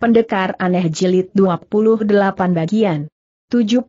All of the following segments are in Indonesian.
Pendekar aneh jilid 28 bagian. 76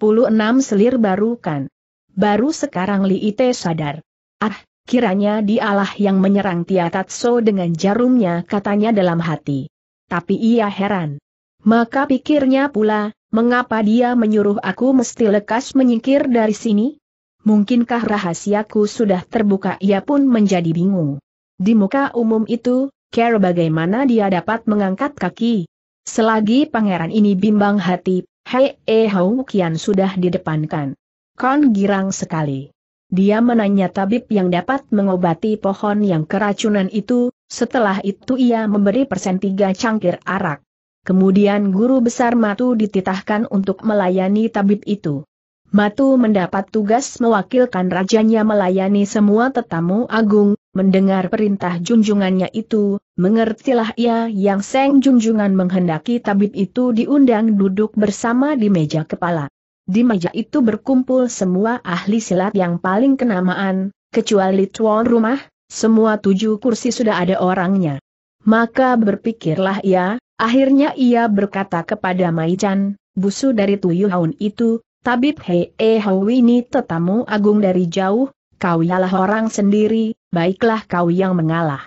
selir baru kan. Baru sekarang Li Ite sadar. Ah, kiranya dialah yang menyerang Tia Tatsuo dengan jarumnya katanya dalam hati. Tapi ia heran. Maka pikirnya pula, mengapa dia menyuruh aku mesti lekas menyingkir dari sini? Mungkinkah rahasiaku sudah terbuka ia pun menjadi bingung. Di muka umum itu, care bagaimana dia dapat mengangkat kaki, Selagi pangeran ini bimbang hati, Hei E Hou Kian sudah didepankan. Kon girang sekali. Dia menanya tabib yang dapat mengobati pohon yang keracunan itu, setelah itu ia memberi persen tiga cangkir arak. Kemudian guru besar Matu dititahkan untuk melayani tabib itu. Matu mendapat tugas mewakilkan rajanya melayani semua tetamu agung, mendengar perintah junjungannya itu, mengertilah ia yang seng junjungan menghendaki tabib itu diundang duduk bersama di meja kepala. Di meja itu berkumpul semua ahli silat yang paling kenamaan, kecuali tuan rumah, semua tujuh kursi sudah ada orangnya. Maka berpikirlah ia, akhirnya ia berkata kepada Maichan, busu dari Tuyuhaun itu, Tabib Hei eh Hou ini tetamu agung dari jauh, kau ialah orang sendiri, baiklah kau yang mengalah.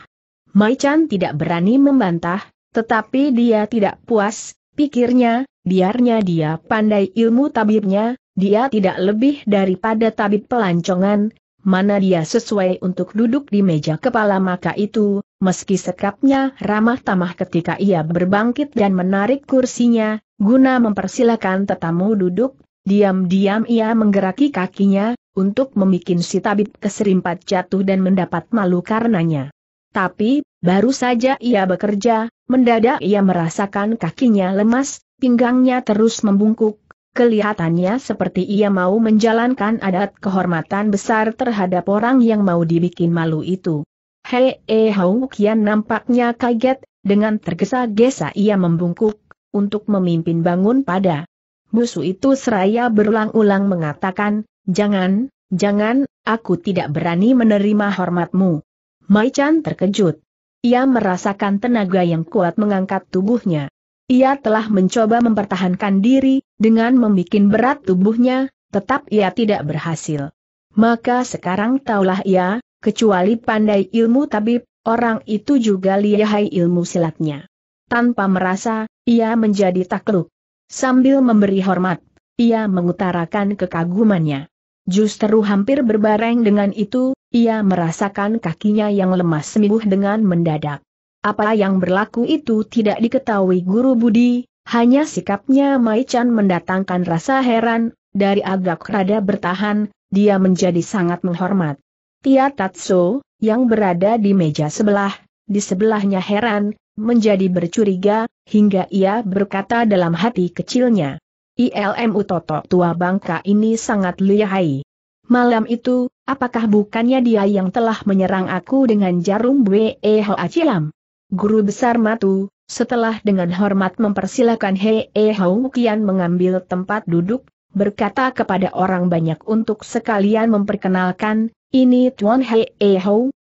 Mai Chan tidak berani membantah, tetapi dia tidak puas, pikirnya, biarnya dia pandai ilmu tabibnya, dia tidak lebih daripada tabib pelancongan, mana dia sesuai untuk duduk di meja kepala maka itu, meski sekapnya ramah tamah ketika ia berbangkit dan menarik kursinya, guna mempersilakan tetamu duduk, Diam-diam ia menggeraki kakinya, untuk membuat si tabib keserimpat jatuh dan mendapat malu karenanya. Tapi, baru saja ia bekerja, mendadak ia merasakan kakinya lemas, pinggangnya terus membungkuk, kelihatannya seperti ia mau menjalankan adat kehormatan besar terhadap orang yang mau dibikin malu itu. Hei eh Hau Kian nampaknya kaget, dengan tergesa-gesa ia membungkuk, untuk memimpin bangun pada Musuh itu seraya berulang-ulang mengatakan, jangan, jangan, aku tidak berani menerima hormatmu. Maichan terkejut. Ia merasakan tenaga yang kuat mengangkat tubuhnya. Ia telah mencoba mempertahankan diri, dengan membuat berat tubuhnya, tetap ia tidak berhasil. Maka sekarang taulah ia, kecuali pandai ilmu tabib, orang itu juga lihai ilmu silatnya. Tanpa merasa, ia menjadi takluk. Sambil memberi hormat, ia mengutarakan kekagumannya. Justru hampir berbareng dengan itu, ia merasakan kakinya yang lemas sembuh dengan mendadak. Apa yang berlaku itu tidak diketahui Guru Budi, hanya sikapnya Mai Chan mendatangkan rasa heran, dari agak rada bertahan, dia menjadi sangat menghormat. Tia Tatsuo yang berada di meja sebelah, di sebelahnya heran, menjadi bercuriga, hingga ia berkata dalam hati kecilnya. ILMU Toto tua bangka ini sangat lihai. Malam itu, apakah bukannya dia yang telah menyerang aku dengan jarum Weho Acilam? Cilam? Guru Besar Matu, setelah dengan hormat mempersilahkan Hei Hou Kian mengambil tempat duduk, berkata kepada orang banyak untuk sekalian memperkenalkan, ini Tuan Hei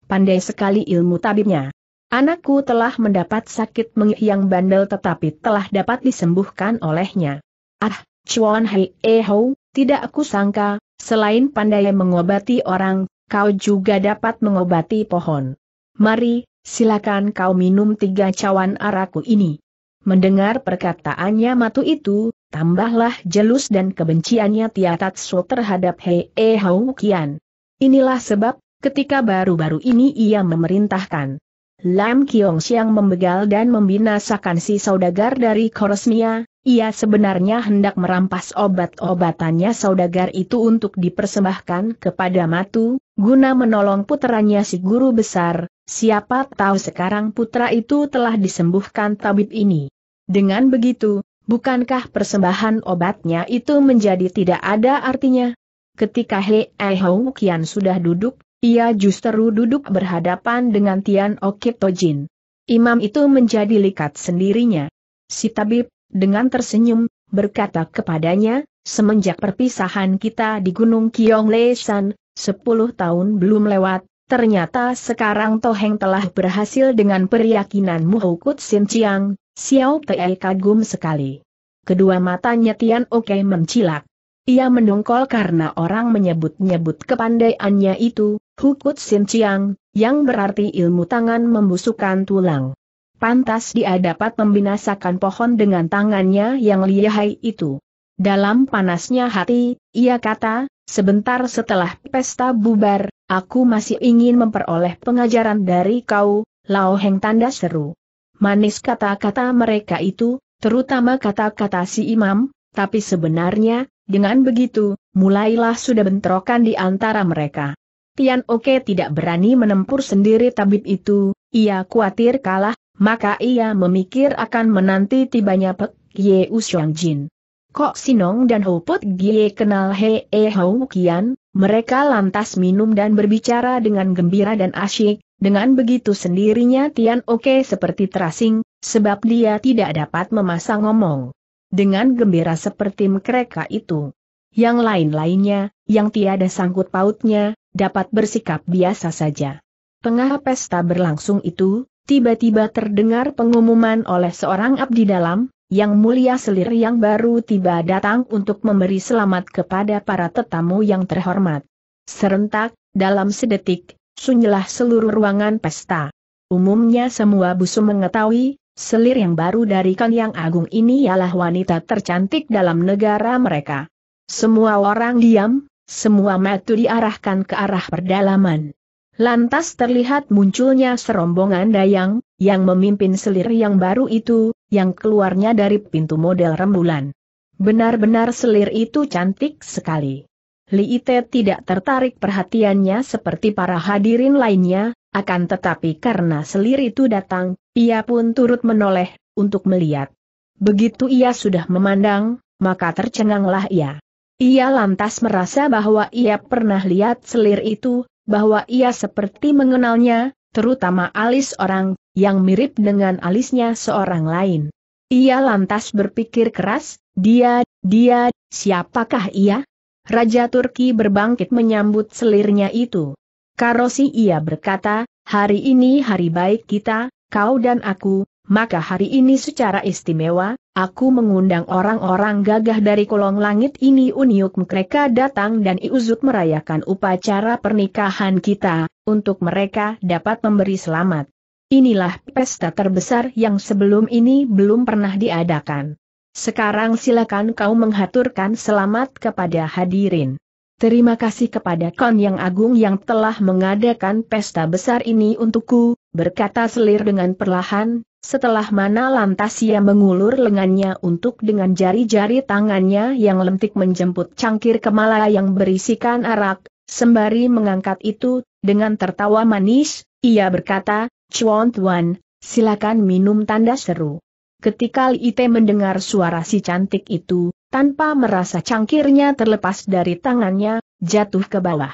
pandai sekali ilmu tabibnya. Anakku telah mendapat sakit mengih yang bandel tetapi telah dapat disembuhkan olehnya. Ah, Chuan Hei Eho, tidak aku sangka, selain pandai mengobati orang, kau juga dapat mengobati pohon. Mari, silakan kau minum tiga cawan araku ini. Mendengar perkataannya matu itu, tambahlah jelus dan kebenciannya Tiatatsu terhadap Hei Eho Kian. Inilah sebab, ketika baru-baru ini ia memerintahkan Lam Kiong Siang membegal dan membinasakan si saudagar dari Koresmia, ia sebenarnya hendak merampas obat-obatannya saudagar itu untuk dipersembahkan kepada Matu, guna menolong putranya, si guru besar, siapa tahu sekarang putra itu telah disembuhkan tabib ini. Dengan begitu, bukankah persembahan obatnya itu menjadi tidak ada artinya? Ketika Hei Hou Kian sudah duduk, ia justru duduk berhadapan dengan Tian Okip Tojin. Imam itu menjadi likat sendirinya. Si tabib, dengan tersenyum, berkata kepadanya, semenjak perpisahan kita di Gunung Kiong Leisan, sepuluh tahun belum lewat, ternyata sekarang Toheng telah berhasil dengan periyakinan Muhukut Sin Chiang, Xiao Tei kagum sekali. Kedua matanya Tian Oke mencilak. Ia mendongkol karena orang menyebut-nyebut kepandaiannya itu, Hukut Sin Chiang, yang berarti ilmu tangan membusukkan tulang. Pantas dia dapat membinasakan pohon dengan tangannya yang lihai itu. Dalam panasnya hati, ia kata, sebentar setelah pesta bubar, aku masih ingin memperoleh pengajaran dari kau, Lao Heng tanda seru. Manis kata-kata mereka itu, terutama kata-kata si imam, tapi sebenarnya, dengan begitu, mulailah sudah bentrokan di antara mereka. Tian Oke tidak berani menempur sendiri tabib itu, ia khawatir kalah, maka ia memikir akan menanti tibanya Pek Ye Usyang Jin. Kok Sinong dan Put Gie kenal He E Hou Kian, mereka lantas minum dan berbicara dengan gembira dan asyik, dengan begitu sendirinya Tian Oke seperti terasing, sebab dia tidak dapat memasang ngomong dengan gembira seperti mereka itu. Yang lain-lainnya, yang tiada sangkut pautnya, dapat bersikap biasa saja. Tengah pesta berlangsung itu, tiba-tiba terdengar pengumuman oleh seorang abdi dalam, yang mulia selir yang baru tiba datang untuk memberi selamat kepada para tetamu yang terhormat. Serentak, dalam sedetik, sunyilah seluruh ruangan pesta. Umumnya semua busu mengetahui, Selir yang baru dari Kang Yang Agung ini ialah wanita tercantik dalam negara mereka. Semua orang diam, semua mata diarahkan ke arah perdalaman. Lantas terlihat munculnya serombongan dayang, yang memimpin selir yang baru itu, yang keluarnya dari pintu model rembulan. Benar-benar selir itu cantik sekali. Li Ite tidak tertarik perhatiannya seperti para hadirin lainnya, akan tetapi karena selir itu datang, ia pun turut menoleh, untuk melihat. Begitu ia sudah memandang, maka tercenganglah ia. Ia lantas merasa bahwa ia pernah lihat selir itu, bahwa ia seperti mengenalnya, terutama alis orang, yang mirip dengan alisnya seorang lain. Ia lantas berpikir keras, dia, dia, siapakah ia? Raja Turki berbangkit menyambut selirnya itu. Karosi ia berkata, hari ini hari baik kita, kau dan aku, maka hari ini secara istimewa, aku mengundang orang-orang gagah dari kolong langit ini Unyuk mereka datang dan Iuzut merayakan upacara pernikahan kita, untuk mereka dapat memberi selamat. Inilah pesta terbesar yang sebelum ini belum pernah diadakan. Sekarang silakan kau menghaturkan selamat kepada hadirin. Terima kasih kepada Kon Yang Agung yang telah mengadakan pesta besar ini untukku, berkata selir dengan perlahan, setelah mana lantas ia mengulur lengannya untuk dengan jari-jari tangannya yang lentik menjemput cangkir kemala yang berisikan arak, sembari mengangkat itu, dengan tertawa manis, ia berkata, Chuan Tuan, silakan minum tanda seru. Ketika Li Ite mendengar suara si cantik itu, tanpa merasa cangkirnya terlepas dari tangannya, jatuh ke bawah.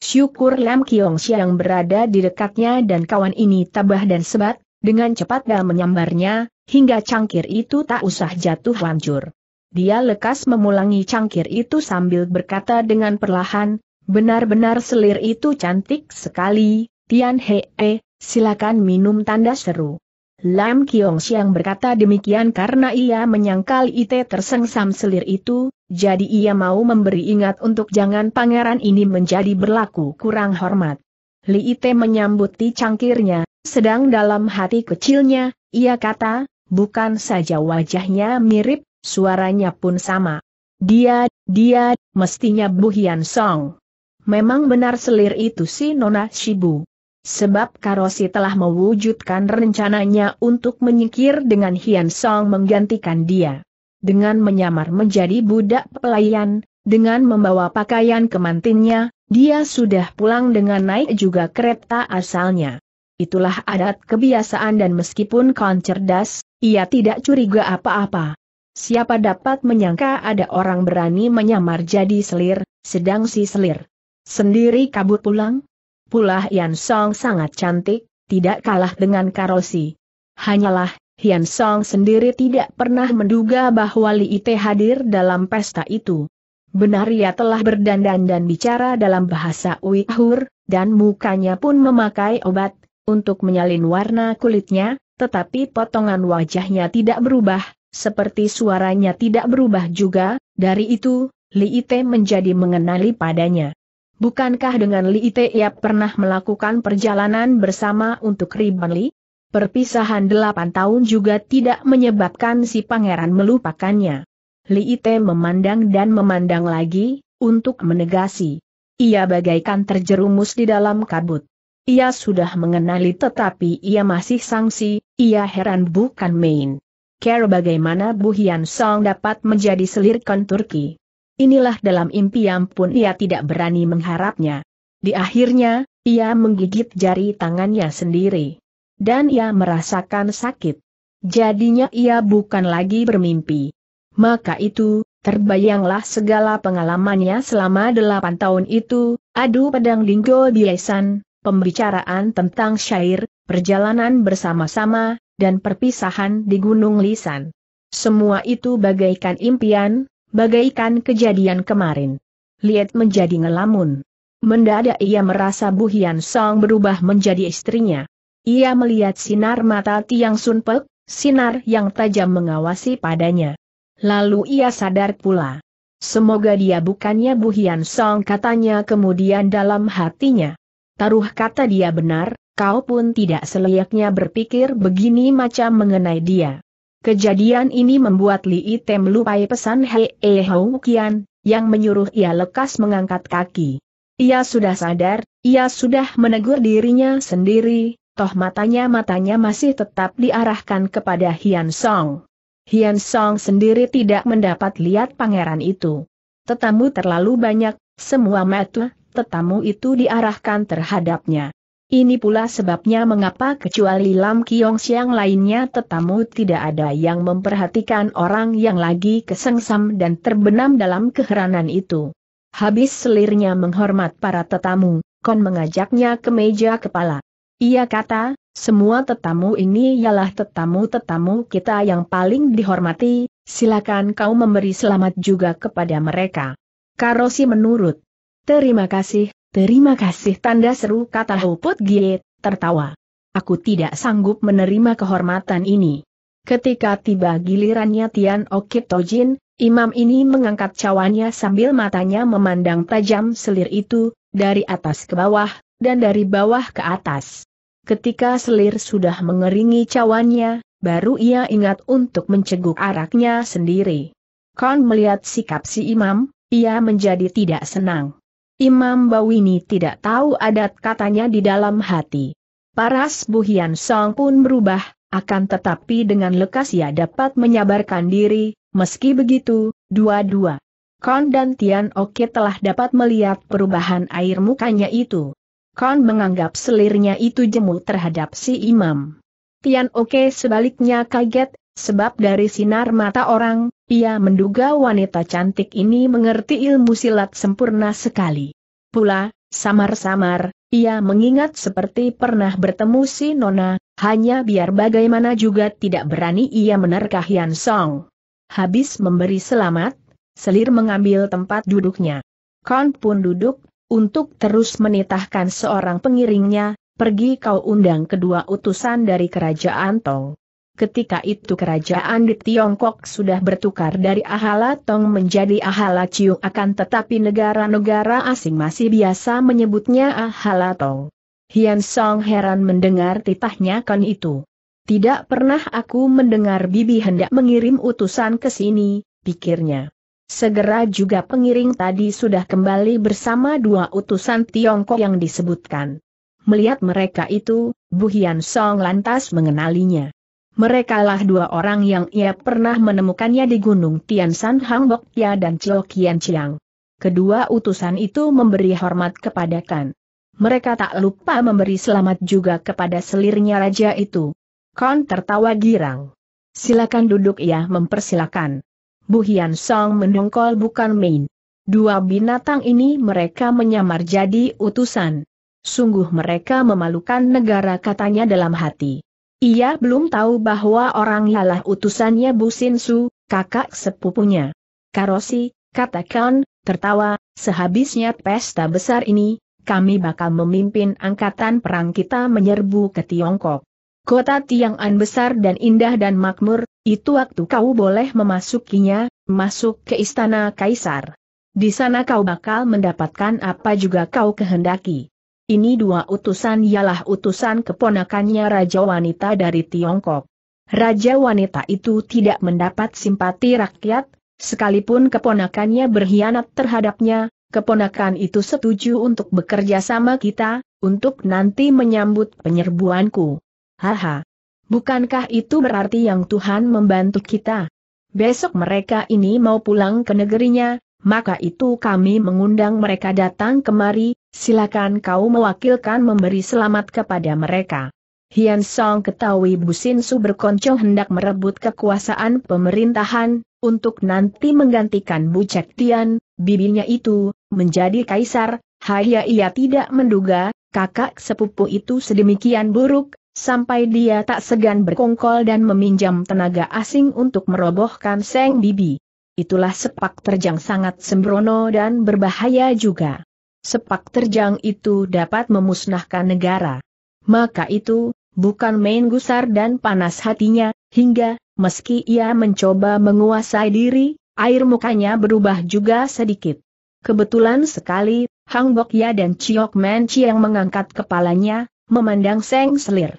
Syukur Lam Kiong Xiang berada di dekatnya dan kawan ini tabah dan sebat, dengan cepat dan menyambarnya, hingga cangkir itu tak usah jatuh hancur. Dia lekas memulangi cangkir itu sambil berkata dengan perlahan, benar-benar selir itu cantik sekali, Tian He, eh, silakan minum tanda seru. Lam Kiong Siang berkata demikian karena ia menyangkal Ite tersengsam selir itu, jadi ia mau memberi ingat untuk jangan pangeran ini menjadi berlaku kurang hormat. Li Ite menyambuti cangkirnya, sedang dalam hati kecilnya, ia kata, bukan saja wajahnya mirip, suaranya pun sama. Dia, dia, mestinya Bu Hian Song. Memang benar selir itu si Nona Shibu. Sebab Karosi telah mewujudkan rencananya untuk menyingkir dengan Hian Song menggantikan dia. Dengan menyamar menjadi budak pelayan, dengan membawa pakaian kemantinnya, dia sudah pulang dengan naik juga kereta asalnya. Itulah adat kebiasaan dan meskipun kau cerdas, ia tidak curiga apa-apa. Siapa dapat menyangka ada orang berani menyamar jadi selir, sedang si selir sendiri kabur pulang? Pula hian Song sangat cantik, tidak kalah dengan Karosi. Hanyalah, hian Song sendiri tidak pernah menduga bahwa Li Ite hadir dalam pesta itu. Benar ia telah berdandan dan bicara dalam bahasa Uighur, dan mukanya pun memakai obat, untuk menyalin warna kulitnya, tetapi potongan wajahnya tidak berubah, seperti suaranya tidak berubah juga, dari itu, Li Ite menjadi mengenali padanya. Bukankah dengan Li Ite ia pernah melakukan perjalanan bersama untuk Riban Li? Perpisahan delapan tahun juga tidak menyebabkan si pangeran melupakannya. Li Ite memandang dan memandang lagi, untuk menegasi. Ia bagaikan terjerumus di dalam kabut. Ia sudah mengenali tetapi ia masih sangsi, ia heran bukan main. Care bagaimana Bu Hian Song dapat menjadi selirkan Turki. Inilah dalam impian pun ia tidak berani mengharapnya. Di akhirnya, ia menggigit jari tangannya sendiri. Dan ia merasakan sakit. Jadinya ia bukan lagi bermimpi. Maka itu, terbayanglah segala pengalamannya selama delapan tahun itu, adu pedang dinggo biasan, pembicaraan tentang syair, perjalanan bersama-sama, dan perpisahan di Gunung Lisan. Semua itu bagaikan impian, bagaikan kejadian kemarin. Liet menjadi ngelamun. Mendadak ia merasa Bu Hian Song berubah menjadi istrinya. Ia melihat sinar mata Tiang Sun Pek, sinar yang tajam mengawasi padanya. Lalu ia sadar pula. Semoga dia bukannya Bu Hian Song katanya kemudian dalam hatinya. Taruh kata dia benar, kau pun tidak selayaknya berpikir begini macam mengenai dia. Kejadian ini membuat Li Item melupai pesan Hei e eh Hou Kian, yang menyuruh ia lekas mengangkat kaki. Ia sudah sadar, ia sudah menegur dirinya sendiri, toh matanya-matanya masih tetap diarahkan kepada Hian Song. Hian Song sendiri tidak mendapat lihat pangeran itu. Tetamu terlalu banyak, semua mata tetamu itu diarahkan terhadapnya. Ini pula sebabnya mengapa kecuali Lam Kiong Siang lainnya tetamu tidak ada yang memperhatikan orang yang lagi kesengsam dan terbenam dalam keheranan itu. Habis selirnya menghormat para tetamu, Kon mengajaknya ke meja kepala. Ia kata, semua tetamu ini ialah tetamu-tetamu kita yang paling dihormati, silakan kau memberi selamat juga kepada mereka. Karosi menurut. Terima kasih, Terima kasih tanda seru kata Huput gie, tertawa. Aku tidak sanggup menerima kehormatan ini. Ketika tiba gilirannya Tian Okip Tojin, imam ini mengangkat cawannya sambil matanya memandang tajam selir itu, dari atas ke bawah, dan dari bawah ke atas. Ketika selir sudah mengeringi cawannya, baru ia ingat untuk menceguk araknya sendiri. Kon melihat sikap si imam, ia menjadi tidak senang. Imam Bawini tidak tahu adat katanya di dalam hati. Paras Buhian Song pun berubah, akan tetapi dengan lekas ia dapat menyabarkan diri, meski begitu, dua-dua. Kon dan Tian Oke telah dapat melihat perubahan air mukanya itu. Kon menganggap selirnya itu jemu terhadap si imam. Tian Oke sebaliknya kaget, Sebab dari sinar mata orang, ia menduga wanita cantik ini mengerti ilmu silat sempurna sekali. Pula, samar-samar, ia mengingat seperti pernah bertemu si Nona, hanya biar bagaimana juga tidak berani ia menerkah Hian Song. Habis memberi selamat, Selir mengambil tempat duduknya. Kon pun duduk, untuk terus menitahkan seorang pengiringnya, pergi kau undang kedua utusan dari kerajaan Tong. Ketika itu kerajaan di Tiongkok sudah bertukar dari Ahala Tong menjadi Ahala Ciung akan tetapi negara-negara asing masih biasa menyebutnya Ahala Tong. Hian Song heran mendengar titahnya kan itu. Tidak pernah aku mendengar Bibi hendak mengirim utusan ke sini, pikirnya. Segera juga pengiring tadi sudah kembali bersama dua utusan Tiongkok yang disebutkan. Melihat mereka itu, Bu Hian Song lantas mengenalinya. Mereka lah dua orang yang ia pernah menemukannya di Gunung Tian San Hang dan Chio Kian Chiang. Kedua utusan itu memberi hormat kepada Kan. Mereka tak lupa memberi selamat juga kepada selirnya raja itu. Kan tertawa girang. Silakan duduk ia ya, mempersilakan. Bu Hian Song mendongkol bukan main. Dua binatang ini mereka menyamar jadi utusan. Sungguh mereka memalukan negara katanya dalam hati. Ia belum tahu bahwa orang lalah utusannya Bu Su, kakak sepupunya. Karosi, katakan, tertawa, sehabisnya pesta besar ini, kami bakal memimpin angkatan perang kita menyerbu ke Tiongkok. Kota Tiang'an besar dan indah dan makmur, itu waktu kau boleh memasukinya, masuk ke istana kaisar. Di sana kau bakal mendapatkan apa juga kau kehendaki. Ini dua utusan ialah utusan keponakannya Raja Wanita dari Tiongkok. Raja Wanita itu tidak mendapat simpati rakyat, sekalipun keponakannya berkhianat terhadapnya, keponakan itu setuju untuk bekerja sama kita, untuk nanti menyambut penyerbuanku. Haha. Bukankah itu berarti yang Tuhan membantu kita? Besok mereka ini mau pulang ke negerinya, maka itu kami mengundang mereka datang kemari, silakan kau mewakilkan memberi selamat kepada mereka. Hian Song ketahui Busin Su berkonco hendak merebut kekuasaan pemerintahan, untuk nanti menggantikan Bu Cek Tian, bibinya itu, menjadi kaisar, hanya ia tidak menduga, kakak sepupu itu sedemikian buruk, sampai dia tak segan berkongkol dan meminjam tenaga asing untuk merobohkan Seng Bibi itulah sepak terjang sangat sembrono dan berbahaya juga. Sepak terjang itu dapat memusnahkan negara. Maka itu, bukan main gusar dan panas hatinya, hingga, meski ia mencoba menguasai diri, air mukanya berubah juga sedikit. Kebetulan sekali, Hang Bokya dan Chiok Man Chiang mengangkat kepalanya, memandang Seng Selir.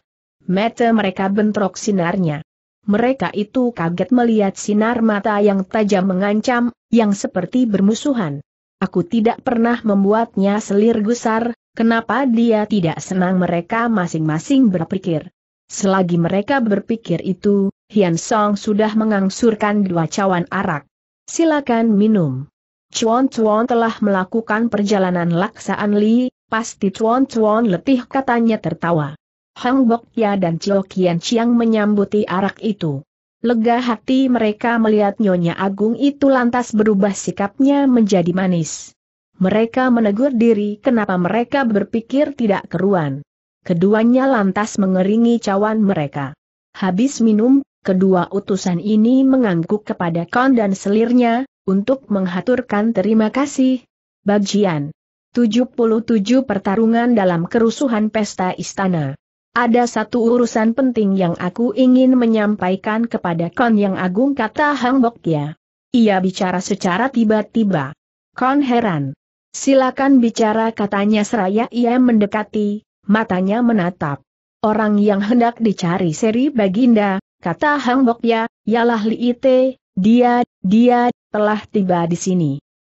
Mata mereka bentrok sinarnya. Mereka itu kaget melihat sinar mata yang tajam mengancam, yang seperti bermusuhan. Aku tidak pernah membuatnya selir gusar, kenapa dia tidak senang mereka masing-masing berpikir. Selagi mereka berpikir itu, Hian Song sudah mengangsurkan dua cawan arak. Silakan minum. Chuan Chuan telah melakukan perjalanan laksaan Li, pasti Chuan Chuan letih katanya tertawa. Hang dan Chio Kian Chiang menyambuti arak itu. Lega hati mereka melihat Nyonya Agung itu lantas berubah sikapnya menjadi manis. Mereka menegur diri kenapa mereka berpikir tidak keruan. Keduanya lantas mengeringi cawan mereka. Habis minum, kedua utusan ini mengangguk kepada Kon dan selirnya, untuk menghaturkan terima kasih. Bagian 77 Pertarungan dalam Kerusuhan Pesta Istana ada satu urusan penting yang aku ingin menyampaikan kepada Kon Yang Agung kata Hang ya. Ia bicara secara tiba-tiba. Kon heran. Silakan bicara katanya seraya ia mendekati, matanya menatap. Orang yang hendak dicari seri Baginda, kata Hang ya, yalah Li Ite, dia, dia, telah tiba di sini.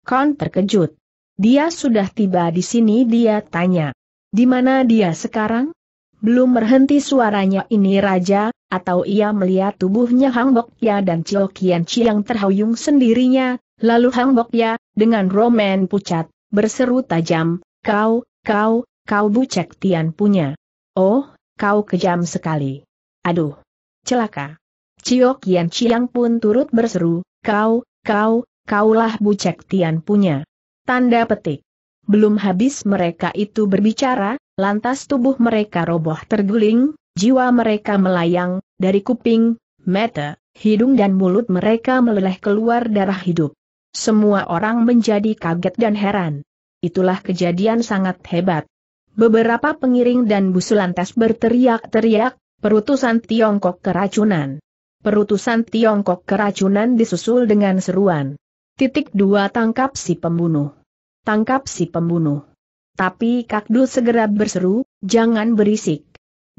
Kon terkejut. Dia sudah tiba di sini dia tanya. Di mana dia sekarang? Belum berhenti suaranya ini raja, atau ia melihat tubuhnya Hang Bokya dan Chio Kian yang terhuyung sendirinya, lalu Hang Bokya, dengan Roman pucat, berseru tajam, kau, kau, kau bucek Tian punya. Oh, kau kejam sekali. Aduh. Celaka. Chio Kian yang pun turut berseru, kau, kau, kaulah bucek Tian punya. Tanda petik. Belum habis mereka itu berbicara, lantas tubuh mereka roboh terguling, jiwa mereka melayang, dari kuping, mata, hidung dan mulut mereka meleleh keluar darah hidup. Semua orang menjadi kaget dan heran. Itulah kejadian sangat hebat. Beberapa pengiring dan busu lantas berteriak-teriak, perutusan Tiongkok keracunan. Perutusan Tiongkok keracunan disusul dengan seruan. Titik dua tangkap si pembunuh. Tangkap si pembunuh. Tapi Kakdu segera berseru, jangan berisik.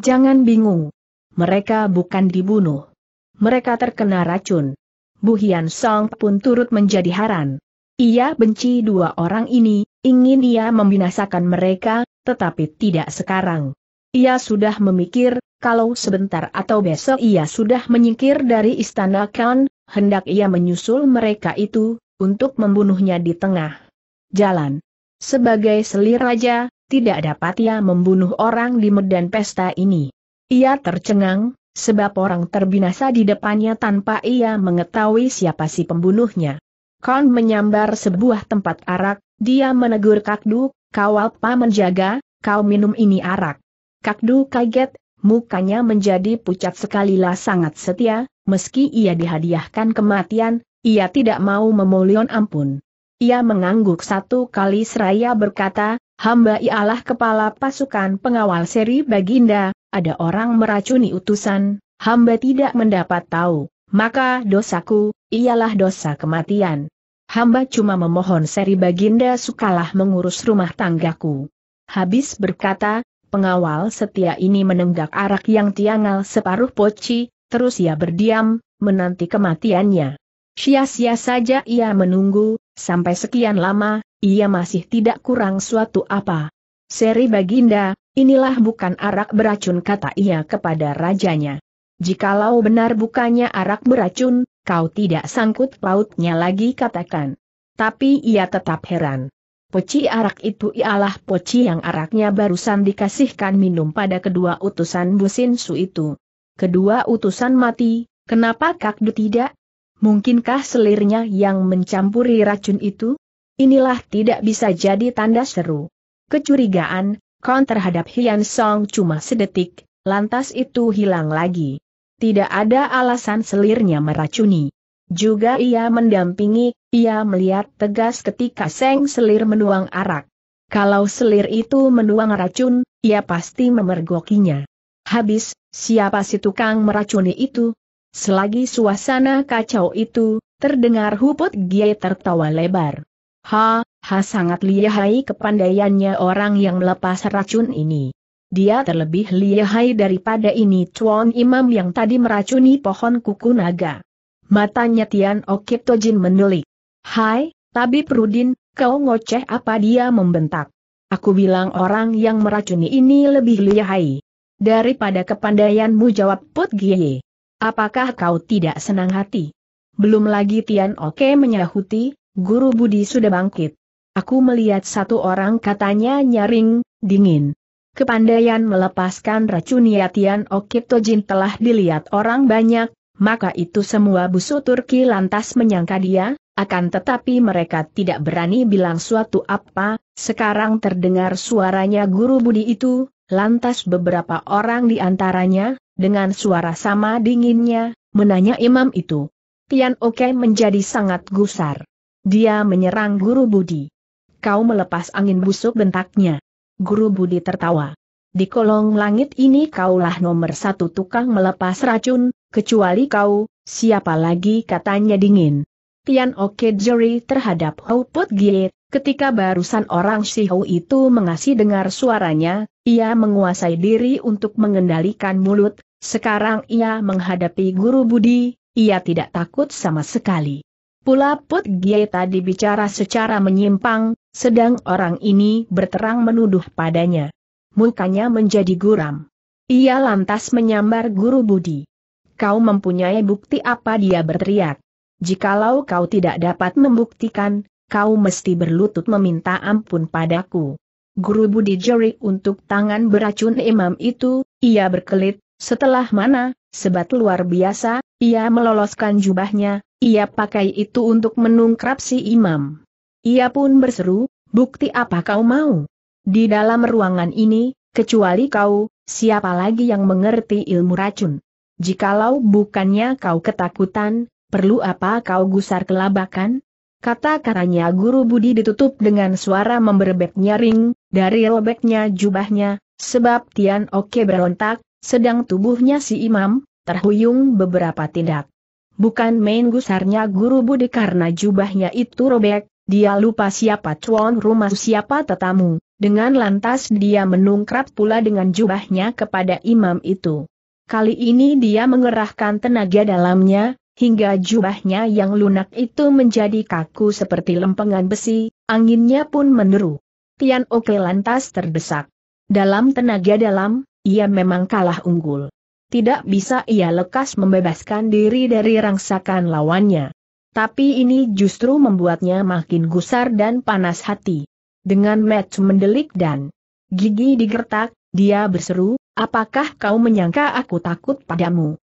Jangan bingung. Mereka bukan dibunuh. Mereka terkena racun. Bu Hian Song pun turut menjadi haran. Ia benci dua orang ini, ingin ia membinasakan mereka, tetapi tidak sekarang. Ia sudah memikir, kalau sebentar atau besok ia sudah menyingkir dari istana Khan, hendak ia menyusul mereka itu, untuk membunuhnya di tengah jalan. Sebagai selir raja, tidak dapat ia membunuh orang di medan pesta ini. Ia tercengang, sebab orang terbinasa di depannya tanpa ia mengetahui siapa si pembunuhnya. Kon menyambar sebuah tempat arak, dia menegur Kakdu, kau apa menjaga, kau minum ini arak. Kakdu kaget, mukanya menjadi pucat sekali lah sangat setia, meski ia dihadiahkan kematian, ia tidak mau memulion ampun. Ia mengangguk satu kali seraya berkata, hamba ialah kepala pasukan pengawal seri Baginda, ada orang meracuni utusan, hamba tidak mendapat tahu, maka dosaku, ialah dosa kematian. Hamba cuma memohon seri Baginda sukalah mengurus rumah tanggaku. Habis berkata, pengawal setia ini menenggak arak yang tiangal separuh poci, terus ia berdiam, menanti kematiannya. Sia-sia saja ia menunggu, Sampai sekian lama, ia masih tidak kurang suatu apa. Seri Baginda, inilah bukan arak beracun kata ia kepada rajanya. Jikalau benar bukannya arak beracun, kau tidak sangkut pautnya lagi katakan. Tapi ia tetap heran. Poci arak itu ialah poci yang araknya barusan dikasihkan minum pada kedua utusan Businsu itu. Kedua utusan mati, kenapa Kakdu tidak? Mungkinkah selirnya yang mencampuri racun itu? Inilah tidak bisa jadi tanda seru. Kecurigaan, kon terhadap Hian Song cuma sedetik, lantas itu hilang lagi. Tidak ada alasan selirnya meracuni. Juga ia mendampingi, ia melihat tegas ketika Seng selir menuang arak. Kalau selir itu menuang racun, ia pasti memergokinya. Habis, siapa si tukang meracuni itu? Selagi suasana kacau itu, terdengar huput Gie tertawa lebar. Ha, ha sangat lihai kepandaiannya orang yang melepas racun ini. Dia terlebih lihai daripada ini Chuan Imam yang tadi meracuni pohon kuku naga. Matanya Tian Okip Tojin menelik. Hai, Tabib Rudin, kau ngoceh apa dia membentak. Aku bilang orang yang meracuni ini lebih lihai. Daripada kepandaianmu jawab Put Gie. Apakah kau tidak senang hati? Belum lagi Tian Oke menyahuti, Guru Budi sudah bangkit. Aku melihat satu orang katanya nyaring, dingin. Kepandaian melepaskan racun ya, Oke Tojin telah dilihat orang banyak, maka itu semua busu Turki lantas menyangka dia, akan tetapi mereka tidak berani bilang suatu apa, sekarang terdengar suaranya Guru Budi itu, lantas beberapa orang di antaranya, dengan suara sama dinginnya, menanya imam itu. Tian Oke menjadi sangat gusar. Dia menyerang Guru Budi. Kau melepas angin busuk bentaknya. Guru Budi tertawa. Di kolong langit ini kaulah nomor satu tukang melepas racun, kecuali kau, siapa lagi katanya dingin. Tian Oke jeri terhadap Hou Put Gie, ketika barusan orang Shihou itu mengasih dengar suaranya, ia menguasai diri untuk mengendalikan mulut, sekarang ia menghadapi guru budi, ia tidak takut sama sekali. Pula Put Gie tadi bicara secara menyimpang, sedang orang ini berterang menuduh padanya. Mukanya menjadi guram. Ia lantas menyambar guru budi. Kau mempunyai bukti apa dia berteriak. Jikalau kau tidak dapat membuktikan, kau mesti berlutut meminta ampun padaku guru Budi jeri untuk tangan beracun imam itu, ia berkelit, setelah mana, sebat luar biasa, ia meloloskan jubahnya, ia pakai itu untuk menungkrap si imam. Ia pun berseru, bukti apa kau mau? Di dalam ruangan ini, kecuali kau, siapa lagi yang mengerti ilmu racun? Jikalau bukannya kau ketakutan, perlu apa kau gusar kelabakan? Kata-katanya Guru Budi ditutup dengan suara memberbek nyaring, dari robeknya jubahnya, sebab Tian Oke berontak, sedang tubuhnya si imam, terhuyung beberapa tindak. Bukan main gusarnya Guru Budi karena jubahnya itu robek, dia lupa siapa cuan rumah siapa tetamu, dengan lantas dia menungkrat pula dengan jubahnya kepada imam itu. Kali ini dia mengerahkan tenaga dalamnya, hingga jubahnya yang lunak itu menjadi kaku seperti lempengan besi, anginnya pun meneru. Tian Oke lantas terdesak. Dalam tenaga dalam, ia memang kalah unggul. Tidak bisa ia lekas membebaskan diri dari rangsakan lawannya. Tapi ini justru membuatnya makin gusar dan panas hati. Dengan match mendelik dan gigi digertak, dia berseru, apakah kau menyangka aku takut padamu?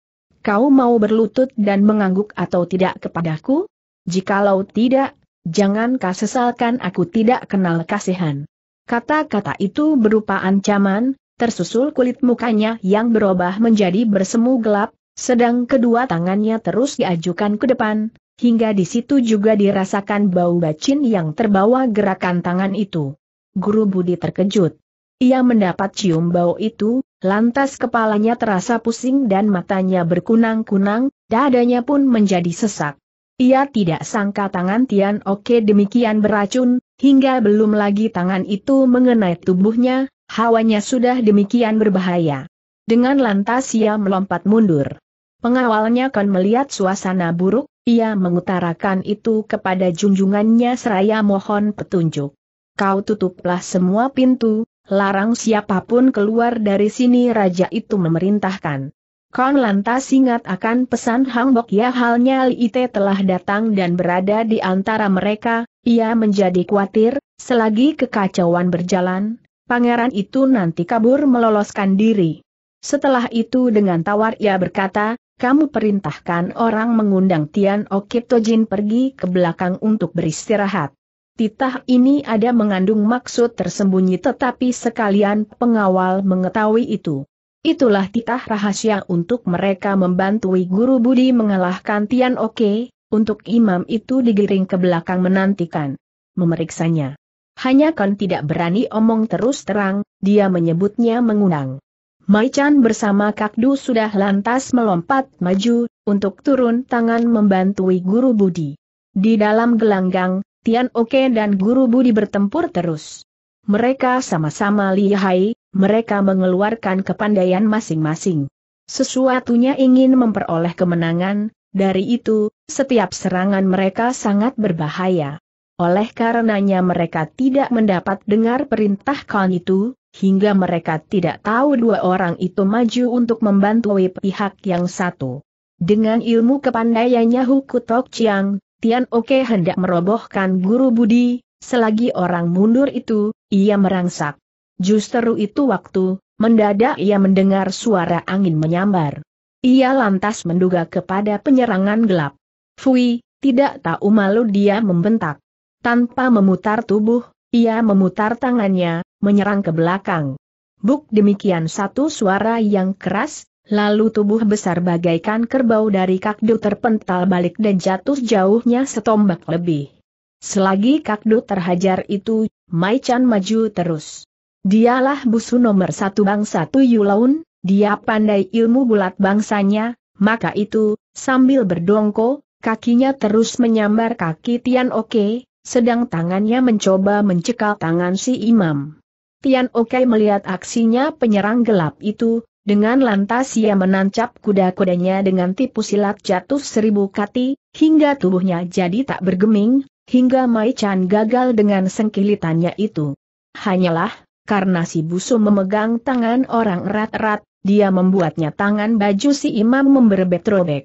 kau mau berlutut dan mengangguk atau tidak kepadaku? Jikalau tidak, jangan kau sesalkan aku tidak kenal kasihan. Kata-kata itu berupa ancaman, tersusul kulit mukanya yang berubah menjadi bersemu gelap, sedang kedua tangannya terus diajukan ke depan, hingga di situ juga dirasakan bau bacin yang terbawa gerakan tangan itu. Guru Budi terkejut. Ia mendapat cium bau itu, Lantas kepalanya terasa pusing dan matanya berkunang-kunang, dadanya pun menjadi sesak. Ia tidak sangka tangan Tian Oke demikian beracun, hingga belum lagi tangan itu mengenai tubuhnya, hawanya sudah demikian berbahaya. Dengan lantas ia melompat mundur. Pengawalnya kan melihat suasana buruk, ia mengutarakan itu kepada junjungannya seraya mohon petunjuk. Kau tutuplah semua pintu, larang siapapun keluar dari sini raja itu memerintahkan. Kon lantas ingat akan pesan Hang Bok ya halnya Ite telah datang dan berada di antara mereka, ia menjadi khawatir, selagi kekacauan berjalan, pangeran itu nanti kabur meloloskan diri. Setelah itu dengan tawar ia berkata, kamu perintahkan orang mengundang Tian Okip Tojin pergi ke belakang untuk beristirahat. Titah ini ada mengandung maksud tersembunyi tetapi sekalian pengawal mengetahui itu. Itulah titah rahasia untuk mereka membantu guru budi mengalahkan Tian Oke, untuk imam itu digiring ke belakang menantikan. Memeriksanya. Hanya kan tidak berani omong terus terang, dia menyebutnya mengundang. Mai Chan bersama Kak Du sudah lantas melompat maju, untuk turun tangan membantui guru budi. Di dalam gelanggang, Tian Oke dan Guru Budi bertempur terus. Mereka sama-sama lihai, mereka mengeluarkan kepandaian masing-masing. Sesuatunya ingin memperoleh kemenangan, dari itu, setiap serangan mereka sangat berbahaya. Oleh karenanya mereka tidak mendapat dengar perintah Khan itu, hingga mereka tidak tahu dua orang itu maju untuk membantu pihak yang satu. Dengan ilmu kepandaiannya Huku Chiang, Tian Oke hendak merobohkan guru budi, selagi orang mundur itu, ia merangsak. Justru itu waktu, mendadak ia mendengar suara angin menyambar. Ia lantas menduga kepada penyerangan gelap. Fui, tidak tahu malu dia membentak. Tanpa memutar tubuh, ia memutar tangannya, menyerang ke belakang. Buk demikian satu suara yang keras, Lalu tubuh besar bagaikan kerbau dari kakdu terpental balik dan jatuh jauhnya setombak lebih. Selagi kakdu terhajar itu, Mai Chan maju terus. Dialah busu nomor satu bangsa Tuyulaun, dia pandai ilmu bulat bangsanya, maka itu, sambil berdongko, kakinya terus menyambar kaki Tian Oke, sedang tangannya mencoba mencekal tangan si imam. Tian Oke melihat aksinya penyerang gelap itu, dengan lantas ia menancap kuda-kudanya dengan tipu silat jatuh seribu kati, hingga tubuhnya jadi tak bergeming, hingga Mai Chan gagal dengan sengkilitannya itu. Hanyalah, karena si busu memegang tangan orang erat-erat, dia membuatnya tangan baju si imam memberbet robek.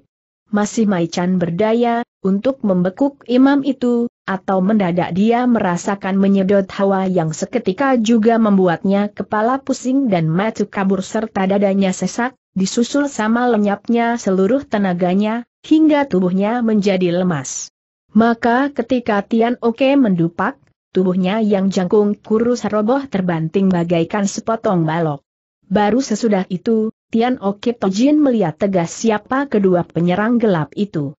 Masih Mai Chan berdaya, untuk membekuk imam itu, atau mendadak dia merasakan menyedot hawa yang seketika juga membuatnya kepala pusing dan matu kabur serta dadanya sesak, disusul sama lenyapnya seluruh tenaganya, hingga tubuhnya menjadi lemas. Maka ketika Tian Oke mendupak, tubuhnya yang jangkung kurus roboh terbanting bagaikan sepotong balok. Baru sesudah itu, Tian Oke Tojin melihat tegas siapa kedua penyerang gelap itu.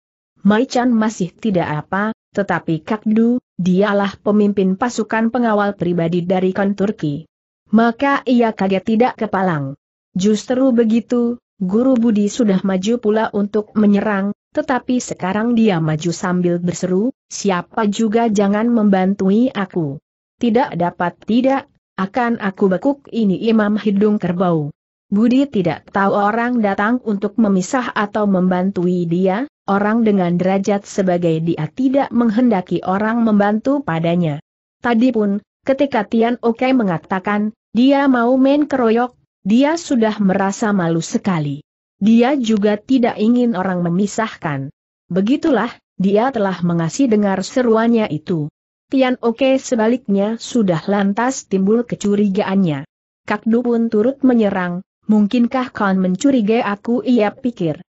Mai Chan masih tidak apa, tetapi Kakdu, dialah pemimpin pasukan pengawal pribadi dari Kon Turki. Maka ia kaget tidak kepalang. Justru begitu, Guru Budi sudah maju pula untuk menyerang, tetapi sekarang dia maju sambil berseru, siapa juga jangan membantui aku. Tidak dapat tidak, akan aku bekuk ini imam hidung kerbau. Budi tidak tahu orang datang untuk memisah atau membantui dia, orang dengan derajat sebagai dia tidak menghendaki orang membantu padanya. Tadi pun, ketika Tian Oke mengatakan, dia mau main keroyok, dia sudah merasa malu sekali. Dia juga tidak ingin orang memisahkan. Begitulah, dia telah mengasih dengar seruannya itu. Tian Oke sebaliknya sudah lantas timbul kecurigaannya. Kakdu pun turut menyerang, mungkinkah kau mencurigai aku ia pikir.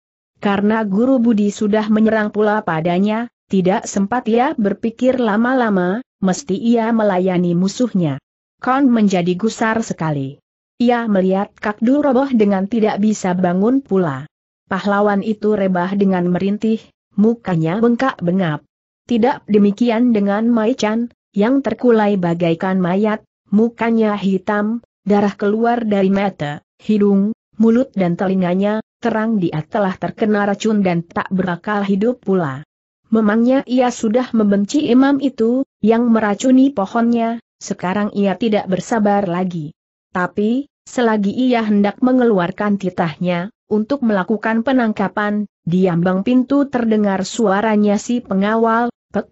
Karena Guru Budi sudah menyerang pula padanya, tidak sempat ia berpikir lama-lama, mesti ia melayani musuhnya. Kon menjadi gusar sekali. Ia melihat Kakdu roboh dengan tidak bisa bangun pula. Pahlawan itu rebah dengan merintih, mukanya bengkak bengap. Tidak demikian dengan Mai Chan, yang terkulai bagaikan mayat, mukanya hitam, darah keluar dari mata, hidung, mulut dan telinganya, terang dia telah terkena racun dan tak berakal hidup pula. Memangnya ia sudah membenci imam itu, yang meracuni pohonnya, sekarang ia tidak bersabar lagi. Tapi, selagi ia hendak mengeluarkan titahnya, untuk melakukan penangkapan, di ambang pintu terdengar suaranya si pengawal, Pek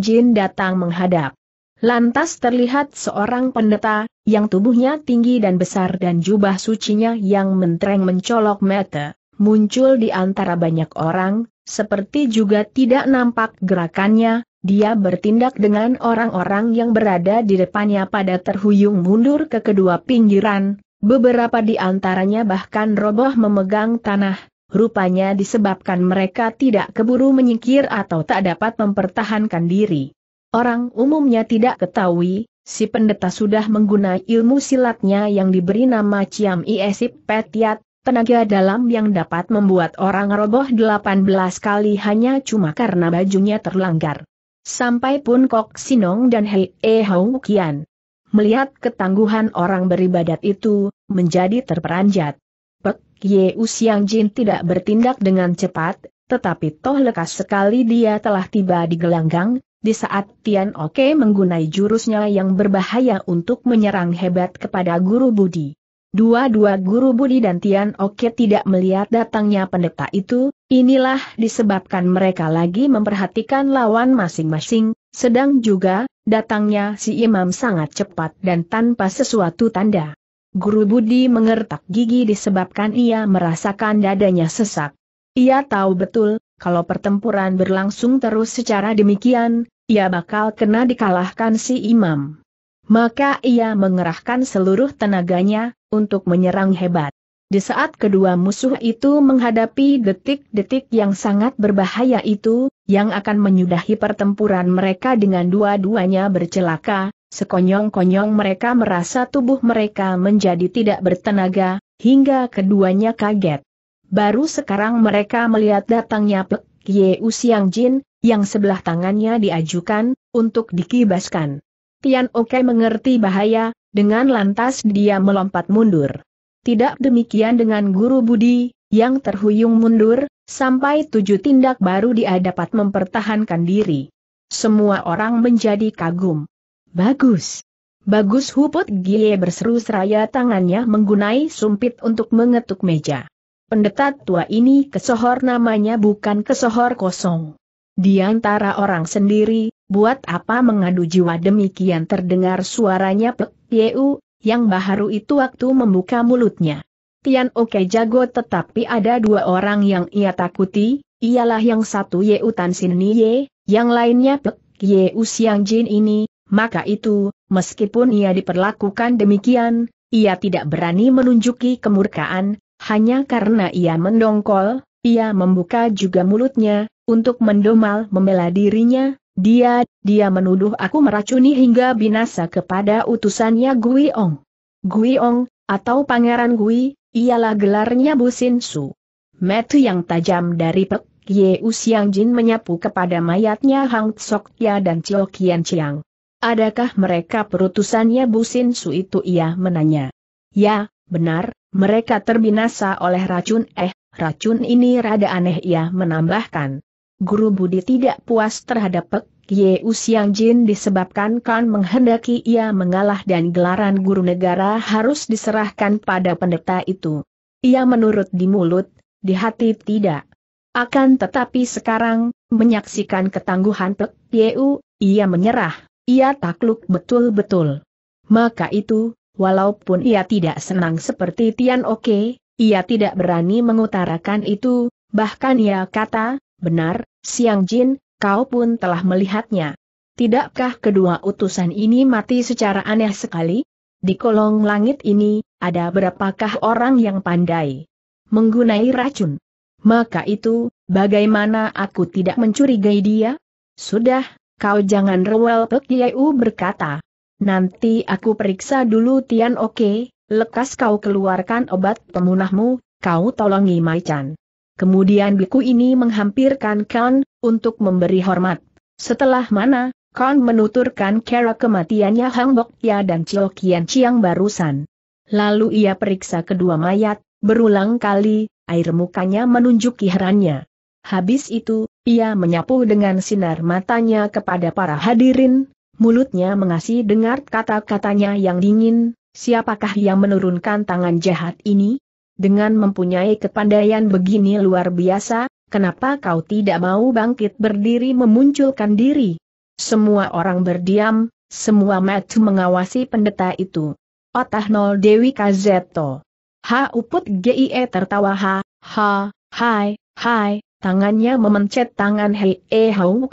Jin datang menghadap. Lantas terlihat seorang pendeta, yang tubuhnya tinggi dan besar dan jubah sucinya yang mentereng mencolok mata, muncul di antara banyak orang, seperti juga tidak nampak gerakannya, dia bertindak dengan orang-orang yang berada di depannya pada terhuyung mundur ke kedua pinggiran, beberapa di antaranya bahkan roboh memegang tanah, rupanya disebabkan mereka tidak keburu menyingkir atau tak dapat mempertahankan diri. Orang umumnya tidak ketahui, si pendeta sudah menggunakan ilmu silatnya yang diberi nama Ciam Iesip Petiat, tenaga dalam yang dapat membuat orang roboh 18 kali hanya cuma karena bajunya terlanggar. Sampai pun Kok Sinong dan Hei E Hou Kian. Melihat ketangguhan orang beribadat itu, menjadi terperanjat. Pek Ye Usiang Jin tidak bertindak dengan cepat, tetapi toh lekas sekali dia telah tiba di gelanggang, di saat Tian Oke menggunai jurusnya yang berbahaya untuk menyerang hebat kepada guru Budi. Dua-dua guru Budi dan Tian Oke tidak melihat datangnya pendeta itu, inilah disebabkan mereka lagi memperhatikan lawan masing-masing, sedang juga, datangnya si imam sangat cepat dan tanpa sesuatu tanda. Guru Budi mengertak gigi disebabkan ia merasakan dadanya sesak. Ia tahu betul, kalau pertempuran berlangsung terus secara demikian, ia bakal kena dikalahkan si imam. Maka ia mengerahkan seluruh tenaganya, untuk menyerang hebat. Di saat kedua musuh itu menghadapi detik-detik yang sangat berbahaya itu, yang akan menyudahi pertempuran mereka dengan dua-duanya bercelaka, sekonyong-konyong mereka merasa tubuh mereka menjadi tidak bertenaga, hingga keduanya kaget baru sekarang mereka melihat datangnya Pek Ye Usiang Jin, yang sebelah tangannya diajukan, untuk dikibaskan. Tian Oke mengerti bahaya, dengan lantas dia melompat mundur. Tidak demikian dengan Guru Budi, yang terhuyung mundur, sampai tujuh tindak baru dia dapat mempertahankan diri. Semua orang menjadi kagum. Bagus. Bagus Huput Gie berseru seraya tangannya menggunai sumpit untuk mengetuk meja. Pendeta tua ini kesohor namanya bukan kesohor kosong. Di antara orang sendiri, buat apa mengadu jiwa demikian terdengar suaranya Pek Yeu, yang baharu itu waktu membuka mulutnya. Tian Oke jago tetapi ada dua orang yang ia takuti, ialah yang satu Yeu Tan Sin yang lainnya Pek Yeu Siang Jin ini, maka itu, meskipun ia diperlakukan demikian, ia tidak berani menunjuki kemurkaan, hanya karena ia mendongkol, ia membuka juga mulutnya, untuk mendomal membela dirinya, dia, dia menuduh aku meracuni hingga binasa kepada utusannya Gui Ong. Gui Ong, atau Pangeran Gui, ialah gelarnya Bu Sin Su. Metu yang tajam dari Pek Ye Usiang Jin menyapu kepada mayatnya Hang Ya dan Chio Kian Chiang. Adakah mereka perutusannya Bu Sin Su itu ia menanya. Ya, benar, mereka terbinasa oleh racun eh, racun ini rada aneh ia menambahkan. Guru Budi tidak puas terhadap Pek Ye Usiang Jin disebabkan Kan menghendaki ia mengalah dan gelaran guru negara harus diserahkan pada pendeta itu. Ia menurut di mulut, di hati tidak. Akan tetapi sekarang, menyaksikan ketangguhan Pek Ye U, ia menyerah, ia takluk betul-betul. Maka itu, Walaupun ia tidak senang seperti Tian Oke, ia tidak berani mengutarakan itu, bahkan ia kata, benar, Siang Jin, kau pun telah melihatnya. Tidakkah kedua utusan ini mati secara aneh sekali? Di kolong langit ini, ada berapakah orang yang pandai menggunai racun? Maka itu, bagaimana aku tidak mencurigai dia? Sudah, kau jangan rewel Pek Yeu berkata. Nanti aku periksa dulu Tian Oke, lekas kau keluarkan obat pemunahmu, kau tolongi Mai Chan. Kemudian biku ini menghampirkan Kan, untuk memberi hormat. Setelah mana, Kan menuturkan kera kematiannya Hang Bok Ya dan Chil Kian Chiang barusan. Lalu ia periksa kedua mayat, berulang kali, air mukanya menunjuki herannya. Habis itu, ia menyapu dengan sinar matanya kepada para hadirin, mulutnya mengasih dengar kata-katanya yang dingin, siapakah yang menurunkan tangan jahat ini? Dengan mempunyai kepandaian begini luar biasa, kenapa kau tidak mau bangkit berdiri memunculkan diri? Semua orang berdiam, semua mata mengawasi pendeta itu. Otah nol Dewi Kazeto. Ha uput GIE tertawa ha, ha, hai, hai, tangannya memencet tangan Hei E Hau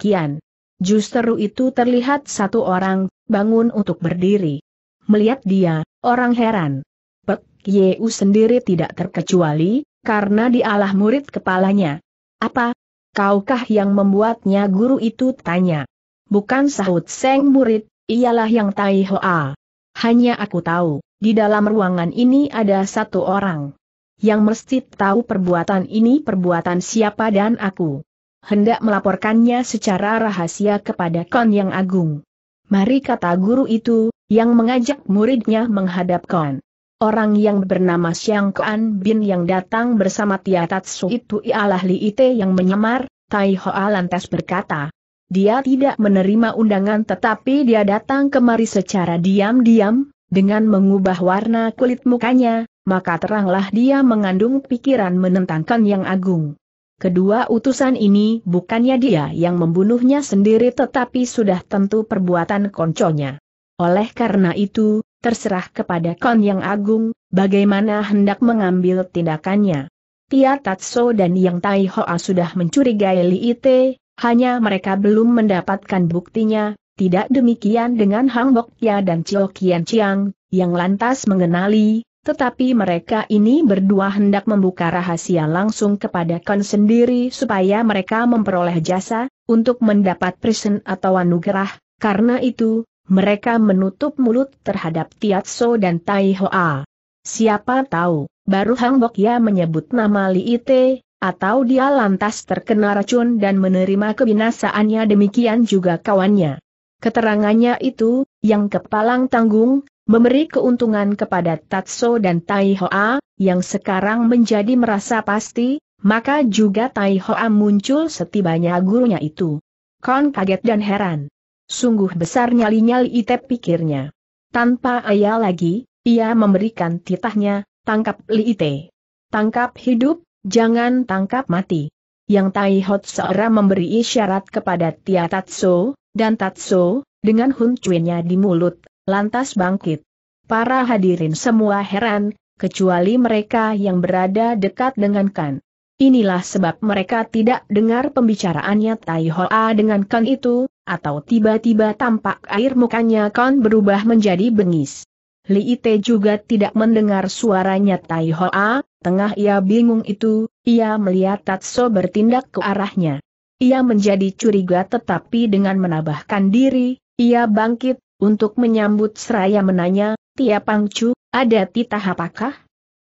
Justru itu terlihat satu orang, bangun untuk berdiri. Melihat dia, orang heran. Pek Yeu sendiri tidak terkecuali, karena dialah murid kepalanya. Apa? Kaukah yang membuatnya guru itu tanya? Bukan sahut Seng murid, ialah yang Tai Hoa. Hanya aku tahu, di dalam ruangan ini ada satu orang. Yang mesti tahu perbuatan ini perbuatan siapa dan aku hendak melaporkannya secara rahasia kepada Kon Yang Agung. Mari kata guru itu, yang mengajak muridnya menghadap Kon. Orang yang bernama Xiang Kuan Bin yang datang bersama Tatsu itu ialah Li Ite yang menyamar, Tai Hoa lantas berkata. Dia tidak menerima undangan tetapi dia datang kemari secara diam-diam, dengan mengubah warna kulit mukanya, maka teranglah dia mengandung pikiran menentangkan yang agung. Kedua utusan ini bukannya dia yang membunuhnya sendiri tetapi sudah tentu perbuatan konconya. Oleh karena itu, terserah kepada Kon Yang Agung, bagaimana hendak mengambil tindakannya. Tia Tatso dan Yang Tai Hoa sudah mencurigai Li Ite, hanya mereka belum mendapatkan buktinya, tidak demikian dengan Hang Bok Ya dan Chio Kian Chiang, yang lantas mengenali, tetapi mereka ini berdua hendak membuka rahasia langsung kepada Kon sendiri supaya mereka memperoleh jasa, untuk mendapat prison atau anugerah, karena itu, mereka menutup mulut terhadap Tiatso dan Tai Hoa. Siapa tahu, baru Hang Bok ya menyebut nama Li Ite, atau dia lantas terkena racun dan menerima kebinasaannya demikian juga kawannya. Keterangannya itu, yang kepalang tanggung, memberi keuntungan kepada Tatso dan Tai yang sekarang menjadi merasa pasti, maka juga Tai muncul setibanya gurunya itu. Kon kaget dan heran. Sungguh besar nyali-nyali Itep pikirnya. Tanpa ayah lagi, ia memberikan titahnya, tangkap Li Ite. Tangkap hidup, jangan tangkap mati. Yang Tai Hot seorang memberi isyarat kepada Tia Tatso, dan Tatso, dengan huncuinnya di mulut lantas bangkit. Para hadirin semua heran, kecuali mereka yang berada dekat dengan Kan. Inilah sebab mereka tidak dengar pembicaraannya Tai Hoa dengan Kan itu, atau tiba-tiba tampak air mukanya Kan berubah menjadi bengis. Li Ite juga tidak mendengar suaranya Tai Hoa, tengah ia bingung itu, ia melihat Tatso bertindak ke arahnya. Ia menjadi curiga tetapi dengan menabahkan diri, ia bangkit, untuk menyambut seraya menanya, Tia Pangcu, ada titah apakah?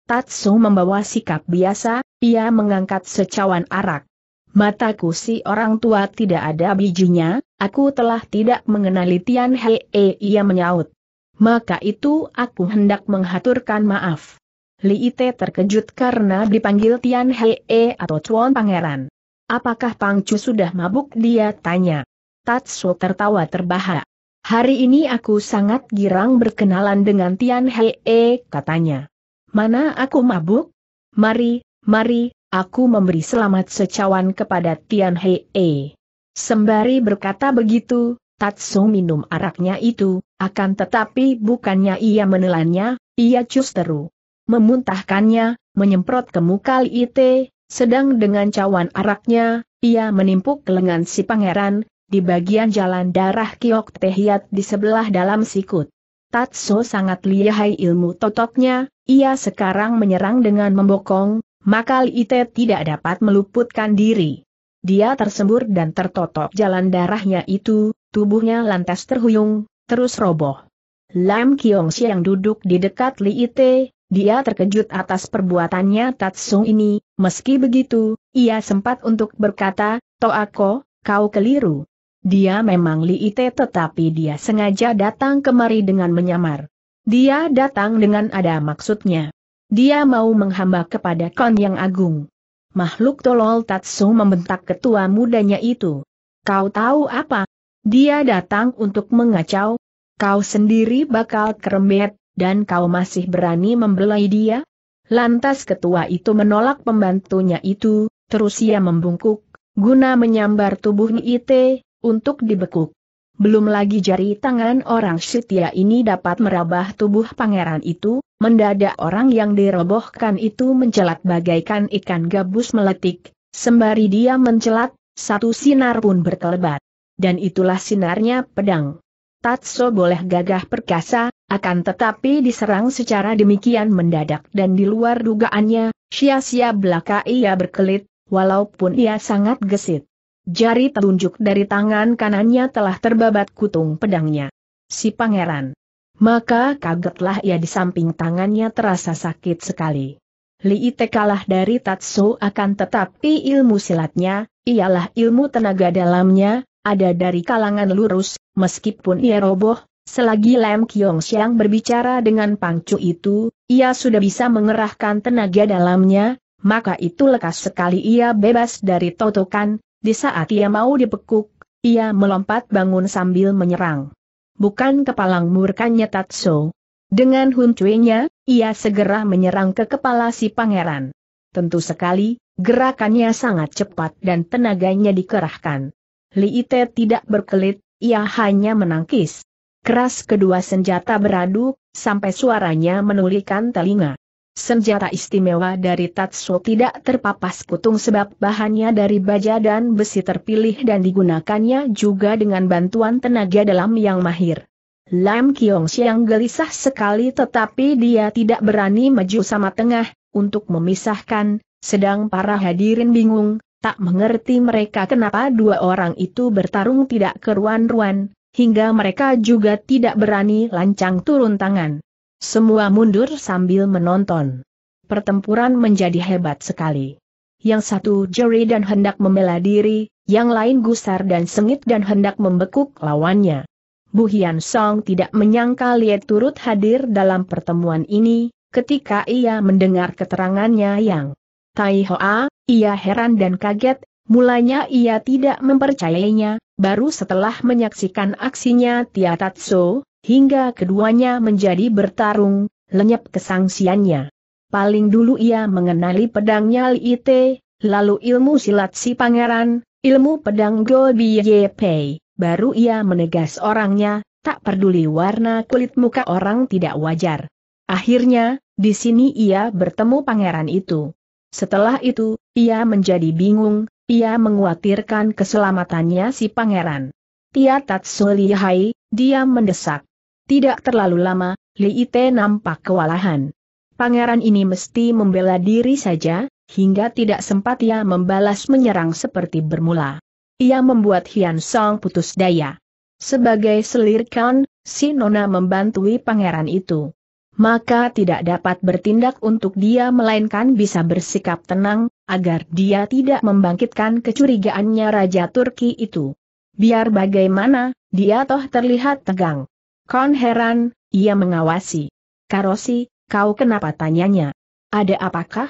Tatsu membawa sikap biasa, ia mengangkat secawan arak. Mataku si orang tua tidak ada bijinya, aku telah tidak mengenali Tian Hei e, ia menyaut. Maka itu aku hendak menghaturkan maaf. Li Ite terkejut karena dipanggil Tian Hei e, atau Chuan Pangeran. Apakah Pangcu sudah mabuk dia tanya. Tatsu tertawa terbahak. Hari ini aku sangat girang berkenalan dengan Tian Hee, eh, katanya. Mana aku mabuk? Mari, mari, aku memberi selamat secawan kepada Tian Hee. Eh. Sembari berkata begitu, Tatsu minum araknya itu, akan tetapi bukannya ia menelannya, ia justru memuntahkannya, menyemprot ke muka Ite, sedang dengan cawan araknya, ia menimpuk lengan si pangeran, di bagian jalan darah Kiok Tehiat di sebelah dalam sikut. Tatso sangat lihai ilmu totoknya. ia sekarang menyerang dengan membokong, maka Ite tidak dapat meluputkan diri. Dia tersembur dan tertotok jalan darahnya itu, tubuhnya lantas terhuyung, terus roboh. Lam Kiong yang duduk di dekat Li Ite, dia terkejut atas perbuatannya Tatsung ini, meski begitu, ia sempat untuk berkata, Toako, kau keliru, dia memang Li tetapi dia sengaja datang kemari dengan menyamar. Dia datang dengan ada maksudnya. Dia mau menghamba kepada Kon yang agung. Makhluk tolol Tatsu membentak ketua mudanya itu. Kau tahu apa? Dia datang untuk mengacau. Kau sendiri bakal kerembet, dan kau masih berani membelai dia? Lantas ketua itu menolak pembantunya itu, terus ia membungkuk, guna menyambar tubuh Ite, untuk dibekuk. Belum lagi jari tangan orang setia ini dapat merabah tubuh pangeran itu, mendadak orang yang dirobohkan itu mencelat bagaikan ikan gabus meletik, sembari dia mencelat, satu sinar pun berkelebat. Dan itulah sinarnya pedang. Tatso boleh gagah perkasa, akan tetapi diserang secara demikian mendadak dan di luar dugaannya, sia-sia belaka ia berkelit, walaupun ia sangat gesit. Jari telunjuk dari tangan kanannya telah terbabat kutung pedangnya. Si pangeran. Maka kagetlah ia di samping tangannya terasa sakit sekali. Liite kalah dari Tatsu akan tetapi ilmu silatnya, ialah ilmu tenaga dalamnya, ada dari kalangan lurus, meskipun ia roboh, selagi Lam Kiong Siang berbicara dengan pangcu itu, ia sudah bisa mengerahkan tenaga dalamnya, maka itu lekas sekali ia bebas dari totokan, di saat ia mau dipekuk, ia melompat bangun sambil menyerang. Bukan kepalang murkanya Tatso. Dengan huncuenya, ia segera menyerang ke kepala si pangeran. Tentu sekali, gerakannya sangat cepat dan tenaganya dikerahkan. Liite tidak berkelit, ia hanya menangkis. Keras kedua senjata beradu, sampai suaranya menulikan telinga. Senjata istimewa dari Tatsuo tidak terpapas kutung sebab bahannya dari baja dan besi terpilih dan digunakannya juga dengan bantuan tenaga dalam yang mahir. Lam Kiong Siang gelisah sekali tetapi dia tidak berani maju sama tengah, untuk memisahkan, sedang para hadirin bingung, tak mengerti mereka kenapa dua orang itu bertarung tidak keruan-ruan, hingga mereka juga tidak berani lancang turun tangan. Semua mundur sambil menonton. Pertempuran menjadi hebat sekali. Yang satu jeri dan hendak membela diri, yang lain gusar dan sengit dan hendak membekuk lawannya. Bu Hian Song tidak menyangka Liet turut hadir dalam pertemuan ini, ketika ia mendengar keterangannya yang Tai Hoa, ia heran dan kaget, mulanya ia tidak mempercayainya, baru setelah menyaksikan aksinya Tia Tatsuo. Hingga keduanya menjadi bertarung, lenyap kesangsiannya. Paling dulu ia mengenali pedangnya Li Ite, lalu ilmu silat si pangeran, ilmu pedang Go Biye Pei, baru ia menegas orangnya, tak peduli warna kulit muka orang tidak wajar. Akhirnya, di sini ia bertemu pangeran itu. Setelah itu, ia menjadi bingung, ia mengkhawatirkan keselamatannya si pangeran. Tia Tatsulihai, dia mendesak. Tidak terlalu lama, Li Ite nampak kewalahan. Pangeran ini mesti membela diri saja, hingga tidak sempat ia membalas menyerang seperti bermula. Ia membuat Hian Song putus daya. Sebagai selirkan, si Nona membantui pangeran itu. Maka tidak dapat bertindak untuk dia melainkan bisa bersikap tenang, agar dia tidak membangkitkan kecurigaannya Raja Turki itu. Biar bagaimana, dia toh terlihat tegang. Kon heran, ia mengawasi. Karosi, kau kenapa tanyanya? Ada apakah?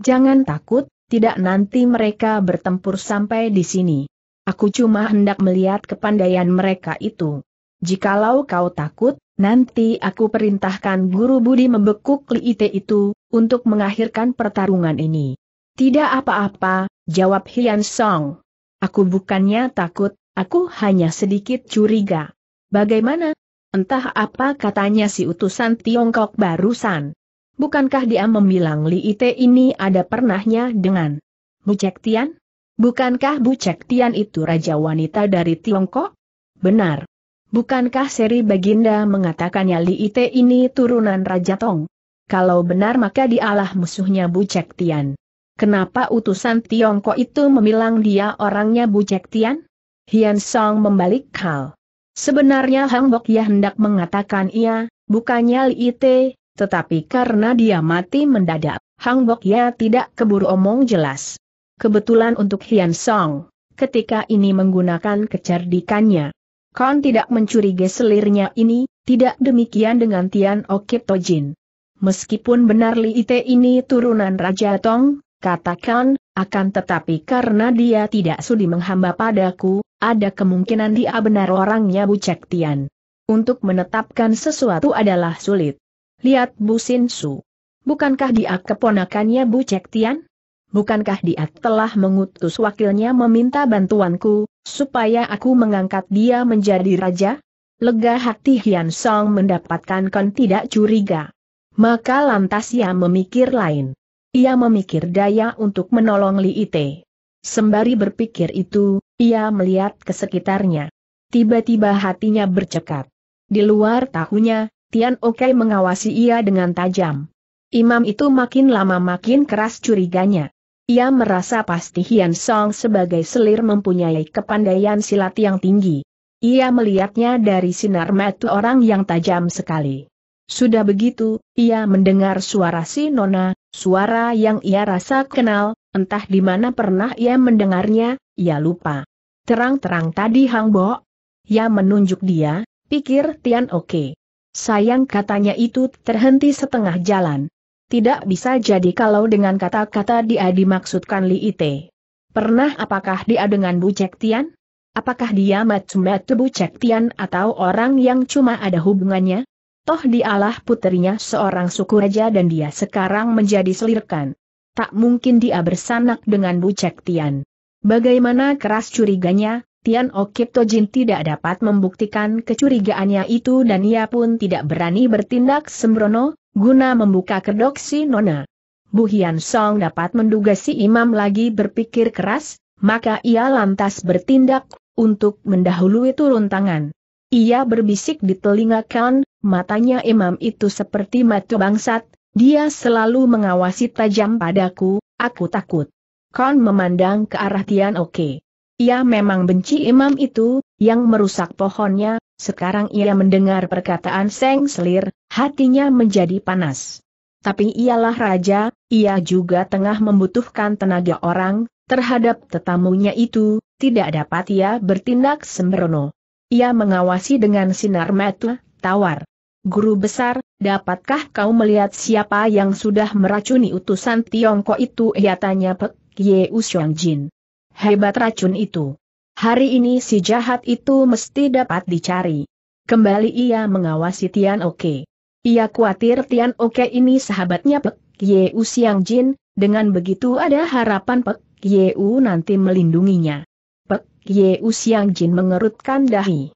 Jangan takut, tidak nanti mereka bertempur sampai di sini. Aku cuma hendak melihat kepandaian mereka itu. Jikalau kau takut, nanti aku perintahkan guru budi membekuk Liite itu, untuk mengakhirkan pertarungan ini. Tidak apa-apa, jawab Hian Song. Aku bukannya takut, aku hanya sedikit curiga. Bagaimana, Entah apa katanya si utusan Tiongkok barusan. Bukankah dia membilang Li Ite ini ada pernahnya dengan Bu Cek Tian? Bukankah Bu Cek Tian itu raja wanita dari Tiongkok? Benar. Bukankah seri Baginda mengatakannya Li Ite ini turunan Raja Tong? Kalau benar maka dialah musuhnya Bu Cek Tian. Kenapa utusan Tiongkok itu memilang dia orangnya Bu Cek Tian? Hian Song membalik hal. Sebenarnya Hang Bok Ya hendak mengatakan iya, bukannya Li Te, tetapi karena dia mati mendadak, Hang Bok Ya tidak keburu omong jelas. Kebetulan untuk Hian Song, ketika ini menggunakan kecerdikannya. Kon tidak mencurigai selirnya ini, tidak demikian dengan Tian Okip Tojin. Meskipun benar Li Ite ini turunan Raja Tong, katakan, akan tetapi karena dia tidak sudi menghamba padaku, ada kemungkinan dia benar orangnya Bu Cek Tian. Untuk menetapkan sesuatu adalah sulit. Lihat Bu Sin Su. Bukankah dia keponakannya Bu Cek Tian? Bukankah dia telah mengutus wakilnya meminta bantuanku, supaya aku mengangkat dia menjadi raja? Lega hati Hian Song mendapatkan kon tidak curiga. Maka lantas ia memikir lain. Ia memikir daya untuk menolong Li Ite. Sembari berpikir itu, ia melihat ke sekitarnya. Tiba-tiba hatinya bercekat. Di luar tahunya, Tian Oke mengawasi ia dengan tajam. Imam itu makin lama makin keras curiganya. Ia merasa pasti Hian Song sebagai selir mempunyai kepandaian silat yang tinggi. Ia melihatnya dari sinar mata orang yang tajam sekali. Sudah begitu, ia mendengar suara si Nona, suara yang ia rasa kenal, Entah di mana pernah ia mendengarnya, ia lupa. Terang-terang tadi Hang Bo. Ia menunjuk dia, pikir Tian Oke. Sayang katanya itu terhenti setengah jalan. Tidak bisa jadi kalau dengan kata-kata dia dimaksudkan Li Ite. Pernah apakah dia dengan Bu Cek Tian? Apakah dia macam-macam Bu Cek Tian atau orang yang cuma ada hubungannya? Toh dialah putrinya seorang suku raja dan dia sekarang menjadi selirkan tak mungkin dia bersanak dengan Bu Cek Tian. Bagaimana keras curiganya, Tian Okip Tojin tidak dapat membuktikan kecurigaannya itu dan ia pun tidak berani bertindak sembrono, guna membuka kedok si Nona. Bu Hian Song dapat menduga si imam lagi berpikir keras, maka ia lantas bertindak untuk mendahului turun tangan. Ia berbisik di telinga Kan, matanya imam itu seperti mata bangsat, dia selalu mengawasi tajam padaku, aku takut. Kon memandang ke arah Tian Oke. Ia memang benci imam itu, yang merusak pohonnya, sekarang ia mendengar perkataan Seng Selir, hatinya menjadi panas. Tapi ialah raja, ia juga tengah membutuhkan tenaga orang, terhadap tetamunya itu, tidak dapat ia bertindak sembrono. Ia mengawasi dengan sinar mata, tawar. Guru besar, dapatkah kau melihat siapa yang sudah meracuni utusan Tiongkok itu? Ia tanya Pek Ye Usyong Jin. Hebat racun itu. Hari ini si jahat itu mesti dapat dicari. Kembali ia mengawasi Tian Oke. Ia khawatir Tian Oke ini sahabatnya Pek Ye Usyong Jin, dengan begitu ada harapan Pek Ye U nanti melindunginya. Pek Ye Usyong Jin mengerutkan dahi.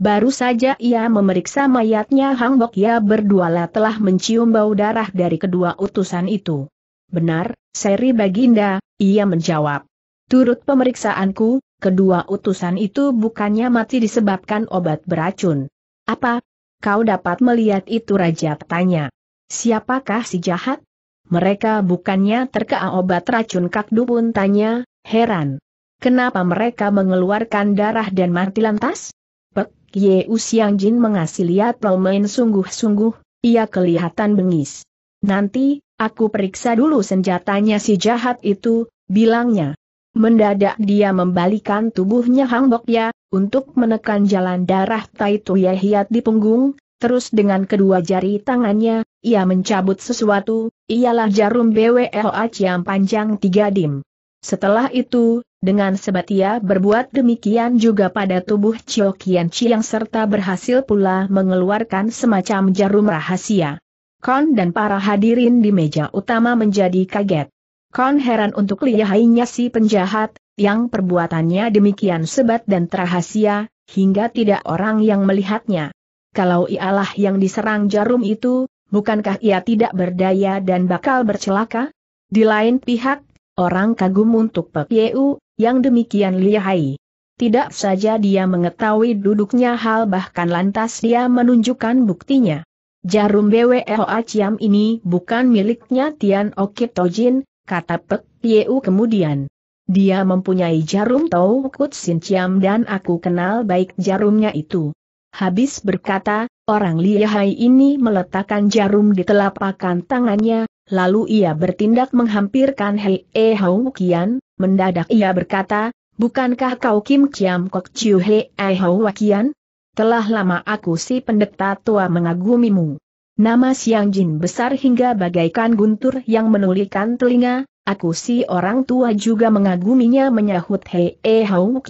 Baru saja ia memeriksa mayatnya Hang Bok Ya lah telah mencium bau darah dari kedua utusan itu. Benar, Seri Baginda, ia menjawab. Turut pemeriksaanku, kedua utusan itu bukannya mati disebabkan obat beracun. Apa? Kau dapat melihat itu Raja tanya. Siapakah si jahat? Mereka bukannya terkea obat racun kakdu pun tanya, heran. Kenapa mereka mengeluarkan darah dan mati lantas? Ye Usiang Jin mengasih lihat Promen sungguh-sungguh, ia kelihatan bengis. Nanti, aku periksa dulu senjatanya si jahat itu, bilangnya. Mendadak dia membalikan tubuhnya Hang Ya, untuk menekan jalan darah Tai Ye Hiat di punggung, terus dengan kedua jari tangannya, ia mencabut sesuatu, ialah jarum BWLH yang panjang tiga dim. Setelah itu, dengan sebab ia berbuat demikian juga pada tubuh Chio Kian yang serta berhasil pula mengeluarkan semacam jarum rahasia. Kon dan para hadirin di meja utama menjadi kaget. Kon heran untuk lihainya si penjahat, yang perbuatannya demikian sebat dan terahasia, hingga tidak orang yang melihatnya. Kalau ialah yang diserang jarum itu, bukankah ia tidak berdaya dan bakal bercelaka? Di lain pihak, orang kagum untuk Pek yang demikian lihai. Tidak saja dia mengetahui duduknya hal bahkan lantas dia menunjukkan buktinya. Jarum BWO Aciam ini bukan miliknya Tian Oke Tojin, kata Pek Yeu kemudian. Dia mempunyai jarum Tau Kut Sin Ciam dan aku kenal baik jarumnya itu. Habis berkata, orang lihai ini meletakkan jarum di telapakan tangannya, lalu ia bertindak menghampirkan Hei E Hou Kian, Mendadak ia berkata, bukankah kau Kim Chiam Kok Chiu He Ai Wakian? Telah lama aku si pendeta tua mengagumimu. Nama Siang Jin besar hingga bagaikan guntur yang menulikan telinga, aku si orang tua juga mengaguminya menyahut He E Hou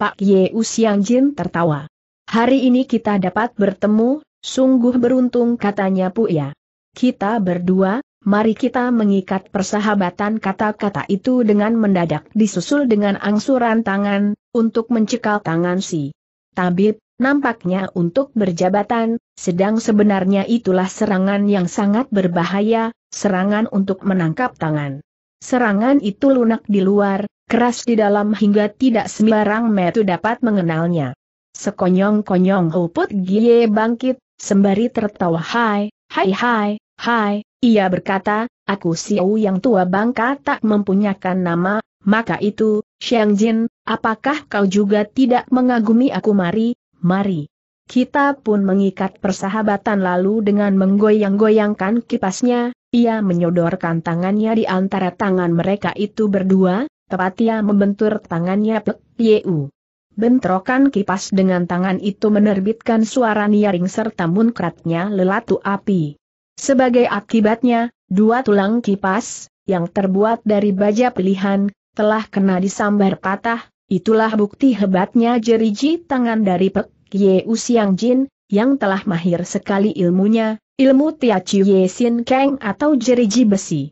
Pak Ye U Siang Jin tertawa. Hari ini kita dapat bertemu, sungguh beruntung katanya Puya. Kita berdua, Mari kita mengikat persahabatan kata-kata itu dengan mendadak disusul dengan angsuran tangan, untuk mencekal tangan si tabib, nampaknya untuk berjabatan, sedang sebenarnya itulah serangan yang sangat berbahaya, serangan untuk menangkap tangan. Serangan itu lunak di luar, keras di dalam hingga tidak sembarang metu dapat mengenalnya. Sekonyong-konyong Huput Gie bangkit, sembari tertawa hai, hai hai, hai, ia berkata, aku Xiao yang tua bangka tak mempunyakan nama, maka itu, Xiang Jin, apakah kau juga tidak mengagumi aku mari, mari. Kita pun mengikat persahabatan lalu dengan menggoyang-goyangkan kipasnya, ia menyodorkan tangannya di antara tangan mereka itu berdua, tepat ia membentur tangannya Pek Yeu. Bentrokan kipas dengan tangan itu menerbitkan suara nyaring serta munkratnya lelatu api. Sebagai akibatnya, dua tulang kipas, yang terbuat dari baja pilihan, telah kena disambar patah, itulah bukti hebatnya jeriji tangan dari Pek Ye Usiang Jin, yang telah mahir sekali ilmunya, ilmu Tia Ye Sin Kang atau jeriji besi.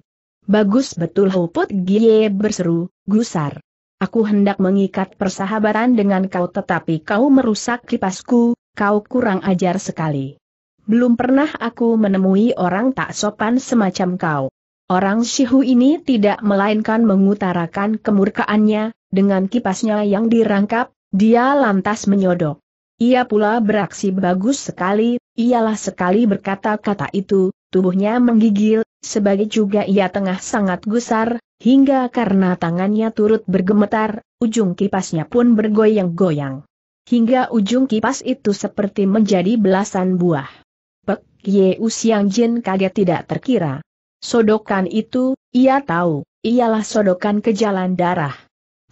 Bagus betul Huput Gie berseru, gusar. Aku hendak mengikat persahabatan dengan kau tetapi kau merusak kipasku, kau kurang ajar sekali belum pernah aku menemui orang tak sopan semacam kau. Orang Shihu ini tidak melainkan mengutarakan kemurkaannya, dengan kipasnya yang dirangkap, dia lantas menyodok. Ia pula beraksi bagus sekali, ialah sekali berkata-kata itu, tubuhnya menggigil, sebagai juga ia tengah sangat gusar, hingga karena tangannya turut bergemetar, ujung kipasnya pun bergoyang-goyang. Hingga ujung kipas itu seperti menjadi belasan buah. Ye Usiang Jin kaget tidak terkira. Sodokan itu, ia tahu, ialah sodokan ke jalan darah.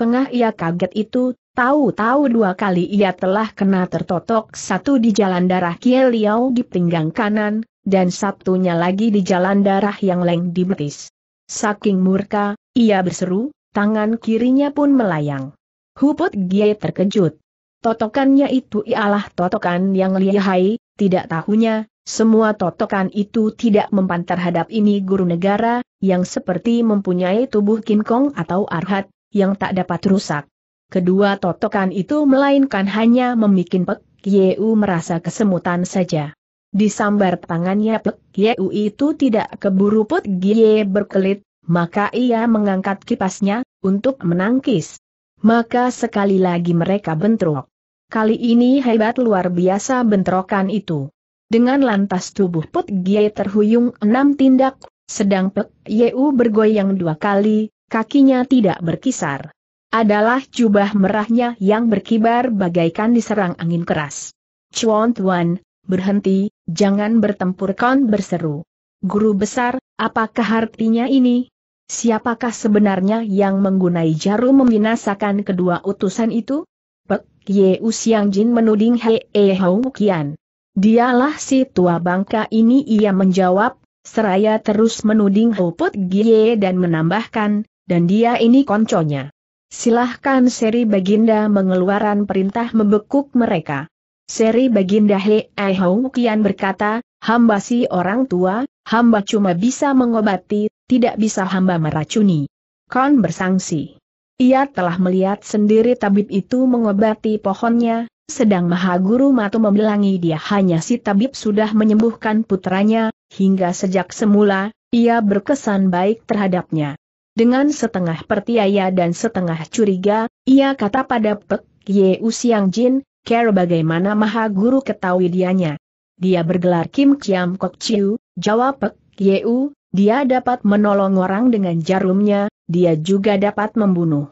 Tengah ia kaget itu, tahu-tahu dua kali ia telah kena tertotok satu di jalan darah Kie Liao di pinggang kanan, dan satunya lagi di jalan darah yang leng di betis. Saking murka, ia berseru, tangan kirinya pun melayang. Huput Gie terkejut. Totokannya itu ialah totokan yang lihai, tidak tahunya, semua totokan itu tidak mempan terhadap ini guru negara, yang seperti mempunyai tubuh kinkong atau arhat, yang tak dapat rusak. Kedua totokan itu melainkan hanya memikin Pek Yeu merasa kesemutan saja. Disambar tangannya Pek Yeu itu tidak keburu Pek Gie berkelit, maka ia mengangkat kipasnya, untuk menangkis. Maka sekali lagi mereka bentrok. Kali ini hebat luar biasa bentrokan itu. Dengan lantas tubuh Put Gie terhuyung enam tindak, sedang Pek Yeu bergoyang dua kali, kakinya tidak berkisar. Adalah jubah merahnya yang berkibar bagaikan diserang angin keras. Chuan Tuan, berhenti, jangan bertempur kon berseru. Guru besar, apakah artinya ini? Siapakah sebenarnya yang menggunai jarum membinasakan kedua utusan itu? Pek Yeu Siang Jin menuding Hei Hou Kian. Dialah si tua bangka ini ia menjawab, seraya terus menuding Hopot Gie dan menambahkan, dan dia ini konconya. Silahkan seri baginda mengeluarkan perintah membekuk mereka. Seri baginda He Ai Hou Kian berkata, hamba si orang tua, hamba cuma bisa mengobati, tidak bisa hamba meracuni. Kon bersangsi. Ia telah melihat sendiri tabib itu mengobati pohonnya, sedang Maha Guru Matu membelangi dia hanya si tabib sudah menyembuhkan putranya, hingga sejak semula, ia berkesan baik terhadapnya. Dengan setengah pertiaya dan setengah curiga, ia kata pada Pek Ye Usiang Jin, care bagaimana Maha Guru ketahui dianya. Dia bergelar Kim Chiam Kok Chiu, jawab Pek Ye U, dia dapat menolong orang dengan jarumnya, dia juga dapat membunuh.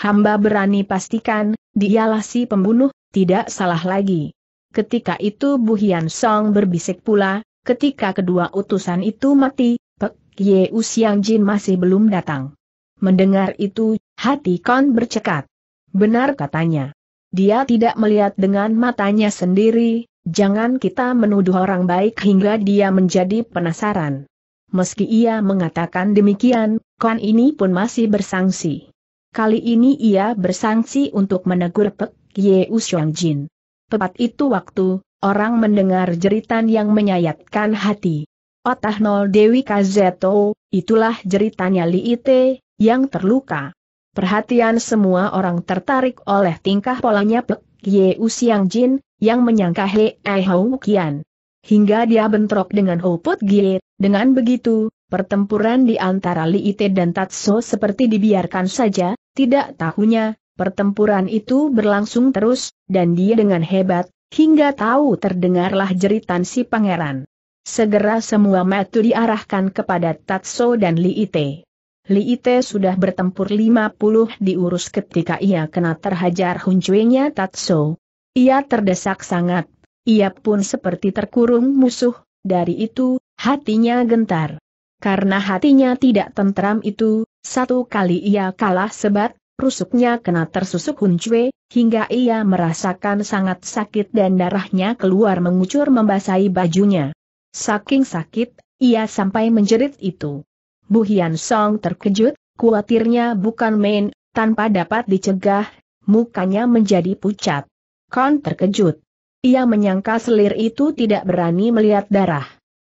Hamba berani pastikan, dialah si pembunuh, tidak salah lagi. Ketika itu Bu Hian Song berbisik pula, ketika kedua utusan itu mati, Pek Ye Usiang Jin masih belum datang. Mendengar itu, hati Kon bercekat. Benar katanya. Dia tidak melihat dengan matanya sendiri, jangan kita menuduh orang baik hingga dia menjadi penasaran. Meski ia mengatakan demikian, Kon ini pun masih bersangsi. Kali ini ia bersangsi untuk menegur Pek Ye Usyong Jin. Tepat itu waktu, orang mendengar jeritan yang menyayatkan hati. Otah Nol Dewi Kazeto, itulah jeritannya Li Ite, yang terluka. Perhatian semua orang tertarik oleh tingkah polanya Pek Ye Jin, yang menyangka He Ai Kian. Hingga dia bentrok dengan Ho Put Gie, dengan begitu, pertempuran di antara Li Ite dan Tatso seperti dibiarkan saja, tidak tahunya, Pertempuran itu berlangsung terus, dan dia dengan hebat, hingga tahu terdengarlah jeritan si pangeran. Segera semua metu diarahkan kepada Tatso dan Li Li Liite sudah bertempur 50 diurus ketika ia kena terhajar huncuenya Tatso. Ia terdesak sangat, ia pun seperti terkurung musuh, dari itu, hatinya gentar. Karena hatinya tidak tentram itu, satu kali ia kalah sebat, rusuknya kena tersusuk Huncue, hingga ia merasakan sangat sakit dan darahnya keluar mengucur membasahi bajunya. Saking sakit, ia sampai menjerit itu. Bu Hian Song terkejut, kuatirnya bukan main, tanpa dapat dicegah, mukanya menjadi pucat. Kon terkejut. Ia menyangka selir itu tidak berani melihat darah.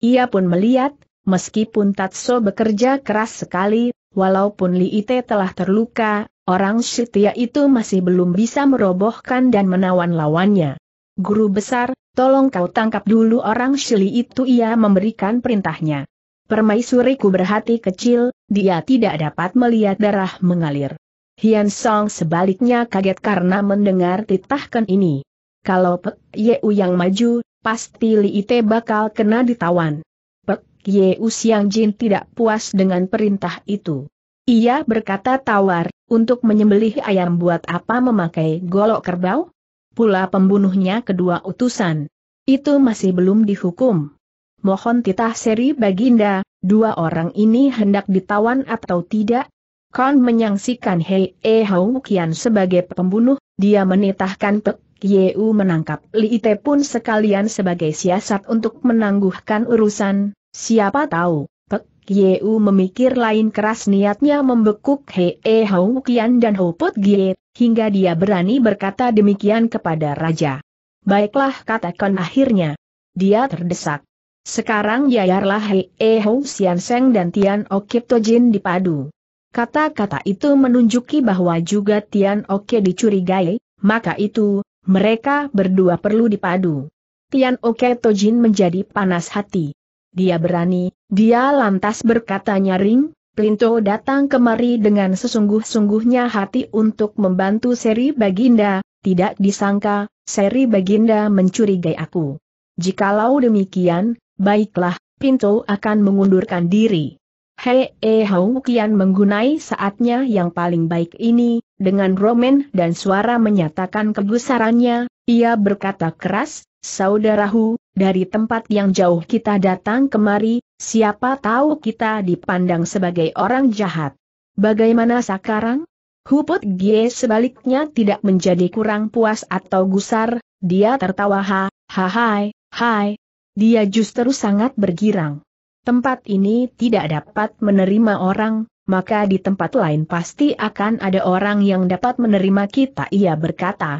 Ia pun melihat, meskipun Tatso bekerja keras sekali, walaupun Li Ite telah terluka, Orang setia itu masih belum bisa merobohkan dan menawan lawannya. Guru besar, tolong kau tangkap dulu orang Shili itu ia memberikan perintahnya. Permaisuriku berhati kecil, dia tidak dapat melihat darah mengalir. Hian Song sebaliknya kaget karena mendengar titahkan ini. Kalau Pek Yeu yang maju, pasti Li Ite bakal kena ditawan. Pek Yeu Siang Jin tidak puas dengan perintah itu. Ia berkata tawar, untuk menyembelih ayam buat apa memakai golok kerbau? Pula pembunuhnya kedua utusan. Itu masih belum dihukum. Mohon titah seri baginda, dua orang ini hendak ditawan atau tidak? Kon menyangsikan Hei E Hou Kian sebagai pembunuh, dia menitahkan Pek Yeu menangkap Li Ite pun sekalian sebagai siasat untuk menangguhkan urusan, siapa tahu. Yeu memikir lain keras niatnya membekuk E Hou Kian dan Hou Put Gie, hingga dia berani berkata demikian kepada Raja. Baiklah katakan akhirnya. Dia terdesak. Sekarang yayarlah E Hou Sian Seng dan Tian Oke Tojin dipadu. Kata-kata itu menunjuki bahwa juga Tian Oke dicurigai, maka itu, mereka berdua perlu dipadu. Tian Oke Tojin menjadi panas hati dia berani, dia lantas berkata nyaring, Plinto datang kemari dengan sesungguh-sungguhnya hati untuk membantu Seri Baginda, tidak disangka, Seri Baginda mencurigai aku. Jikalau demikian, baiklah, Pinto akan mengundurkan diri. Hei eh Hau Kian menggunai saatnya yang paling baik ini, dengan romen dan suara menyatakan kegusarannya, ia berkata keras, Saudarahu, dari tempat yang jauh kita datang kemari, siapa tahu kita dipandang sebagai orang jahat. Bagaimana sekarang? Huput Gie sebaliknya tidak menjadi kurang puas atau gusar, dia tertawa ha, ha hai, hai. Dia justru sangat bergirang. Tempat ini tidak dapat menerima orang, maka di tempat lain pasti akan ada orang yang dapat menerima kita ia berkata.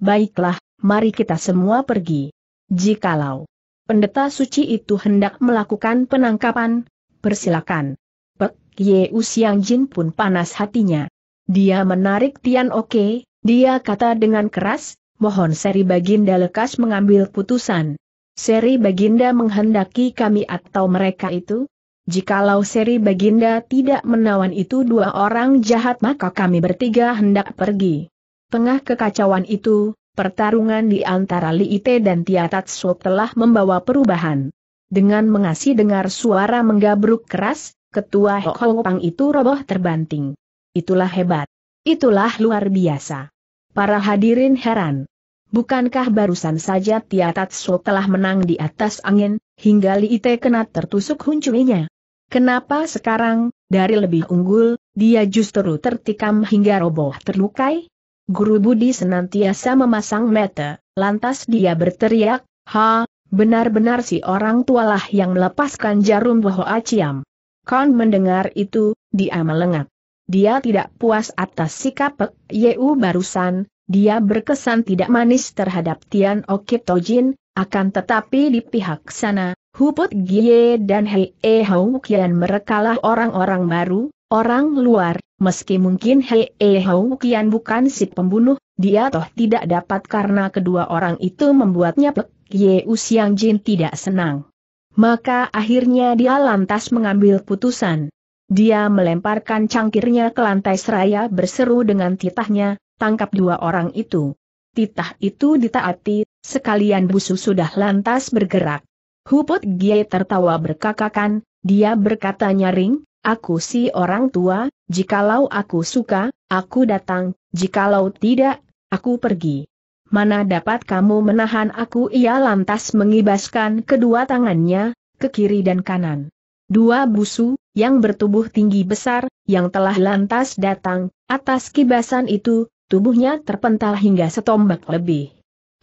Baiklah, mari kita semua pergi. Jikalau pendeta suci itu hendak melakukan penangkapan, persilakan. Pek Ye Usiang Jin pun panas hatinya. Dia menarik Tian Oke, dia kata dengan keras, mohon seri baginda lekas mengambil putusan. Seri baginda menghendaki kami atau mereka itu? Jikalau seri baginda tidak menawan itu dua orang jahat maka kami bertiga hendak pergi. Tengah kekacauan itu, pertarungan di antara Li Liite dan Tia Tiatatsu telah membawa perubahan. Dengan mengasih dengar suara menggabruk keras, ketua Hokhopang itu roboh terbanting. Itulah hebat. Itulah luar biasa. Para hadirin heran. Bukankah barusan saja Tia Tiatatsu telah menang di atas angin, hingga Li Liite kena tertusuk huncuinya? Kenapa sekarang, dari lebih unggul, dia justru tertikam hingga roboh terlukai? Guru Budi senantiasa memasang mata, lantas dia berteriak, Ha, benar-benar si orang tualah yang melepaskan jarum Boho Aciam. Kon mendengar itu, dia melengak. Dia tidak puas atas sikap Pek Yeu barusan, dia berkesan tidak manis terhadap Tian Okip Tojin, akan tetapi di pihak sana, Huput Gie dan Hei E Kian merekalah orang-orang baru, Orang luar, meski mungkin Hei eh Hou Kian bukan si pembunuh, dia toh tidak dapat karena kedua orang itu membuatnya Pek Ye Usiang Jin tidak senang. Maka akhirnya dia lantas mengambil putusan. Dia melemparkan cangkirnya ke lantai seraya berseru dengan titahnya, tangkap dua orang itu. Titah itu ditaati, sekalian busu sudah lantas bergerak. Huput Gie tertawa berkakakan, dia berkata nyaring, Aku si orang tua, jikalau aku suka, aku datang, jikalau tidak, aku pergi. Mana dapat kamu menahan aku ia lantas mengibaskan kedua tangannya, ke kiri dan kanan. Dua busu, yang bertubuh tinggi besar, yang telah lantas datang, atas kibasan itu, tubuhnya terpental hingga setombak lebih.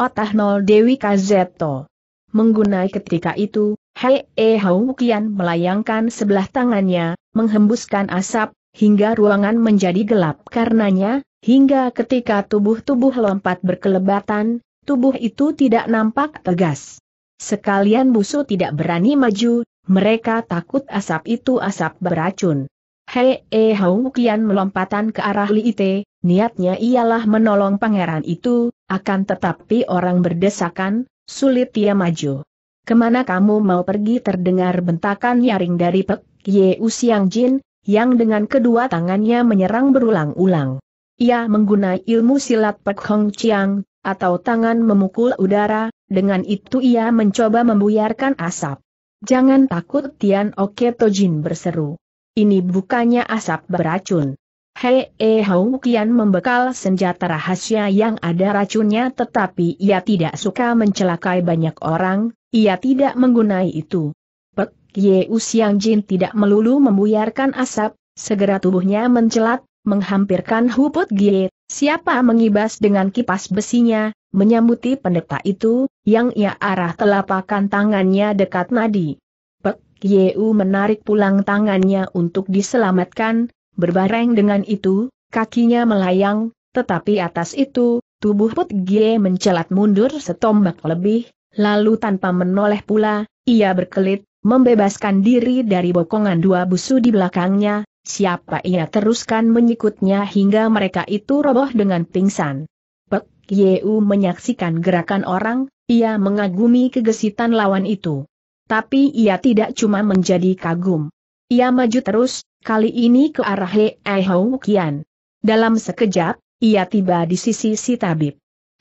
Otah nol Dewi Kazeto. Menggunai ketika itu, Hei E Hau Mukian melayangkan sebelah tangannya, menghembuskan asap, hingga ruangan menjadi gelap karenanya, hingga ketika tubuh-tubuh lompat berkelebatan, tubuh itu tidak nampak tegas. Sekalian musuh tidak berani maju, mereka takut asap itu asap beracun. Hei E Hau Mukian melompatan ke arah Li Ite, niatnya ialah menolong pangeran itu, akan tetapi orang berdesakan, sulit ia maju. Kemana kamu mau pergi terdengar bentakan nyaring dari Pek Ye Usiang Jin, yang dengan kedua tangannya menyerang berulang-ulang. Ia menggunai ilmu silat Pek Hong Chiang, atau tangan memukul udara, dengan itu ia mencoba membuyarkan asap. Jangan takut Tian Oke Tojin berseru. Ini bukannya asap beracun. Hei E Hou Kian membekal senjata rahasia yang ada racunnya tetapi ia tidak suka mencelakai banyak orang, ia tidak menggunai itu. Pek Ye Usiang Jin tidak melulu membuyarkan asap, segera tubuhnya mencelat, menghampirkan Huput Gie, siapa mengibas dengan kipas besinya, menyambuti pendeta itu, yang ia arah telapakan tangannya dekat nadi. Pek Yeu menarik pulang tangannya untuk diselamatkan, berbareng dengan itu, kakinya melayang, tetapi atas itu, tubuh Put Gie mencelat mundur setombak lebih, Lalu tanpa menoleh pula, ia berkelit, membebaskan diri dari bokongan dua busu di belakangnya, siapa ia teruskan menyikutnya hingga mereka itu roboh dengan pingsan. Pek Yeu menyaksikan gerakan orang, ia mengagumi kegesitan lawan itu. Tapi ia tidak cuma menjadi kagum. Ia maju terus, kali ini ke arah Hei Hou Kian. Dalam sekejap, ia tiba di sisi si tabib.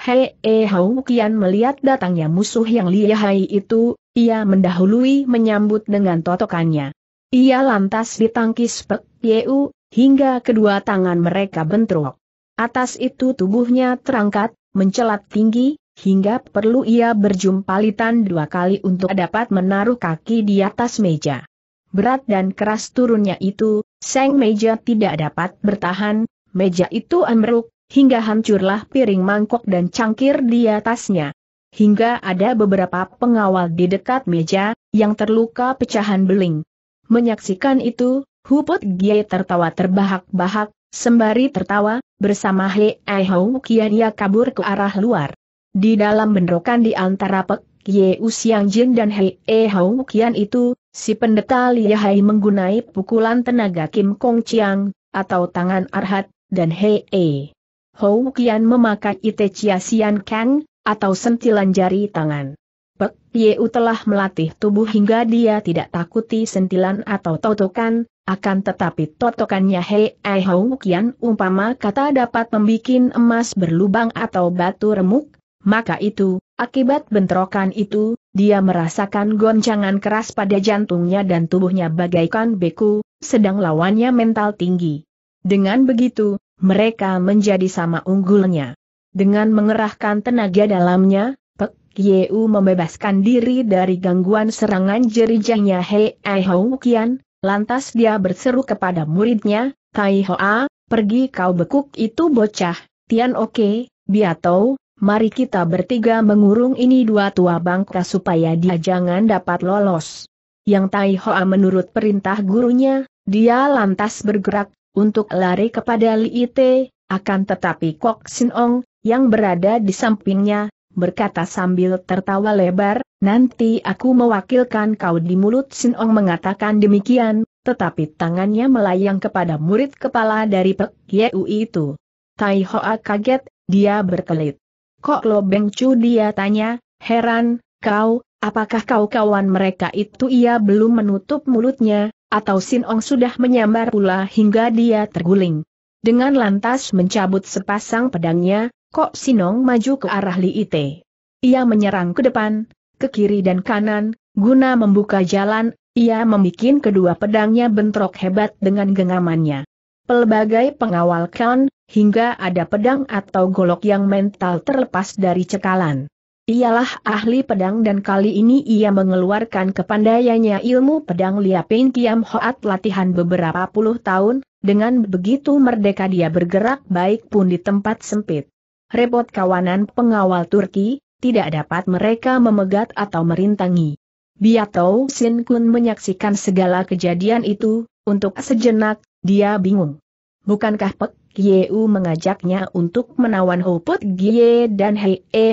Hei ehau Hau Kian melihat datangnya musuh yang lihai itu, ia mendahului menyambut dengan totokannya. Ia lantas ditangkis Pek Yeu, hingga kedua tangan mereka bentrok. Atas itu tubuhnya terangkat, mencelat tinggi, hingga perlu ia berjumpalitan dua kali untuk dapat menaruh kaki di atas meja. Berat dan keras turunnya itu, seng meja tidak dapat bertahan, meja itu ambruk, hingga hancurlah piring mangkok dan cangkir di atasnya. Hingga ada beberapa pengawal di dekat meja, yang terluka pecahan beling. Menyaksikan itu, Huput Gie tertawa terbahak-bahak, sembari tertawa, bersama He Ai Hou Kian ia kabur ke arah luar. Di dalam bentrokan di antara Pek Ye Usiang Jin dan He Ai Hou Kian itu, si pendeta Liahai menggunai pukulan tenaga Kim Kong Chiang, atau tangan Arhat, dan He Ai Hou Qian memakai Ite Chia Sian Kang, atau sentilan jari tangan. Pek Yeu telah melatih tubuh hingga dia tidak takuti sentilan atau totokan, akan tetapi totokannya Hei Ai Hou Qian umpama kata dapat membuat emas berlubang atau batu remuk, maka itu, akibat bentrokan itu, dia merasakan goncangan keras pada jantungnya dan tubuhnya bagaikan beku, sedang lawannya mental tinggi. Dengan begitu, mereka menjadi sama unggulnya. Dengan mengerahkan tenaga dalamnya, Pek Yeu membebaskan diri dari gangguan serangan jerijahnya Hei Ai Hou lantas dia berseru kepada muridnya, Tai Hoa, pergi kau bekuk itu bocah, Tian Oke, Biatou, mari kita bertiga mengurung ini dua tua bangka supaya dia jangan dapat lolos. Yang Tai Hoa menurut perintah gurunya, dia lantas bergerak, untuk lari kepada Li Te, akan tetapi Kok Sin Ong, yang berada di sampingnya, berkata sambil tertawa lebar, nanti aku mewakilkan kau di mulut Sin Ong mengatakan demikian, tetapi tangannya melayang kepada murid kepala dari Pek Yeu itu. Tai Hoa kaget, dia berkelit. Kok Lo Beng Chu dia tanya, heran, kau, Apakah kau kawan mereka itu ia belum menutup mulutnya, atau Sin Ong sudah menyambar pula hingga dia terguling. Dengan lantas mencabut sepasang pedangnya, Kok Sinong maju ke arah Li Ite. Ia menyerang ke depan, ke kiri dan kanan, guna membuka jalan, ia membuat kedua pedangnya bentrok hebat dengan genggamannya. Pelbagai pengawal kan, hingga ada pedang atau golok yang mental terlepas dari cekalan. Ialah ahli pedang dan kali ini ia mengeluarkan kepandaiannya ilmu pedang Liapin Kiam Hoat latihan beberapa puluh tahun, dengan begitu merdeka dia bergerak baik pun di tempat sempit. Repot kawanan pengawal Turki, tidak dapat mereka memegat atau merintangi. Biatou Sin Kun menyaksikan segala kejadian itu, untuk sejenak, dia bingung. Bukankah Pek Yeu mengajaknya untuk menawan Hoput Gie dan Hei E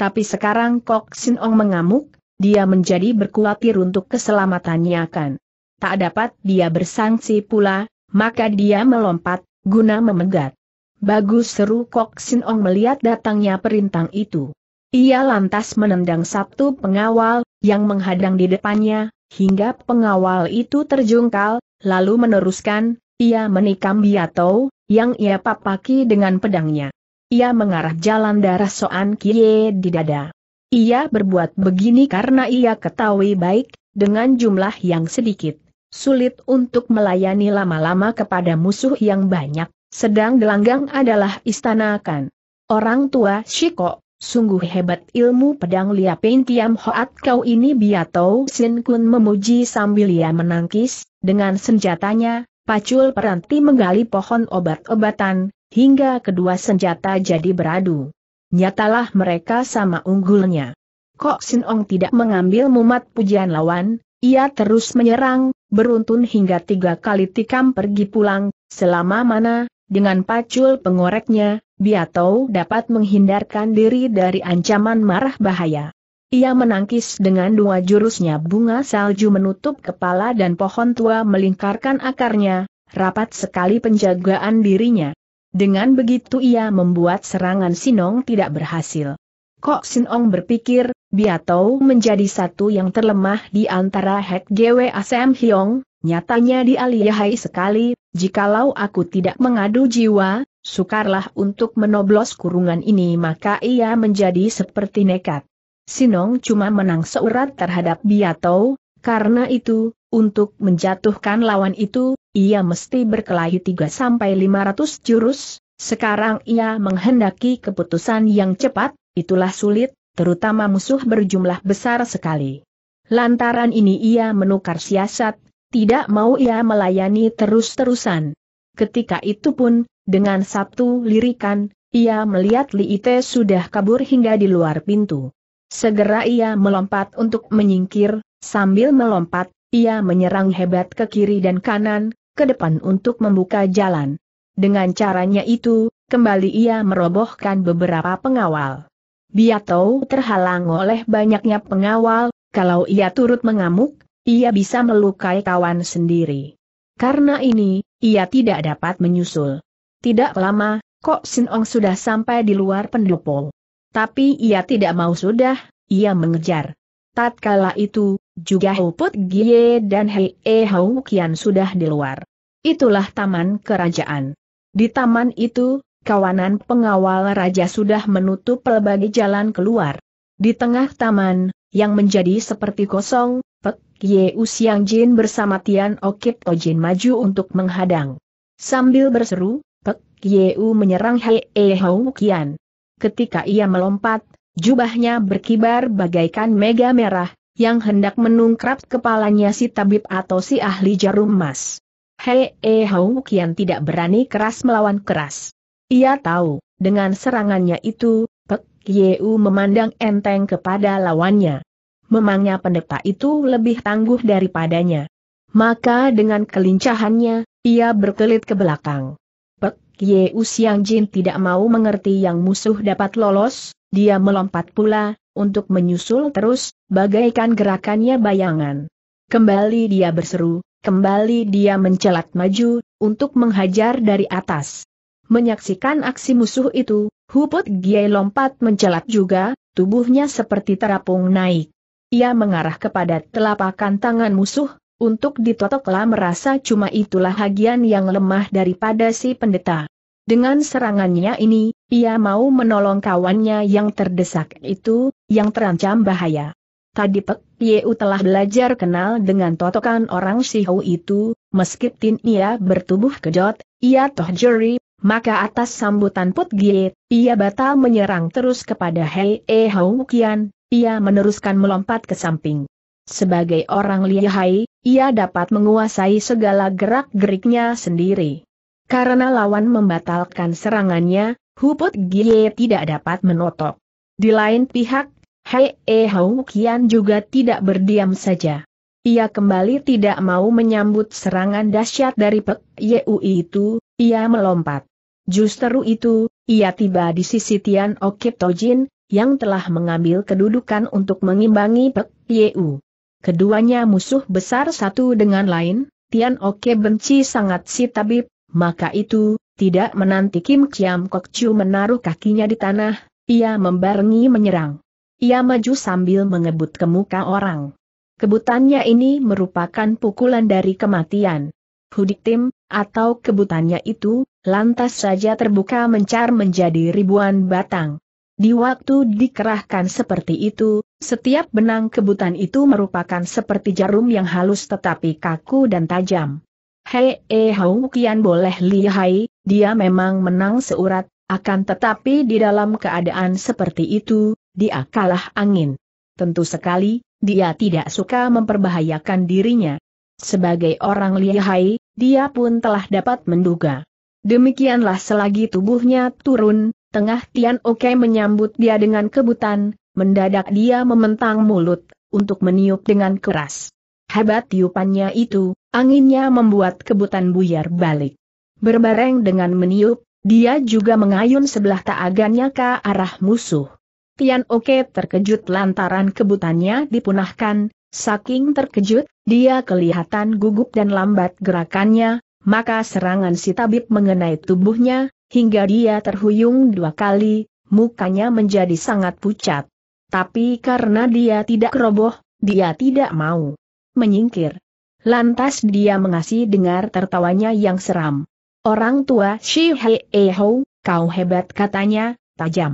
tapi sekarang Kok Sin Ong mengamuk, dia menjadi berkuatir untuk keselamatannya kan. Tak dapat dia bersangsi pula, maka dia melompat, guna memegat. Bagus seru Kok Sin Ong melihat datangnya perintang itu. Ia lantas menendang satu pengawal, yang menghadang di depannya, hingga pengawal itu terjungkal, lalu meneruskan, ia menikam Biatou, yang ia papaki dengan pedangnya. Ia mengarah jalan darah Soan Kie di dada. Ia berbuat begini karena ia ketahui baik, dengan jumlah yang sedikit, sulit untuk melayani lama-lama kepada musuh yang banyak, sedang gelanggang adalah istana kan. Orang tua Shiko, sungguh hebat ilmu pedang liapin Tiam Hoat kau ini Biatou Sin Kun memuji sambil ia menangkis, dengan senjatanya, pacul peranti menggali pohon obat-obatan, hingga kedua senjata jadi beradu. Nyatalah mereka sama unggulnya. Kok Sin Ong tidak mengambil mumat pujian lawan, ia terus menyerang, beruntun hingga tiga kali tikam pergi pulang, selama mana, dengan pacul pengoreknya, Biatou dapat menghindarkan diri dari ancaman marah bahaya. Ia menangkis dengan dua jurusnya bunga salju menutup kepala dan pohon tua melingkarkan akarnya, rapat sekali penjagaan dirinya. Dengan begitu ia membuat serangan Sinong tidak berhasil. Kok Sinong berpikir, Biatou menjadi satu yang terlemah di antara Hek Dewa Asem Hyong, nyatanya dia lihai sekali, jikalau aku tidak mengadu jiwa, sukarlah untuk menoblos kurungan ini maka ia menjadi seperti nekat. Sinong cuma menang seurat terhadap Biatou, karena itu, untuk menjatuhkan lawan itu, ia mesti berkelahi 3-500 jurus, sekarang ia menghendaki keputusan yang cepat, itulah sulit, terutama musuh berjumlah besar sekali. Lantaran ini ia menukar siasat, tidak mau ia melayani terus-terusan. Ketika itu pun, dengan satu lirikan, ia melihat Li Ite sudah kabur hingga di luar pintu. Segera ia melompat untuk menyingkir, sambil melompat, ia menyerang hebat ke kiri dan kanan, ke depan untuk membuka jalan. Dengan caranya itu, kembali ia merobohkan beberapa pengawal. Biato terhalang oleh banyaknya pengawal, kalau ia turut mengamuk, ia bisa melukai kawan sendiri. Karena ini, ia tidak dapat menyusul. Tidak lama, Kok Sinong sudah sampai di luar pendopo. Tapi ia tidak mau sudah, ia mengejar. Tatkala itu, juga Huput Gie dan Hei E Hau Kian sudah di luar. Itulah taman kerajaan. Di taman itu, kawanan pengawal raja sudah menutup pelbagai jalan keluar. Di tengah taman, yang menjadi seperti kosong, Pek Ye Usiang Jin bersama Tian Okip Tojin maju untuk menghadang. Sambil berseru, Pek Ye U menyerang Hei E Kian. Ketika ia melompat, Jubahnya berkibar bagaikan mega merah, yang hendak menungkrap kepalanya si tabib atau si ahli jarum emas. Hei ehau Kian tidak berani keras melawan keras. Ia tahu, dengan serangannya itu, Pek Yeu memandang enteng kepada lawannya. Memangnya pendeta itu lebih tangguh daripadanya. Maka dengan kelincahannya, ia berkelit ke belakang. Pek Yeu Siang Jin tidak mau mengerti yang musuh dapat lolos, dia melompat pula, untuk menyusul terus, bagaikan gerakannya bayangan. Kembali dia berseru, kembali dia mencelat maju, untuk menghajar dari atas. Menyaksikan aksi musuh itu, Huput Giai lompat mencelat juga, tubuhnya seperti terapung naik. Ia mengarah kepada telapakan tangan musuh, untuk ditotoklah merasa cuma itulah hagian yang lemah daripada si pendeta. Dengan serangannya ini, ia mau menolong kawannya yang terdesak itu, yang terancam bahaya. Tadi Pek Yeu telah belajar kenal dengan totokan orang Sihou itu, meskipun ia bertubuh kejot, ia toh juri. maka atas sambutan Put Gie, ia batal menyerang terus kepada Hei E Hou Kian, ia meneruskan melompat ke samping. Sebagai orang lihai, ia dapat menguasai segala gerak-geriknya sendiri. Karena lawan membatalkan serangannya, Huput Gie tidak dapat menotok. Di lain pihak, Hei E Kian juga tidak berdiam saja. Ia kembali tidak mau menyambut serangan dahsyat dari Pek Yui itu, ia melompat. Justru itu, ia tiba di sisi Tian Okip Tojin, yang telah mengambil kedudukan untuk mengimbangi Pek Yeu. Keduanya musuh besar satu dengan lain, Tian Oke benci sangat si tabib, maka itu, tidak menanti Kim Chiam Kok Chiu menaruh kakinya di tanah, ia membarengi menyerang. Ia maju sambil mengebut ke muka orang. Kebutannya ini merupakan pukulan dari kematian. Hudik Tim, atau kebutannya itu, lantas saja terbuka mencar menjadi ribuan batang. Di waktu dikerahkan seperti itu, setiap benang kebutan itu merupakan seperti jarum yang halus tetapi kaku dan tajam. Hei, eh, hau kian boleh lihai, dia memang menang seurat, akan tetapi di dalam keadaan seperti itu, dia kalah angin. Tentu sekali, dia tidak suka memperbahayakan dirinya. Sebagai orang lihai, dia pun telah dapat menduga. Demikianlah selagi tubuhnya turun, tengah Tian Oke menyambut dia dengan kebutan, mendadak dia mementang mulut, untuk meniup dengan keras. Hebat tiupannya itu, anginnya membuat kebutan buyar balik. Berbareng dengan meniup, dia juga mengayun sebelah taagannya ke arah musuh. Tian Oke terkejut lantaran kebutannya dipunahkan, saking terkejut, dia kelihatan gugup dan lambat gerakannya, maka serangan si tabib mengenai tubuhnya, hingga dia terhuyung dua kali, mukanya menjadi sangat pucat. Tapi karena dia tidak roboh, dia tidak mau menyingkir. Lantas dia mengasih dengar tertawanya yang seram. Orang tua Shi Hei e Ho, kau hebat katanya, tajam.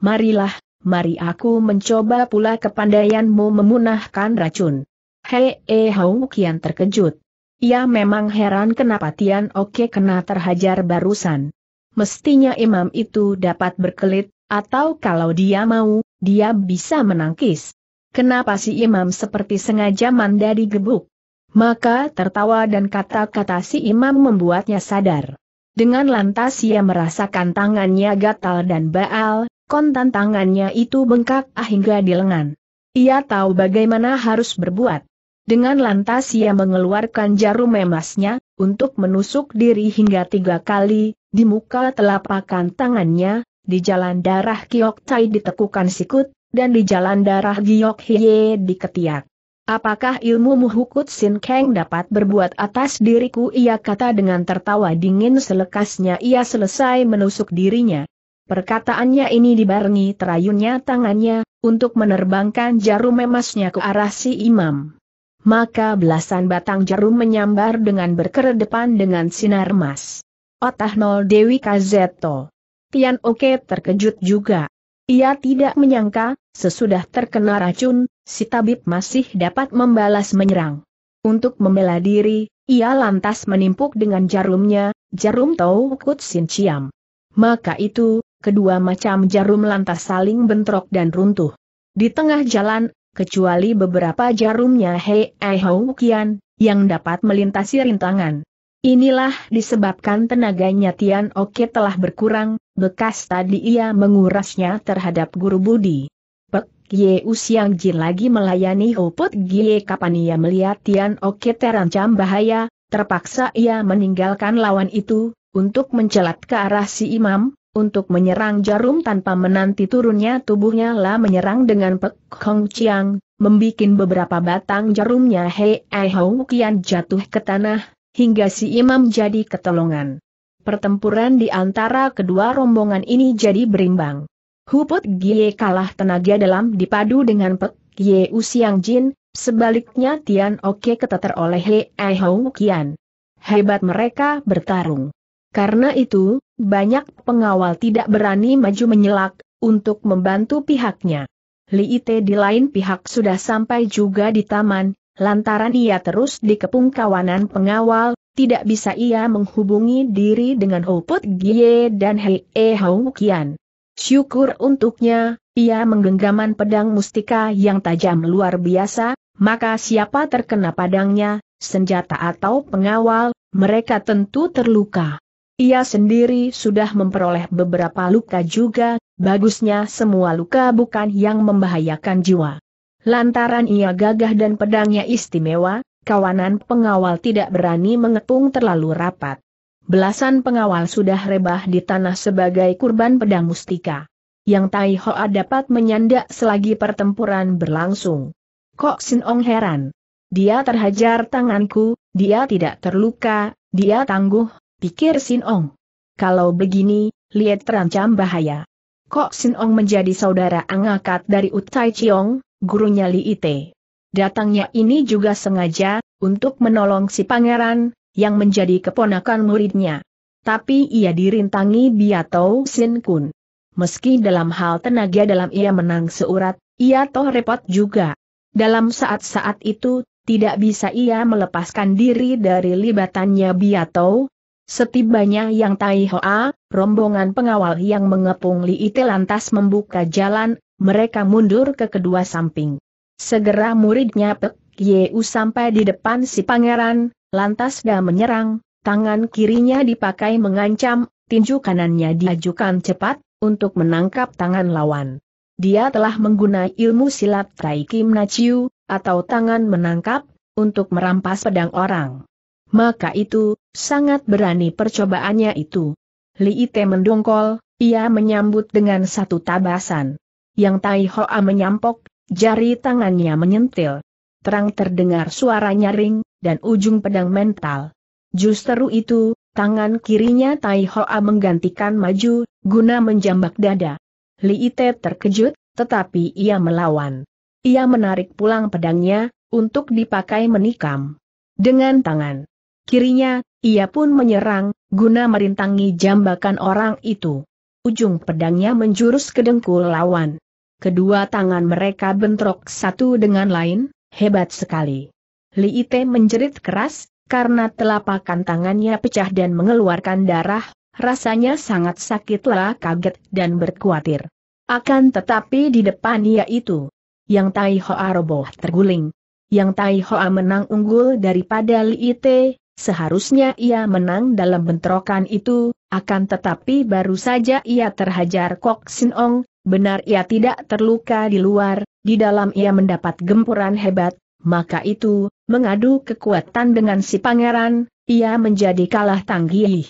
Marilah, mari aku mencoba pula kepandaianmu memunahkan racun. Hei e Ho kian terkejut. Ia memang heran kenapa Tian Oke kena terhajar barusan. Mestinya imam itu dapat berkelit, atau kalau dia mau, dia bisa menangkis. Kenapa si imam seperti sengaja manda gebuk? Maka tertawa dan kata-kata si imam membuatnya sadar. Dengan lantas ia merasakan tangannya gatal dan baal, kontan tangannya itu bengkak ah hingga di lengan. Ia tahu bagaimana harus berbuat. Dengan lantas ia mengeluarkan jarum emasnya, untuk menusuk diri hingga tiga kali, di muka telapakan tangannya, di jalan darah Kiok Tai ditekukan sikut, dan di jalan darah Giok Hiye diketiak. Apakah ilmu Muhukut Sin Kang dapat berbuat atas diriku ia kata dengan tertawa dingin selekasnya ia selesai menusuk dirinya. Perkataannya ini dibarengi terayunnya tangannya, untuk menerbangkan jarum emasnya ke arah si imam. Maka belasan batang jarum menyambar dengan berkeredepan dengan sinar emas. Otah Nol Dewi Kazeto. Tian Oke terkejut juga. Ia tidak menyangka, sesudah terkena racun, si tabib masih dapat membalas menyerang. Untuk membela diri, ia lantas menimpuk dengan jarumnya, jarum Tau Kut Sin Ciam. Maka itu, kedua macam jarum lantas saling bentrok dan runtuh. Di tengah jalan, kecuali beberapa jarumnya Hei Hou Kian, yang dapat melintasi rintangan. Inilah disebabkan tenaganya Tian Oke telah berkurang, bekas tadi ia mengurasnya terhadap guru Budi. Pek Ye Usiang Jin lagi melayani Hopot Gie kapan ia melihat Tian Oke terancam bahaya, terpaksa ia meninggalkan lawan itu, untuk mencelat ke arah si imam, untuk menyerang jarum tanpa menanti turunnya tubuhnya lah menyerang dengan Pek Kong Chiang, membikin beberapa batang jarumnya Hei Ai Hou Kian jatuh ke tanah, hingga si imam jadi ketolongan pertempuran di antara kedua rombongan ini jadi berimbang. Huput Gie kalah tenaga dalam dipadu dengan Pek Gie Usiang Jin, sebaliknya Tian Oke keteter oleh He Ai Hou Kian. Hebat mereka bertarung. Karena itu, banyak pengawal tidak berani maju menyelak, untuk membantu pihaknya. Li Ite di lain pihak sudah sampai juga di taman, lantaran ia terus dikepung kawanan pengawal, tidak bisa ia menghubungi diri dengan Oput Gie dan Hei E Kian. Syukur untuknya, ia menggenggaman pedang mustika yang tajam luar biasa, maka siapa terkena padangnya, senjata atau pengawal, mereka tentu terluka. Ia sendiri sudah memperoleh beberapa luka juga, bagusnya semua luka bukan yang membahayakan jiwa. Lantaran ia gagah dan pedangnya istimewa, kawanan pengawal tidak berani mengepung terlalu rapat. Belasan pengawal sudah rebah di tanah sebagai kurban pedang mustika. Yang Tai Hoa dapat menyandak selagi pertempuran berlangsung. Kok Sin Ong heran. Dia terhajar tanganku, dia tidak terluka, dia tangguh, pikir Sin Ong. Kalau begini, lihat terancam bahaya. Kok Sin Ong menjadi saudara angkat dari Utai Chiong, gurunya Li Ite. Datangnya ini juga sengaja, untuk menolong si pangeran, yang menjadi keponakan muridnya. Tapi ia dirintangi Biatou Sin Kun. Meski dalam hal tenaga dalam ia menang seurat, ia toh repot juga. Dalam saat-saat itu, tidak bisa ia melepaskan diri dari libatannya Biatou. Setibanya yang Tai Hoa, rombongan pengawal yang mengepung Li Ite lantas membuka jalan, mereka mundur ke kedua samping. Segera muridnya Pek Yeu sampai di depan si pangeran, lantas dia menyerang, tangan kirinya dipakai mengancam, tinju kanannya diajukan cepat, untuk menangkap tangan lawan. Dia telah menggunakan ilmu silat Kim Nachiu, atau tangan menangkap, untuk merampas pedang orang. Maka itu, sangat berani percobaannya itu. Li Ite mendongkol, ia menyambut dengan satu tabasan. Yang Tai Hoa menyampok, Jari tangannya menyentil. Terang terdengar suara nyaring, dan ujung pedang mental. Justru itu, tangan kirinya Tai Hoa menggantikan maju, guna menjambak dada. Li Ite terkejut, tetapi ia melawan. Ia menarik pulang pedangnya, untuk dipakai menikam. Dengan tangan kirinya, ia pun menyerang, guna merintangi jambakan orang itu. Ujung pedangnya menjurus ke dengkul lawan kedua tangan mereka bentrok satu dengan lain, hebat sekali. Li Ite menjerit keras, karena telapakan tangannya pecah dan mengeluarkan darah, rasanya sangat sakitlah kaget dan berkuatir. Akan tetapi di depan ia itu, yang Tai Hoa roboh terguling. Yang Tai Hoa menang unggul daripada Li Ite, Seharusnya ia menang dalam bentrokan itu, akan tetapi baru saja ia terhajar Kok Sin Ong, benar ia tidak terluka di luar, di dalam ia mendapat gempuran hebat, maka itu, mengadu kekuatan dengan si pangeran, ia menjadi kalah tanggih.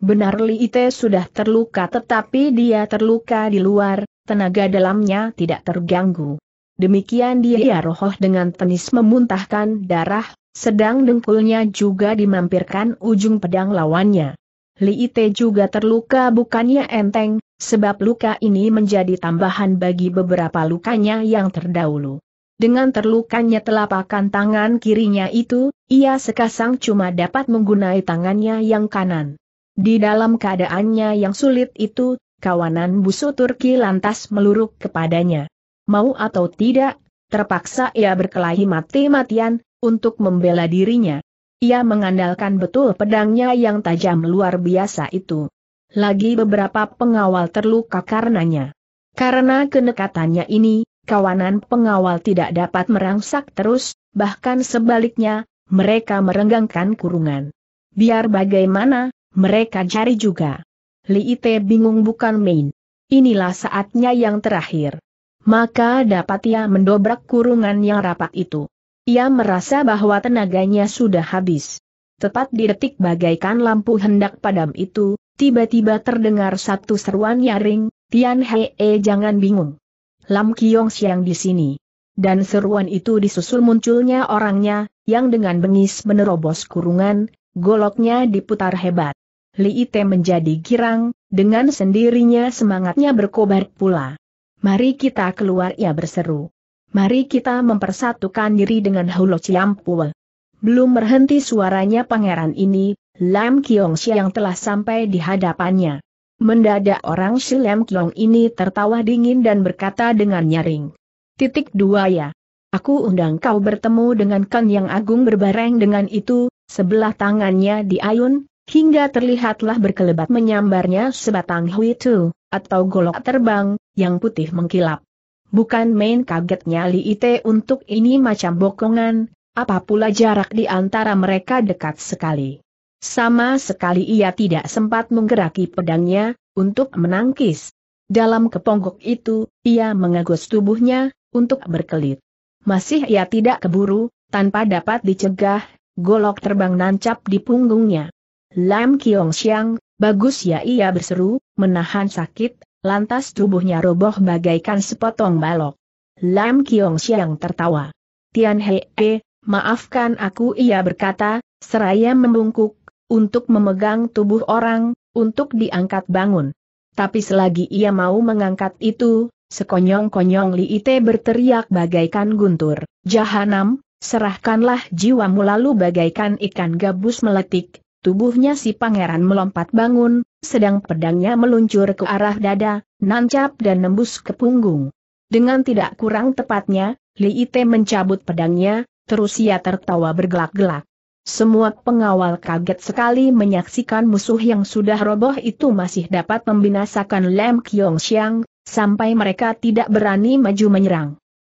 Benar Li Ite sudah terluka tetapi dia terluka di luar, tenaga dalamnya tidak terganggu. Demikian dia rohoh dengan tenis memuntahkan darah, sedang dengkulnya juga dimampirkan ujung pedang lawannya. Li Ite juga terluka bukannya enteng, sebab luka ini menjadi tambahan bagi beberapa lukanya yang terdahulu. Dengan terlukanya telapakan tangan kirinya itu, ia sekasang cuma dapat menggunai tangannya yang kanan. Di dalam keadaannya yang sulit itu, kawanan busu Turki lantas meluruk kepadanya. Mau atau tidak, terpaksa ia berkelahi mati-matian, untuk membela dirinya. Ia mengandalkan betul pedangnya yang tajam luar biasa itu. Lagi beberapa pengawal terluka karenanya. Karena kenekatannya ini, kawanan pengawal tidak dapat merangsak terus, bahkan sebaliknya, mereka merenggangkan kurungan. Biar bagaimana, mereka cari juga. Li Ite bingung bukan main. Inilah saatnya yang terakhir. Maka dapat ia mendobrak kurungan yang rapat itu. Ia merasa bahwa tenaganya sudah habis. Tepat di detik bagaikan lampu hendak padam itu, tiba-tiba terdengar satu seruan nyaring, Tian Hee eh, jangan bingung. Lam Kiong Siang di sini. Dan seruan itu disusul munculnya orangnya, yang dengan bengis menerobos kurungan, goloknya diputar hebat. Li Ite menjadi girang, dengan sendirinya semangatnya berkobar pula. Mari kita keluar ia berseru. Mari kita mempersatukan diri dengan Hulo Ciampue. Belum berhenti suaranya pangeran ini, Lam Kiong yang telah sampai di hadapannya. Mendadak orang si Lam Kiong ini tertawa dingin dan berkata dengan nyaring. Titik dua ya. Aku undang kau bertemu dengan Kang Yang Agung berbareng dengan itu, sebelah tangannya diayun, hingga terlihatlah berkelebat menyambarnya sebatang huitu, atau golok terbang, yang putih mengkilap. Bukan main kagetnya Li Ite untuk ini macam bokongan, apa pula jarak di antara mereka dekat sekali. Sama sekali ia tidak sempat menggeraki pedangnya, untuk menangkis. Dalam kepongkok itu, ia mengagus tubuhnya, untuk berkelit. Masih ia tidak keburu, tanpa dapat dicegah, golok terbang nancap di punggungnya. Lam Kiong Siang, bagus ya ia berseru, menahan sakit, Lantas tubuhnya roboh bagaikan sepotong balok. Lam Kiong Siang tertawa. Tian Hei, eh, maafkan aku ia berkata, seraya membungkuk, untuk memegang tubuh orang, untuk diangkat bangun. Tapi selagi ia mau mengangkat itu, sekonyong-konyong Li Ite berteriak bagaikan guntur. Jahanam, serahkanlah jiwamu lalu bagaikan ikan gabus meletik, tubuhnya si pangeran melompat bangun, sedang pedangnya meluncur ke arah dada, nancap dan nembus ke punggung. Dengan tidak kurang tepatnya, Li Ite mencabut pedangnya, terus ia tertawa bergelak-gelak. Semua pengawal kaget sekali menyaksikan musuh yang sudah roboh itu masih dapat membinasakan Lem Kyong Xiang, sampai mereka tidak berani maju menyerang.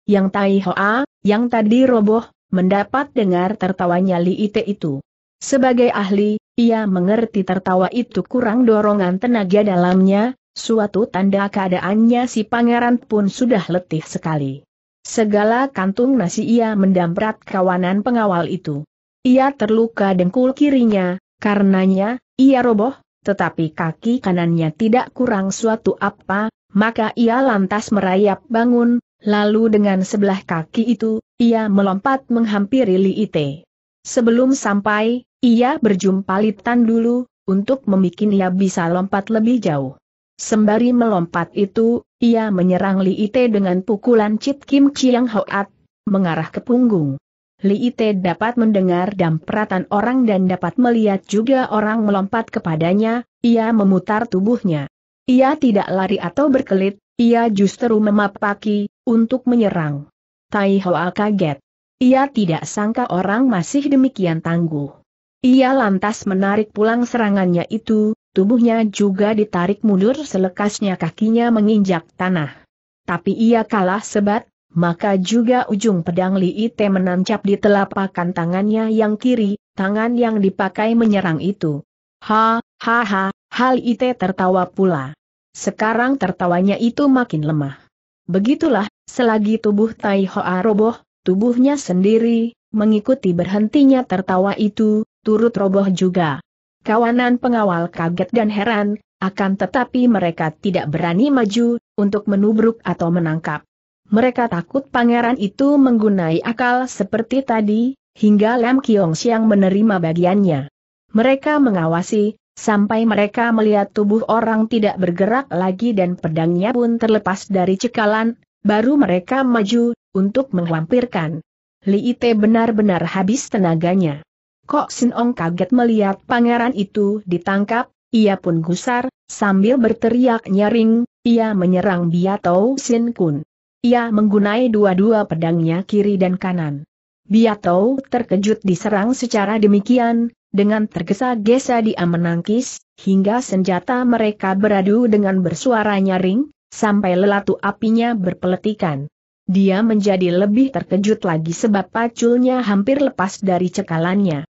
Yang Tai Hoa, yang tadi roboh, mendapat dengar tertawanya Li Ite itu. Sebagai ahli, ia mengerti tertawa itu kurang dorongan tenaga dalamnya, suatu tanda keadaannya si pangeran pun sudah letih sekali. Segala kantung nasi ia mendamprat kawanan pengawal itu. Ia terluka dengkul kirinya, karenanya, ia roboh, tetapi kaki kanannya tidak kurang suatu apa, maka ia lantas merayap bangun, lalu dengan sebelah kaki itu, ia melompat menghampiri Li Ite. Sebelum sampai, ia berjumpa litan dulu, untuk membuat ia bisa lompat lebih jauh. Sembari melompat itu, ia menyerang Li Ite dengan pukulan Cit Kim Chiang Hoat, mengarah ke punggung. Li Ite dapat mendengar dampratan orang dan dapat melihat juga orang melompat kepadanya, ia memutar tubuhnya. Ia tidak lari atau berkelit, ia justru memapaki, untuk menyerang. Tai Hoa kaget. Ia tidak sangka orang masih demikian tangguh. Ia lantas menarik pulang serangannya itu, tubuhnya juga ditarik mundur selekasnya kakinya menginjak tanah. Tapi ia kalah sebat, maka juga ujung pedang Li Ite menancap di telapak tangannya yang kiri, tangan yang dipakai menyerang itu. Ha, ha ha, Hal Ite tertawa pula. Sekarang tertawanya itu makin lemah. Begitulah, selagi tubuh Tai Hoa roboh, tubuhnya sendiri, mengikuti berhentinya tertawa itu, turut roboh juga. Kawanan pengawal kaget dan heran, akan tetapi mereka tidak berani maju, untuk menubruk atau menangkap. Mereka takut pangeran itu menggunai akal seperti tadi, hingga Lam Kiong Siang menerima bagiannya. Mereka mengawasi, sampai mereka melihat tubuh orang tidak bergerak lagi dan pedangnya pun terlepas dari cekalan, baru mereka maju, untuk menghampirkan. Li Ite benar-benar habis tenaganya. Kok Sin kaget melihat pangeran itu ditangkap, ia pun gusar, sambil berteriak nyaring, ia menyerang Biatou Sin Kun. Ia menggunai dua-dua pedangnya kiri dan kanan. Biatou terkejut diserang secara demikian, dengan tergesa-gesa dia menangkis, hingga senjata mereka beradu dengan bersuara nyaring, sampai lelatu apinya berpeletikan. Dia menjadi lebih terkejut lagi sebab paculnya hampir lepas dari cekalannya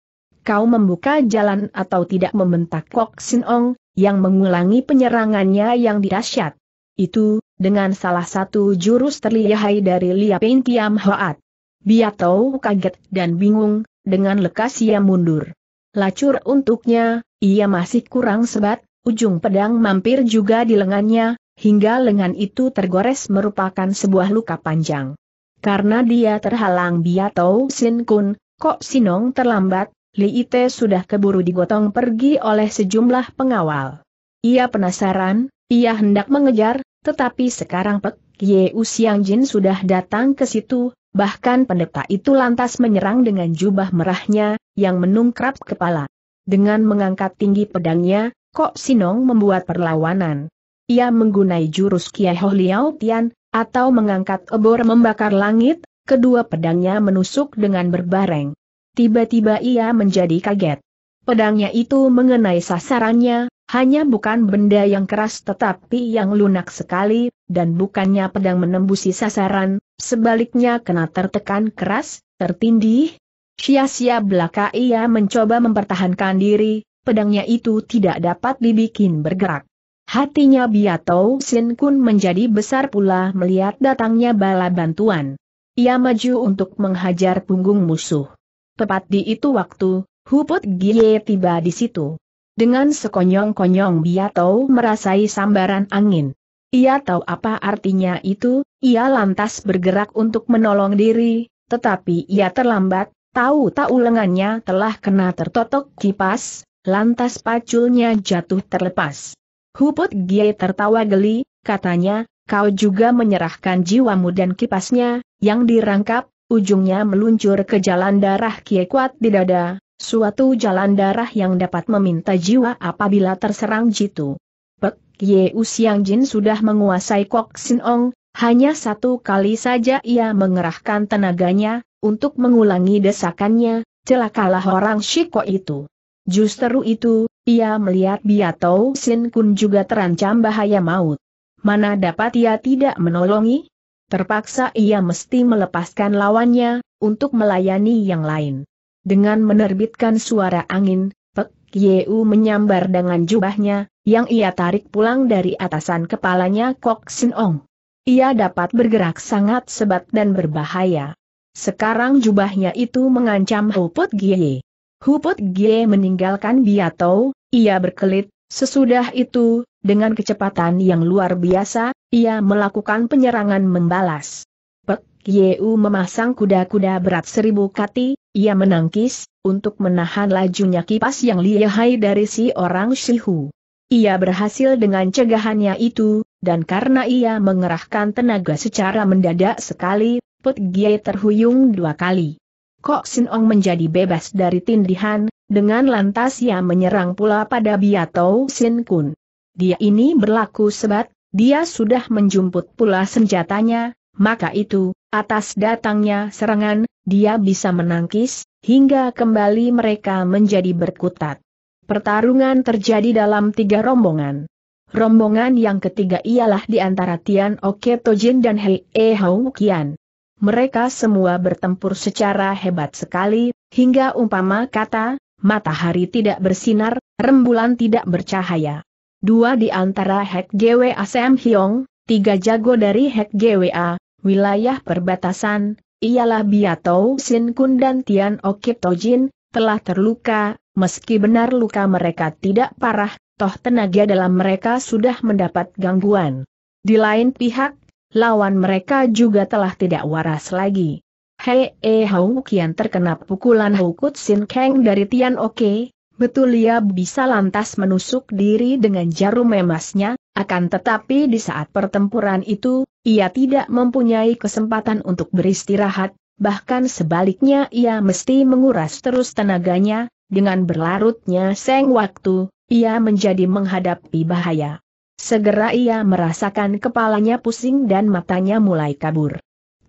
kau membuka jalan atau tidak membentak Kok Sin Ong, yang mengulangi penyerangannya yang dirasyat. Itu, dengan salah satu jurus terlihai dari Liapin Tiam Hoat. Biatou kaget dan bingung, dengan lekas ia mundur. Lacur untuknya, ia masih kurang sebat, ujung pedang mampir juga di lengannya, hingga lengan itu tergores merupakan sebuah luka panjang. Karena dia terhalang Biatou Sin Kun, Kok Sinong terlambat, Li Ite sudah keburu digotong pergi oleh sejumlah pengawal. Ia penasaran, ia hendak mengejar, tetapi sekarang Pek Ye Usiang Jin sudah datang ke situ, bahkan pendeta itu lantas menyerang dengan jubah merahnya, yang menungkrap kepala. Dengan mengangkat tinggi pedangnya, Kok Sinong membuat perlawanan. Ia menggunai jurus Kiai Ho Liao Tian, atau mengangkat obor membakar langit, kedua pedangnya menusuk dengan berbareng tiba-tiba ia menjadi kaget. Pedangnya itu mengenai sasarannya, hanya bukan benda yang keras tetapi yang lunak sekali, dan bukannya pedang menembusi sasaran, sebaliknya kena tertekan keras, tertindih. Sia-sia belaka ia mencoba mempertahankan diri, pedangnya itu tidak dapat dibikin bergerak. Hatinya Biatou Sin Kun menjadi besar pula melihat datangnya bala bantuan. Ia maju untuk menghajar punggung musuh. Tepat di itu waktu, Huput Gie tiba di situ. Dengan sekonyong-konyong tahu merasai sambaran angin. Ia tahu apa artinya itu, ia lantas bergerak untuk menolong diri, tetapi ia terlambat, tahu-tahu lengannya telah kena tertotok kipas, lantas paculnya jatuh terlepas. Huput Gie tertawa geli, katanya, kau juga menyerahkan jiwamu dan kipasnya, yang dirangkap, ujungnya meluncur ke jalan darah kuat di dada, suatu jalan darah yang dapat meminta jiwa apabila terserang jitu. Pek Ye Usiang Jin sudah menguasai Kok Sin Ong, hanya satu kali saja ia mengerahkan tenaganya, untuk mengulangi desakannya, celakalah orang Shiko itu. Justru itu, ia melihat Biatou Sin Kun juga terancam bahaya maut. Mana dapat ia tidak menolongi? Terpaksa ia mesti melepaskan lawannya, untuk melayani yang lain. Dengan menerbitkan suara angin, Pek Yeu menyambar dengan jubahnya, yang ia tarik pulang dari atasan kepalanya Kok Sin Ong. Ia dapat bergerak sangat sebat dan berbahaya. Sekarang jubahnya itu mengancam Huput Gie. Huput Gie meninggalkan Biatou, ia berkelit, sesudah itu, dengan kecepatan yang luar biasa, ia melakukan penyerangan membalas. Pek Yeu memasang kuda-kuda berat seribu kati, ia menangkis, untuk menahan lajunya kipas yang lihai dari si orang Shihu. Ia berhasil dengan cegahannya itu, dan karena ia mengerahkan tenaga secara mendadak sekali, Pek Gie terhuyung dua kali. Kok Sin Ong menjadi bebas dari tindihan, dengan lantas ia menyerang pula pada Biatou Sin Kun. Dia ini berlaku sebat, dia sudah menjumput pula senjatanya, maka itu, atas datangnya serangan, dia bisa menangkis, hingga kembali mereka menjadi berkutat. Pertarungan terjadi dalam tiga rombongan. Rombongan yang ketiga ialah di antara Tian Oke Tojin dan Hei E Hou Kian. Mereka semua bertempur secara hebat sekali, hingga umpama kata, matahari tidak bersinar, rembulan tidak bercahaya dua di antara Hek GWA Sam Hyong, tiga jago dari Hek GWA, wilayah perbatasan, ialah Biatou Sin Kun dan Tian Okip Tojin, telah terluka, meski benar luka mereka tidak parah, toh tenaga dalam mereka sudah mendapat gangguan. Di lain pihak, lawan mereka juga telah tidak waras lagi. Hei eh, Hau Kian terkena pukulan Hukut Sin Kang dari Tian Oke, Betul ia bisa lantas menusuk diri dengan jarum emasnya, akan tetapi di saat pertempuran itu, ia tidak mempunyai kesempatan untuk beristirahat, bahkan sebaliknya ia mesti menguras terus tenaganya, dengan berlarutnya seng waktu, ia menjadi menghadapi bahaya. Segera ia merasakan kepalanya pusing dan matanya mulai kabur.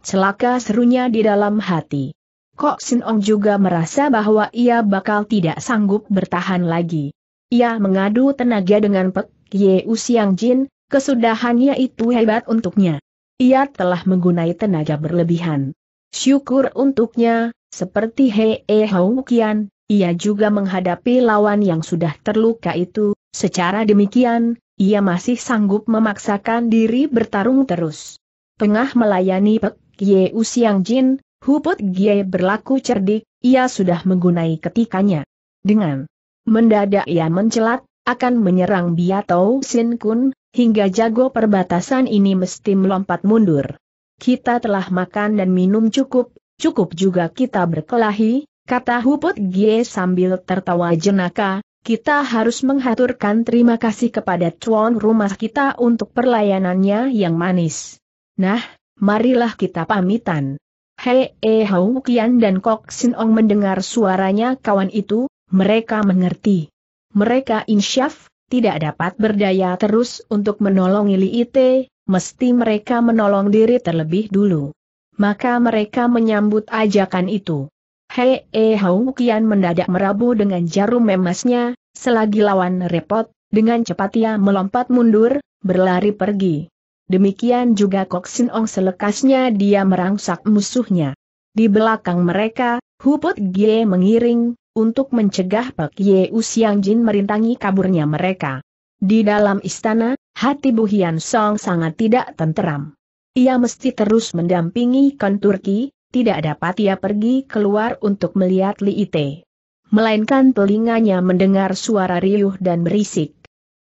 Celaka serunya di dalam hati. Kok Sin Ong juga merasa bahwa ia bakal tidak sanggup bertahan lagi. Ia mengadu tenaga dengan Pek Ye Usiang Jin, kesudahannya itu hebat untuknya. Ia telah menggunai tenaga berlebihan. Syukur untuknya, seperti He E Kian, ia juga menghadapi lawan yang sudah terluka itu, secara demikian, ia masih sanggup memaksakan diri bertarung terus. Tengah melayani Pek Ye Usiang Jin, Huput Gie berlaku cerdik, ia sudah menggunai ketikanya. Dengan mendadak ia mencelat, akan menyerang Biatou Sin Kun, hingga jago perbatasan ini mesti melompat mundur. Kita telah makan dan minum cukup, cukup juga kita berkelahi, kata Huput Gie sambil tertawa jenaka, kita harus menghaturkan terima kasih kepada tuan rumah kita untuk perlayanannya yang manis. Nah, marilah kita pamitan. Hei eh, Hou Kian dan Kok Sin Ong mendengar suaranya kawan itu, mereka mengerti. Mereka insyaf, tidak dapat berdaya terus untuk menolong Li Ite, mesti mereka menolong diri terlebih dulu. Maka mereka menyambut ajakan itu. Hei eh, Hou Kian mendadak merabu dengan jarum emasnya, selagi lawan repot, dengan cepat ia melompat mundur, berlari pergi. Demikian juga Kok Sin Ong selekasnya dia merangsak musuhnya. Di belakang mereka, Huput Gie mengiring, untuk mencegah Pak Ye Usiang Jin merintangi kaburnya mereka. Di dalam istana, hati Bu Hian Song sangat tidak tenteram. Ia mesti terus mendampingi Kon Turki, tidak dapat ia pergi keluar untuk melihat Li Ite. Melainkan telinganya mendengar suara riuh dan berisik.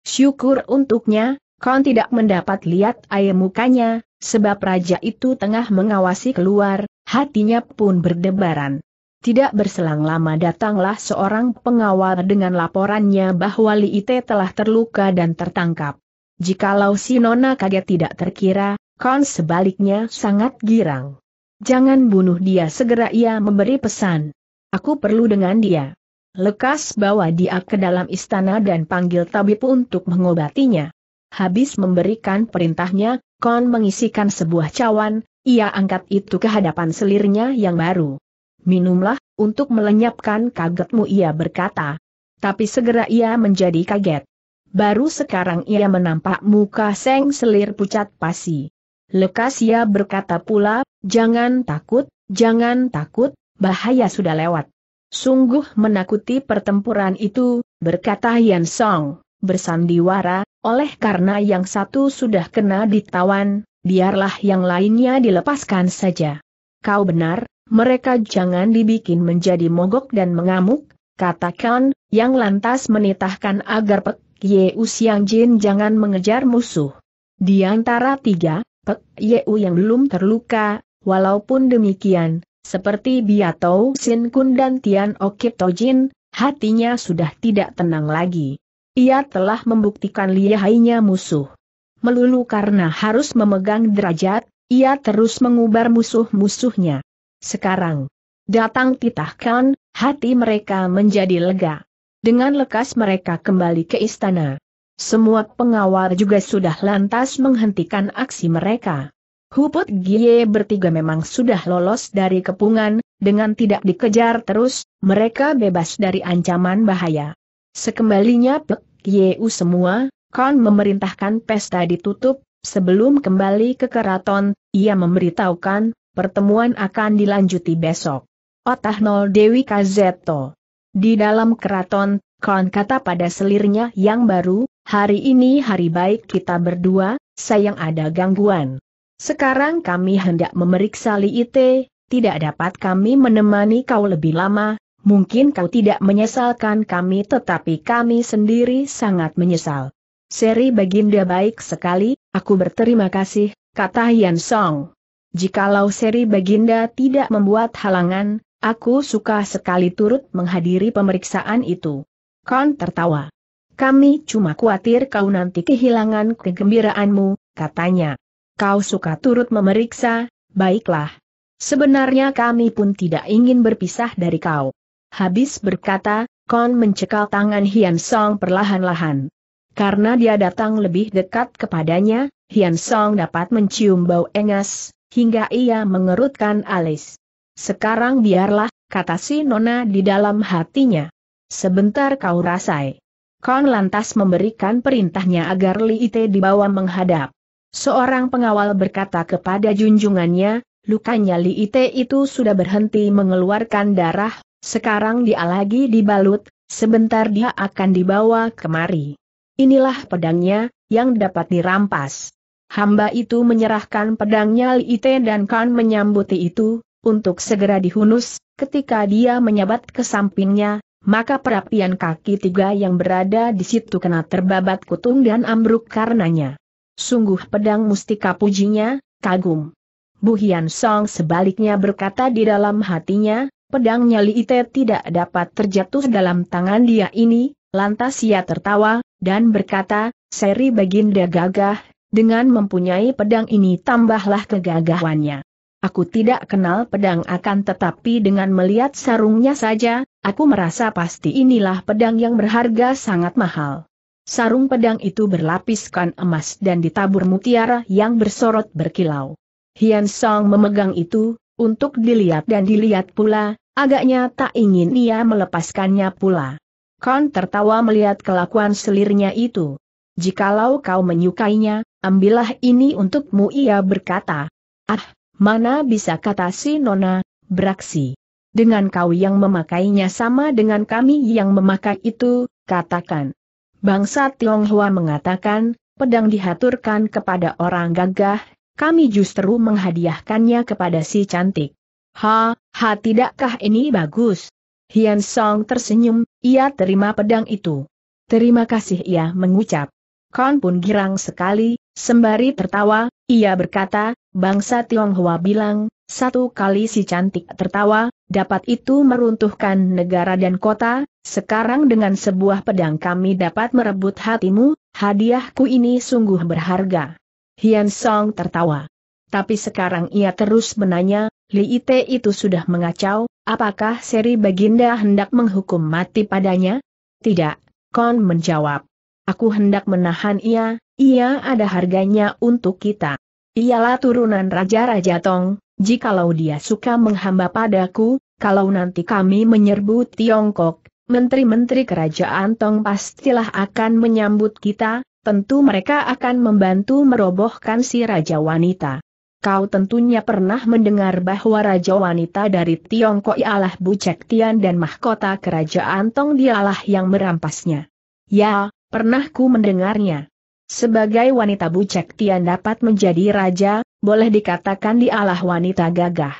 Syukur untuknya, Kau tidak mendapat lihat ayam mukanya, sebab raja itu tengah mengawasi keluar, hatinya pun berdebaran. Tidak berselang lama datanglah seorang pengawal dengan laporannya bahwa Li Liite telah terluka dan tertangkap. Jikalau si Nona kaget tidak terkira, Kon sebaliknya sangat girang. Jangan bunuh dia segera ia memberi pesan. Aku perlu dengan dia. Lekas bawa dia ke dalam istana dan panggil tabib untuk mengobatinya. Habis memberikan perintahnya, Kon mengisikan sebuah cawan, ia angkat itu ke hadapan selirnya yang baru. Minumlah, untuk melenyapkan kagetmu ia berkata. Tapi segera ia menjadi kaget. Baru sekarang ia menampak muka seng selir pucat pasi. Lekas ia berkata pula, jangan takut, jangan takut, bahaya sudah lewat. Sungguh menakuti pertempuran itu, berkata Yan Song, bersandiwara, oleh karena yang satu sudah kena ditawan, biarlah yang lainnya dilepaskan saja. Kau benar, mereka jangan dibikin menjadi mogok dan mengamuk, katakan, yang lantas menitahkan agar Pek Yeu Siang Jin jangan mengejar musuh. Di antara tiga, Pek Yeu yang belum terluka, walaupun demikian, seperti Biatou Sin Kun dan Tian Okip Tojin, hatinya sudah tidak tenang lagi. Ia telah membuktikan lihainya musuh. Melulu karena harus memegang derajat, ia terus mengubar musuh-musuhnya. Sekarang, datang titahkan, hati mereka menjadi lega. Dengan lekas mereka kembali ke istana. Semua pengawal juga sudah lantas menghentikan aksi mereka. Huput Gie bertiga memang sudah lolos dari kepungan, dengan tidak dikejar terus, mereka bebas dari ancaman bahaya. Sekembalinya Pek Yeu semua, Kon memerintahkan pesta ditutup, sebelum kembali ke keraton, ia memberitahukan, pertemuan akan dilanjuti besok. Otah Nol Dewi Kazeto. Di dalam keraton, Kon kata pada selirnya yang baru, hari ini hari baik kita berdua, sayang ada gangguan. Sekarang kami hendak memeriksa Li Ite, tidak dapat kami menemani kau lebih lama, Mungkin kau tidak menyesalkan kami tetapi kami sendiri sangat menyesal. Seri Baginda baik sekali, aku berterima kasih, kata Yan Song. Jikalau Seri Baginda tidak membuat halangan, aku suka sekali turut menghadiri pemeriksaan itu. Kon tertawa. Kami cuma khawatir kau nanti kehilangan kegembiraanmu, katanya. Kau suka turut memeriksa, baiklah. Sebenarnya kami pun tidak ingin berpisah dari kau. Habis berkata, Kon mencekal tangan Hian Song perlahan-lahan. Karena dia datang lebih dekat kepadanya, Hian Song dapat mencium bau engas, hingga ia mengerutkan alis. Sekarang biarlah, kata si Nona di dalam hatinya. Sebentar kau rasai. Kon lantas memberikan perintahnya agar Li Ite dibawa menghadap. Seorang pengawal berkata kepada junjungannya, lukanya Li Ite itu sudah berhenti mengeluarkan darah, sekarang dia lagi dibalut, sebentar dia akan dibawa kemari. Inilah pedangnya, yang dapat dirampas. Hamba itu menyerahkan pedangnya Li Ite dan Kan menyambuti itu, untuk segera dihunus, ketika dia menyabat ke sampingnya, maka perapian kaki tiga yang berada di situ kena terbabat kutung dan ambruk karenanya. Sungguh pedang mustika pujinya, kagum. Bu Hian Song sebaliknya berkata di dalam hatinya, pedangnya nyali Ite tidak dapat terjatuh dalam tangan dia ini, lantas ia tertawa, dan berkata, Seri Baginda gagah, dengan mempunyai pedang ini tambahlah kegagahannya. Aku tidak kenal pedang akan tetapi dengan melihat sarungnya saja, aku merasa pasti inilah pedang yang berharga sangat mahal. Sarung pedang itu berlapiskan emas dan ditabur mutiara yang bersorot berkilau. Hian Song memegang itu, untuk dilihat dan dilihat pula, Agaknya tak ingin ia melepaskannya pula. Kon tertawa melihat kelakuan selirnya itu. Jikalau kau menyukainya, ambillah ini untukmu ia berkata. Ah, mana bisa kata si Nona, beraksi. Dengan kau yang memakainya sama dengan kami yang memakai itu, katakan. Bangsa Tionghoa mengatakan, pedang dihaturkan kepada orang gagah, kami justru menghadiahkannya kepada si cantik. Ha, ha tidakkah ini bagus? Hian Song tersenyum, ia terima pedang itu. Terima kasih ia mengucap. Kon pun girang sekali, sembari tertawa, ia berkata, bangsa Tionghoa bilang, satu kali si cantik tertawa, dapat itu meruntuhkan negara dan kota, sekarang dengan sebuah pedang kami dapat merebut hatimu, hadiahku ini sungguh berharga. Hian Song tertawa. Tapi sekarang ia terus menanya, Liite itu sudah mengacau, apakah seri baginda hendak menghukum mati padanya? Tidak, Kon menjawab. Aku hendak menahan ia, ia ada harganya untuk kita. Ialah turunan Raja-Raja Tong, jikalau dia suka menghamba padaku, kalau nanti kami menyerbu Tiongkok, menteri-menteri kerajaan Tong pastilah akan menyambut kita, tentu mereka akan membantu merobohkan si Raja Wanita. Kau tentunya pernah mendengar bahwa Raja Wanita dari Tiongkok ialah Bu Cek Tian dan mahkota kerajaan Tong dialah yang merampasnya. Ya, pernah ku mendengarnya. Sebagai wanita Bu Cek Tian dapat menjadi raja, boleh dikatakan dialah wanita gagah.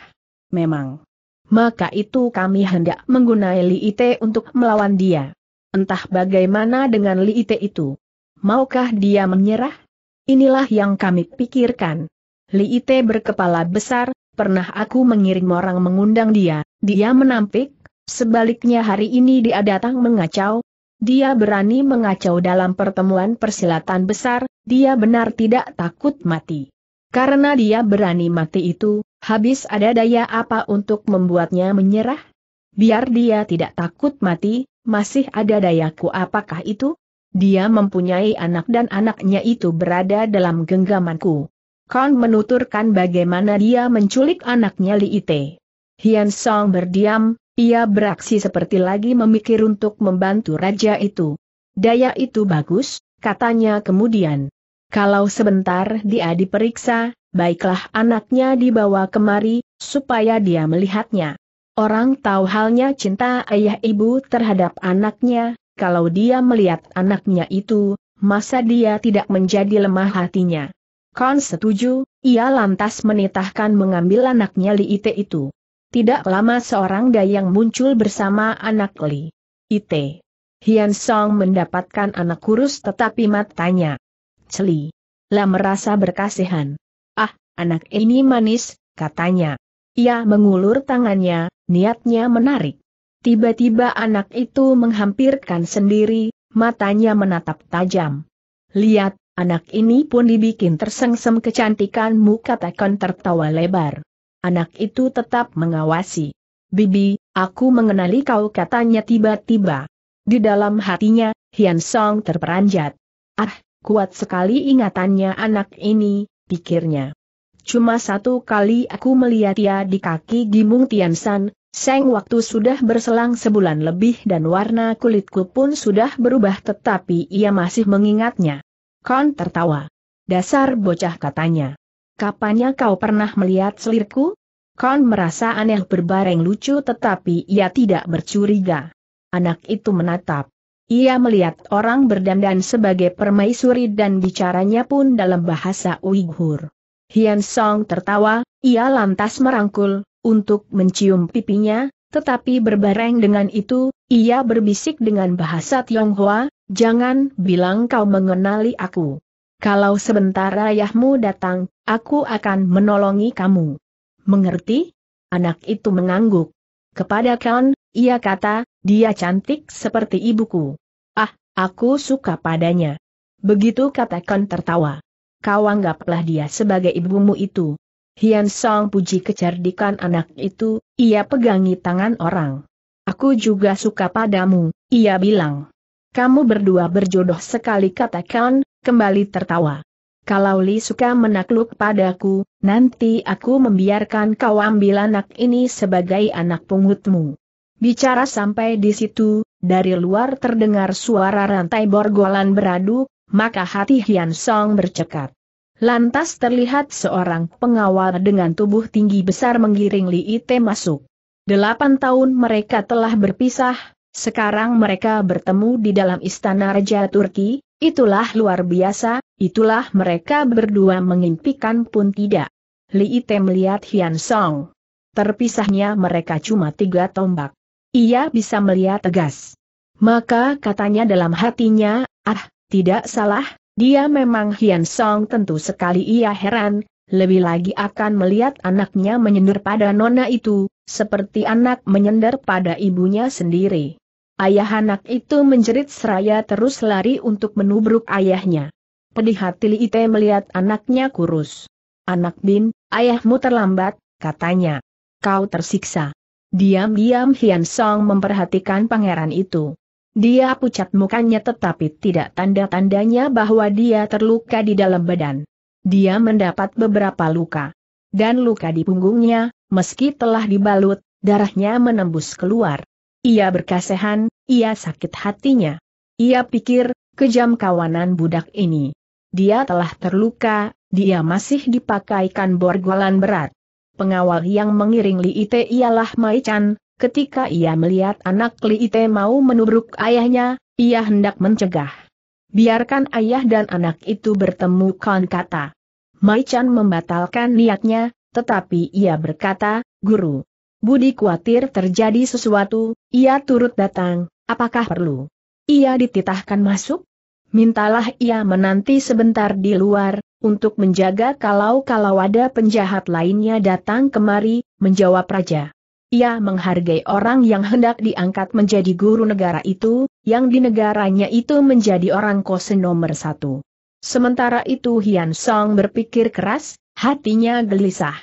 Memang. Maka itu kami hendak menggunai Li Ite untuk melawan dia. Entah bagaimana dengan Li Ite itu. Maukah dia menyerah? Inilah yang kami pikirkan. Li Ite berkepala besar, pernah aku mengirim orang mengundang dia, dia menampik, sebaliknya hari ini dia datang mengacau, dia berani mengacau dalam pertemuan persilatan besar, dia benar tidak takut mati. Karena dia berani mati itu, habis ada daya apa untuk membuatnya menyerah? Biar dia tidak takut mati, masih ada dayaku apakah itu? Dia mempunyai anak dan anaknya itu berada dalam genggamanku. Kong menuturkan bagaimana dia menculik anaknya Li Ite. Hian Song berdiam, ia beraksi seperti lagi memikir untuk membantu raja itu. Daya itu bagus, katanya kemudian. Kalau sebentar dia diperiksa, baiklah anaknya dibawa kemari, supaya dia melihatnya. Orang tahu halnya cinta ayah ibu terhadap anaknya, kalau dia melihat anaknya itu, masa dia tidak menjadi lemah hatinya. Kan setuju, ia lantas menitahkan mengambil anaknya Li Ite itu. Tidak lama seorang dayang muncul bersama anak Li Ite. Hian Song mendapatkan anak kurus tetapi matanya celi. La merasa berkasihan. Ah, anak ini manis, katanya. Ia mengulur tangannya, niatnya menarik. Tiba-tiba anak itu menghampirkan sendiri, matanya menatap tajam. Lihat, Anak ini pun dibikin tersengsem kecantikanmu katakan tertawa lebar. Anak itu tetap mengawasi. Bibi, aku mengenali kau katanya tiba-tiba. Di dalam hatinya, Hian Song terperanjat. Ah, kuat sekali ingatannya anak ini, pikirnya. Cuma satu kali aku melihat ia di kaki Gimung Tiansan, Seng waktu sudah berselang sebulan lebih dan warna kulitku pun sudah berubah tetapi ia masih mengingatnya. Kon tertawa. Dasar bocah katanya. Kapannya kau pernah melihat selirku? Kon merasa aneh berbareng lucu tetapi ia tidak bercuriga. Anak itu menatap. Ia melihat orang berdandan sebagai permaisuri dan bicaranya pun dalam bahasa Uighur. Hian Song tertawa, ia lantas merangkul, untuk mencium pipinya, tetapi berbareng dengan itu, ia berbisik dengan bahasa Tionghoa, Jangan bilang kau mengenali aku. Kalau sebentar ayahmu datang, aku akan menolongi kamu. Mengerti? Anak itu mengangguk. Kepada Kan, ia kata, dia cantik seperti ibuku. Ah, aku suka padanya. Begitu kata katakan tertawa. Kau anggaplah dia sebagai ibumu itu. Hian Song puji kecerdikan anak itu, ia pegangi tangan orang. Aku juga suka padamu, ia bilang kamu berdua berjodoh sekali katakan, kembali tertawa. Kalau Li suka menakluk padaku, nanti aku membiarkan kau ambil anak ini sebagai anak pungutmu. Bicara sampai di situ, dari luar terdengar suara rantai borgolan beradu, maka hati Hian Song bercekat. Lantas terlihat seorang pengawal dengan tubuh tinggi besar menggiring Li Ite masuk. Delapan tahun mereka telah berpisah, sekarang mereka bertemu di dalam istana Raja Turki, itulah luar biasa, itulah mereka berdua mengimpikan pun tidak. Li Ite melihat Hian Song. Terpisahnya mereka cuma tiga tombak. Ia bisa melihat tegas. Maka katanya dalam hatinya, ah, tidak salah, dia memang Hian Song tentu sekali ia heran, lebih lagi akan melihat anaknya menyender pada nona itu, seperti anak menyender pada ibunya sendiri. Ayah anak itu menjerit seraya terus lari untuk menubruk ayahnya. Pedih hati Li Ite melihat anaknya kurus. Anak Bin, ayahmu terlambat, katanya. Kau tersiksa. Diam-diam Hian Song memperhatikan pangeran itu. Dia pucat mukanya tetapi tidak tanda-tandanya bahwa dia terluka di dalam badan. Dia mendapat beberapa luka. Dan luka di punggungnya, meski telah dibalut, darahnya menembus keluar. Ia berkasehan, ia sakit hatinya. Ia pikir, kejam kawanan budak ini. Dia telah terluka, dia masih dipakaikan borgolan berat. Pengawal yang mengiring Li Ite ialah Mai Chan, ketika ia melihat anak Li Ite mau menubruk ayahnya, ia hendak mencegah. Biarkan ayah dan anak itu bertemu kan kata. Mai Chan membatalkan niatnya, tetapi ia berkata, Guru, Budi khawatir terjadi sesuatu, ia turut datang, apakah perlu? Ia dititahkan masuk? Mintalah ia menanti sebentar di luar, untuk menjaga kalau-kalau ada penjahat lainnya datang kemari, menjawab Raja. Ia menghargai orang yang hendak diangkat menjadi guru negara itu, yang di negaranya itu menjadi orang kose nomor satu. Sementara itu Hian Song berpikir keras, hatinya gelisah.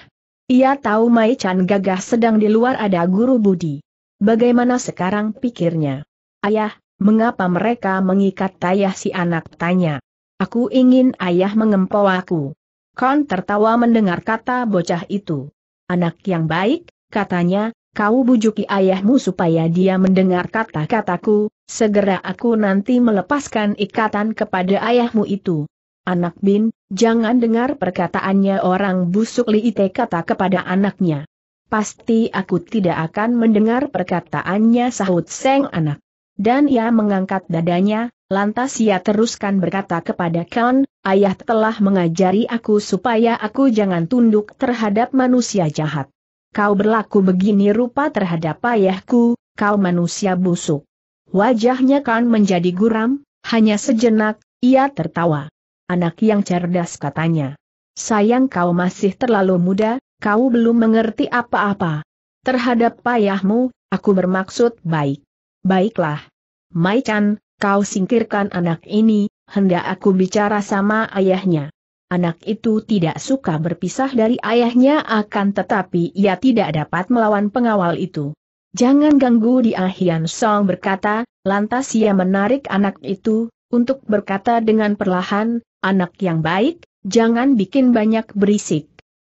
Ia tahu Mai Chan gagah sedang di luar ada guru budi. Bagaimana sekarang pikirnya? Ayah, mengapa mereka mengikat tayah si anak tanya? Aku ingin ayah mengempau aku. Kon tertawa mendengar kata bocah itu. Anak yang baik, katanya, kau bujuki ayahmu supaya dia mendengar kata-kataku, segera aku nanti melepaskan ikatan kepada ayahmu itu. Anak bin, jangan dengar perkataannya orang busuk Li Ite kata kepada anaknya. Pasti aku tidak akan mendengar perkataannya sahut Seng anak. Dan ia mengangkat dadanya, lantas ia teruskan berkata kepada Kan, ayah telah mengajari aku supaya aku jangan tunduk terhadap manusia jahat. Kau berlaku begini rupa terhadap ayahku, kau manusia busuk. Wajahnya Kan menjadi guram, hanya sejenak, ia tertawa anak yang cerdas katanya. Sayang kau masih terlalu muda, kau belum mengerti apa-apa. Terhadap payahmu, aku bermaksud baik. Baiklah. Maichan, kau singkirkan anak ini, hendak aku bicara sama ayahnya. Anak itu tidak suka berpisah dari ayahnya akan tetapi ia tidak dapat melawan pengawal itu. Jangan ganggu di Ahian Song berkata, lantas ia menarik anak itu, untuk berkata dengan perlahan, anak yang baik, jangan bikin banyak berisik.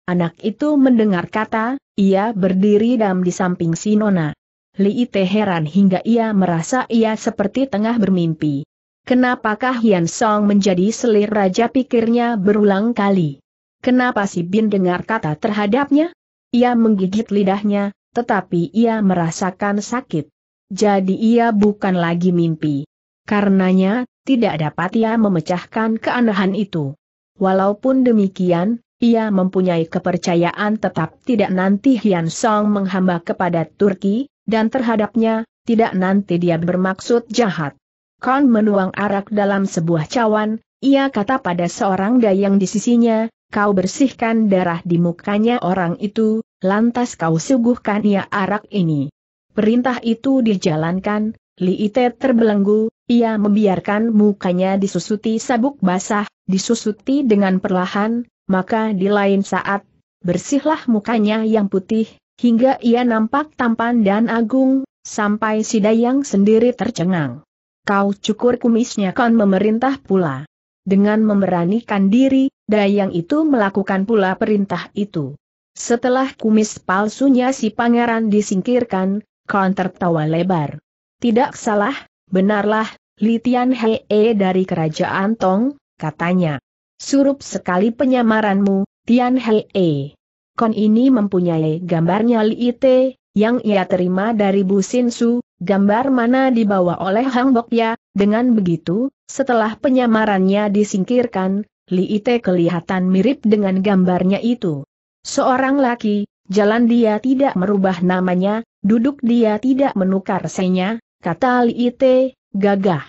Anak itu mendengar kata, ia berdiri dam di samping Sinona. Li Ite heran hingga ia merasa ia seperti tengah bermimpi. Kenapakah Hian Song menjadi selir raja pikirnya berulang kali? Kenapa si Bin dengar kata terhadapnya? Ia menggigit lidahnya, tetapi ia merasakan sakit. Jadi ia bukan lagi mimpi. Karenanya, tidak dapat ia memecahkan keanehan itu. Walaupun demikian, ia mempunyai kepercayaan tetap tidak nanti Hian Song menghamba kepada Turki, dan terhadapnya, tidak nanti dia bermaksud jahat. Khan menuang arak dalam sebuah cawan, ia kata pada seorang dayang di sisinya, kau bersihkan darah di mukanya orang itu, lantas kau suguhkan ia arak ini. Perintah itu dijalankan, Li Ite terbelenggu, ia membiarkan mukanya disusuti sabuk basah, disusuti dengan perlahan, maka di lain saat, bersihlah mukanya yang putih, hingga ia nampak tampan dan agung, sampai si Dayang sendiri tercengang. Kau cukur kumisnya kan memerintah pula. Dengan memberanikan diri, Dayang itu melakukan pula perintah itu. Setelah kumis palsunya si pangeran disingkirkan, Kon tertawa lebar. Tidak salah, Benarlah, Li Tian Hee dari kerajaan Tong, katanya. Surup sekali penyamaranmu, Tian Hee. Kon ini mempunyai gambarnya Li Ite, yang ia terima dari Bu Sin Su, gambar mana dibawa oleh Hang Bok Ya, dengan begitu, setelah penyamarannya disingkirkan, Li Ite kelihatan mirip dengan gambarnya itu. Seorang laki, jalan dia tidak merubah namanya, duduk dia tidak menukar senya, kata Li Ite, gagah.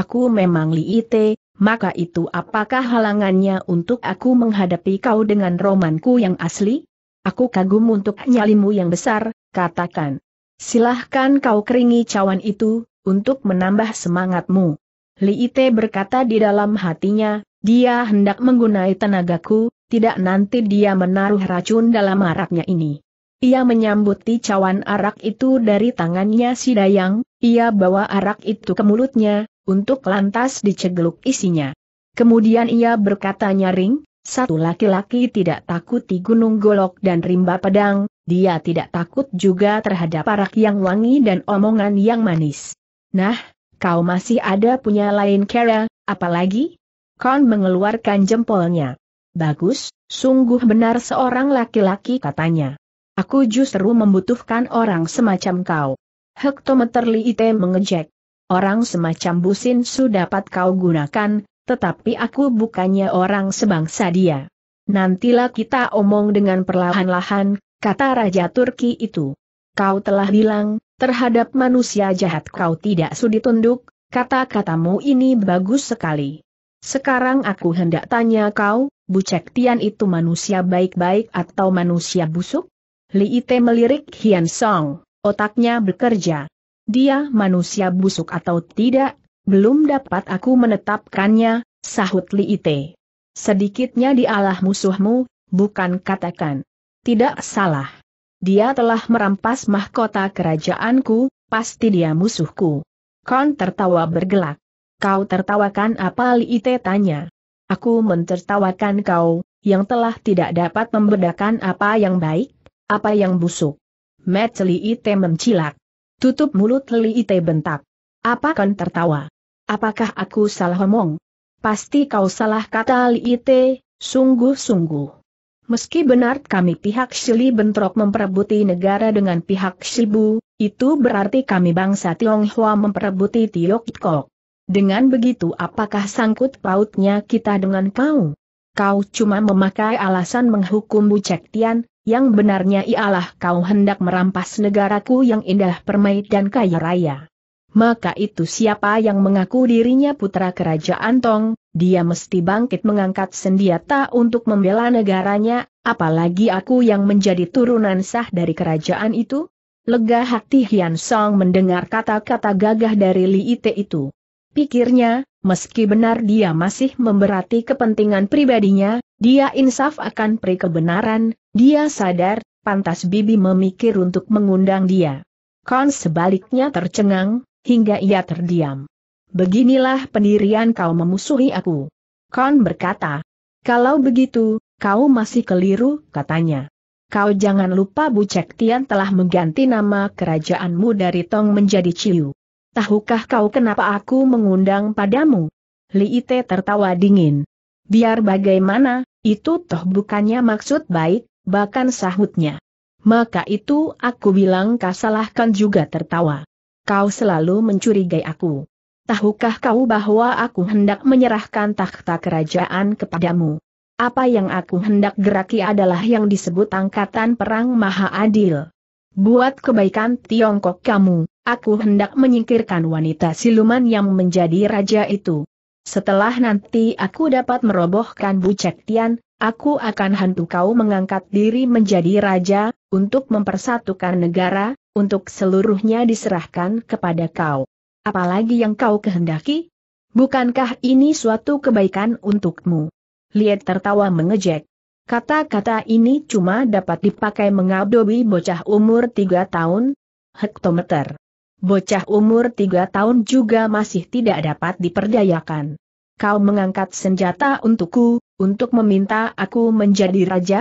Aku memang Li Ite, maka itu apakah halangannya untuk aku menghadapi kau dengan romanku yang asli? Aku kagum untuk nyalimu yang besar, katakan. Silahkan kau keringi cawan itu, untuk menambah semangatmu. Li Ite berkata di dalam hatinya, dia hendak menggunai tenagaku, tidak nanti dia menaruh racun dalam araknya ini. Ia menyambut cawan arak itu dari tangannya si Dayang, ia bawa arak itu ke mulutnya, untuk lantas dicegeluk isinya. Kemudian ia berkata nyaring, satu laki-laki tidak takut di gunung golok dan rimba pedang, dia tidak takut juga terhadap arak yang wangi dan omongan yang manis. Nah, kau masih ada punya lain kera, apalagi? Kon mengeluarkan jempolnya. Bagus, sungguh benar seorang laki-laki katanya. Aku justru membutuhkan orang semacam kau. Hektometer Li Ite mengejek. Orang semacam Busin Su dapat kau gunakan, tetapi aku bukannya orang sebangsa dia. Nantilah kita omong dengan perlahan-lahan, kata Raja Turki itu. Kau telah bilang, terhadap manusia jahat kau tidak sudi tunduk, kata-katamu ini bagus sekali. Sekarang aku hendak tanya kau, Bucek Tian itu manusia baik-baik atau manusia busuk? Li Ite melirik Hian Song, otaknya bekerja. Dia manusia busuk atau tidak, belum dapat aku menetapkannya, sahut Li Ite. Sedikitnya dialah musuhmu, bukan katakan. Tidak salah. Dia telah merampas mahkota kerajaanku, pasti dia musuhku. Kon tertawa bergelak. Kau tertawakan apa Li Ite tanya. Aku mentertawakan kau, yang telah tidak dapat membedakan apa yang baik, apa yang busuk? Mat Li Ite mencilak. Tutup mulut Li Ite bentak. Apa kan tertawa? Apakah aku salah omong? Pasti kau salah kata Li Ite, sungguh-sungguh. Meski benar kami pihak Shili bentrok memperebuti negara dengan pihak Shibu, itu berarti kami bangsa Tionghoa memperebuti Tiongkok. Dengan begitu apakah sangkut pautnya kita dengan kau? Kau cuma memakai alasan menghukum Bu Cek Tian, yang benarnya ialah kau hendak merampas negaraku yang indah permai dan kaya raya. Maka itu siapa yang mengaku dirinya putra kerajaan Tong, dia mesti bangkit mengangkat senjata untuk membela negaranya, apalagi aku yang menjadi turunan sah dari kerajaan itu? Lega hati Hian Song mendengar kata-kata gagah dari Li Ite itu. Pikirnya, meski benar dia masih memberati kepentingan pribadinya, dia insaf akan pri kebenaran, dia sadar, pantas Bibi memikir untuk mengundang dia. Kon sebaliknya tercengang, hingga ia terdiam. Beginilah pendirian kau memusuhi aku. Kon berkata, kalau begitu, kau masih keliru, katanya. Kau jangan lupa Bu Cek Tian telah mengganti nama kerajaanmu dari Tong menjadi Ciu tahukah kau kenapa aku mengundang padamu? Li Ite tertawa dingin. Biar bagaimana, itu toh bukannya maksud baik, bahkan sahutnya. Maka itu aku bilang kasalahkan juga tertawa. Kau selalu mencurigai aku. Tahukah kau bahwa aku hendak menyerahkan takhta kerajaan kepadamu? Apa yang aku hendak geraki adalah yang disebut angkatan perang maha adil. Buat kebaikan Tiongkok kamu, aku hendak menyingkirkan wanita siluman yang menjadi raja itu. Setelah nanti aku dapat merobohkan Bucek Tian, aku akan hantu kau mengangkat diri menjadi raja, untuk mempersatukan negara, untuk seluruhnya diserahkan kepada kau. Apalagi yang kau kehendaki? Bukankah ini suatu kebaikan untukmu? Liet tertawa mengejek. Kata-kata ini cuma dapat dipakai mengadobi bocah umur 3 tahun, hektometer. Bocah umur 3 tahun juga masih tidak dapat diperdayakan. Kau mengangkat senjata untukku, untuk meminta aku menjadi raja?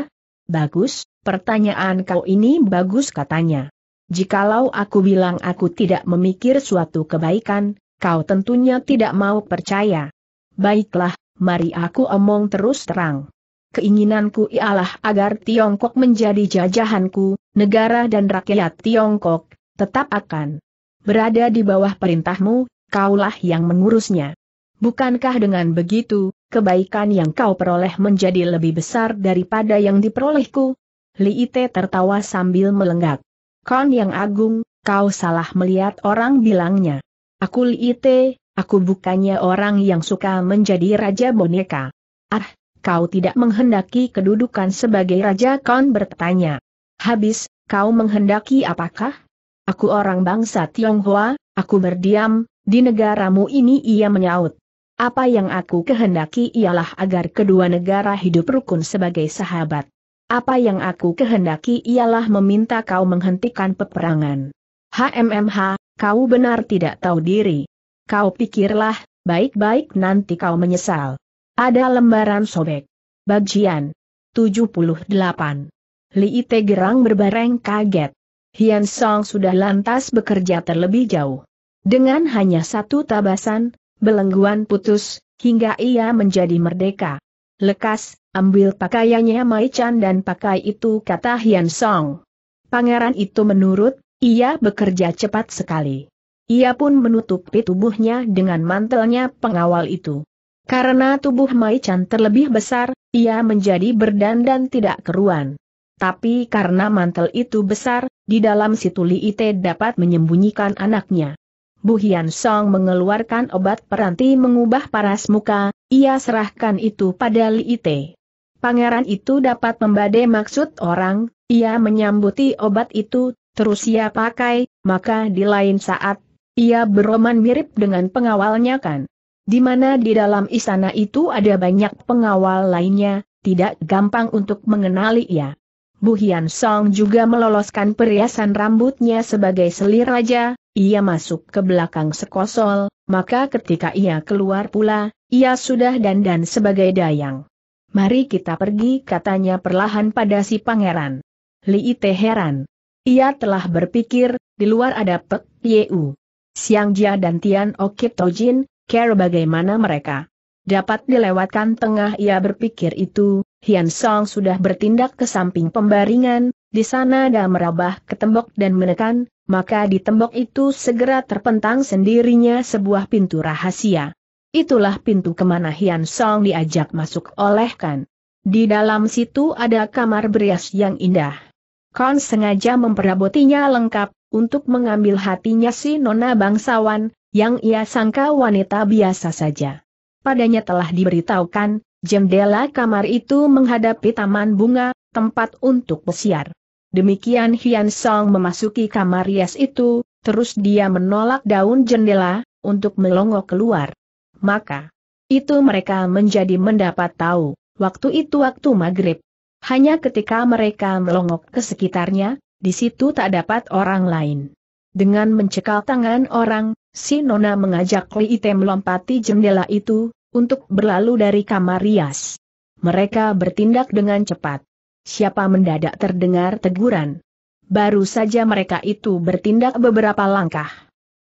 Bagus, pertanyaan kau ini bagus katanya. Jikalau aku bilang aku tidak memikir suatu kebaikan, kau tentunya tidak mau percaya. Baiklah, mari aku omong terus terang keinginanku ialah agar Tiongkok menjadi jajahanku, negara dan rakyat Tiongkok, tetap akan berada di bawah perintahmu, kaulah yang mengurusnya. Bukankah dengan begitu, kebaikan yang kau peroleh menjadi lebih besar daripada yang diperolehku? Li Ite tertawa sambil melenggak. Kon yang agung, kau salah melihat orang bilangnya. Aku Li Ite, aku bukannya orang yang suka menjadi raja boneka. Ah, kau tidak menghendaki kedudukan sebagai raja Kon bertanya. Habis, kau menghendaki apakah? Aku orang bangsa Tionghoa, aku berdiam, di negaramu ini ia menyaut. Apa yang aku kehendaki ialah agar kedua negara hidup rukun sebagai sahabat. Apa yang aku kehendaki ialah meminta kau menghentikan peperangan. HMMH, kau benar tidak tahu diri. Kau pikirlah, baik-baik nanti kau menyesal. Ada lembaran sobek. Bagian 78. Li Ite Gerang berbareng kaget. Hian Song sudah lantas bekerja terlebih jauh. Dengan hanya satu tabasan, belengguan putus, hingga ia menjadi merdeka. Lekas, ambil pakaiannya Mai Chan dan pakai itu kata Hian Song. Pangeran itu menurut, ia bekerja cepat sekali. Ia pun menutupi tubuhnya dengan mantelnya pengawal itu. Karena tubuh Mai Chan terlebih besar, ia menjadi berdandan tidak keruan. Tapi karena mantel itu besar, di dalam situ Li Ite dapat menyembunyikan anaknya. Bu Hian Song mengeluarkan obat peranti mengubah paras muka, ia serahkan itu pada Li Ite. Pangeran itu dapat membadai maksud orang, ia menyambuti obat itu, terus ia pakai, maka di lain saat, ia beroman mirip dengan pengawalnya kan di mana di dalam istana itu ada banyak pengawal lainnya, tidak gampang untuk mengenali ia. Ya. Bu Hian Song juga meloloskan perhiasan rambutnya sebagai selir raja, ia masuk ke belakang sekosol, maka ketika ia keluar pula, ia sudah dandan sebagai dayang. Mari kita pergi katanya perlahan pada si pangeran. Li Ite heran. Ia telah berpikir, di luar ada Pek Yeu. Siang Jia dan Tian Oke Tojin, care bagaimana mereka dapat dilewatkan tengah ia berpikir itu, Hian Song sudah bertindak ke samping pembaringan, di sana dia merabah ke tembok dan menekan, maka di tembok itu segera terpentang sendirinya sebuah pintu rahasia. Itulah pintu kemana Hian Song diajak masuk oleh Kan. Di dalam situ ada kamar berias yang indah. Kon sengaja memperabotinya lengkap, untuk mengambil hatinya si nona bangsawan, yang ia sangka wanita biasa saja. Padanya telah diberitahukan, jendela kamar itu menghadapi taman bunga, tempat untuk pesiar. Demikian Hian Song memasuki kamar rias itu, terus dia menolak daun jendela, untuk melongo keluar. Maka, itu mereka menjadi mendapat tahu, waktu itu waktu maghrib. Hanya ketika mereka melongok ke sekitarnya, di situ tak dapat orang lain. Dengan mencekal tangan orang, si Nona mengajak Ite melompati jendela itu, untuk berlalu dari kamar rias. Mereka bertindak dengan cepat. Siapa mendadak terdengar teguran. Baru saja mereka itu bertindak beberapa langkah.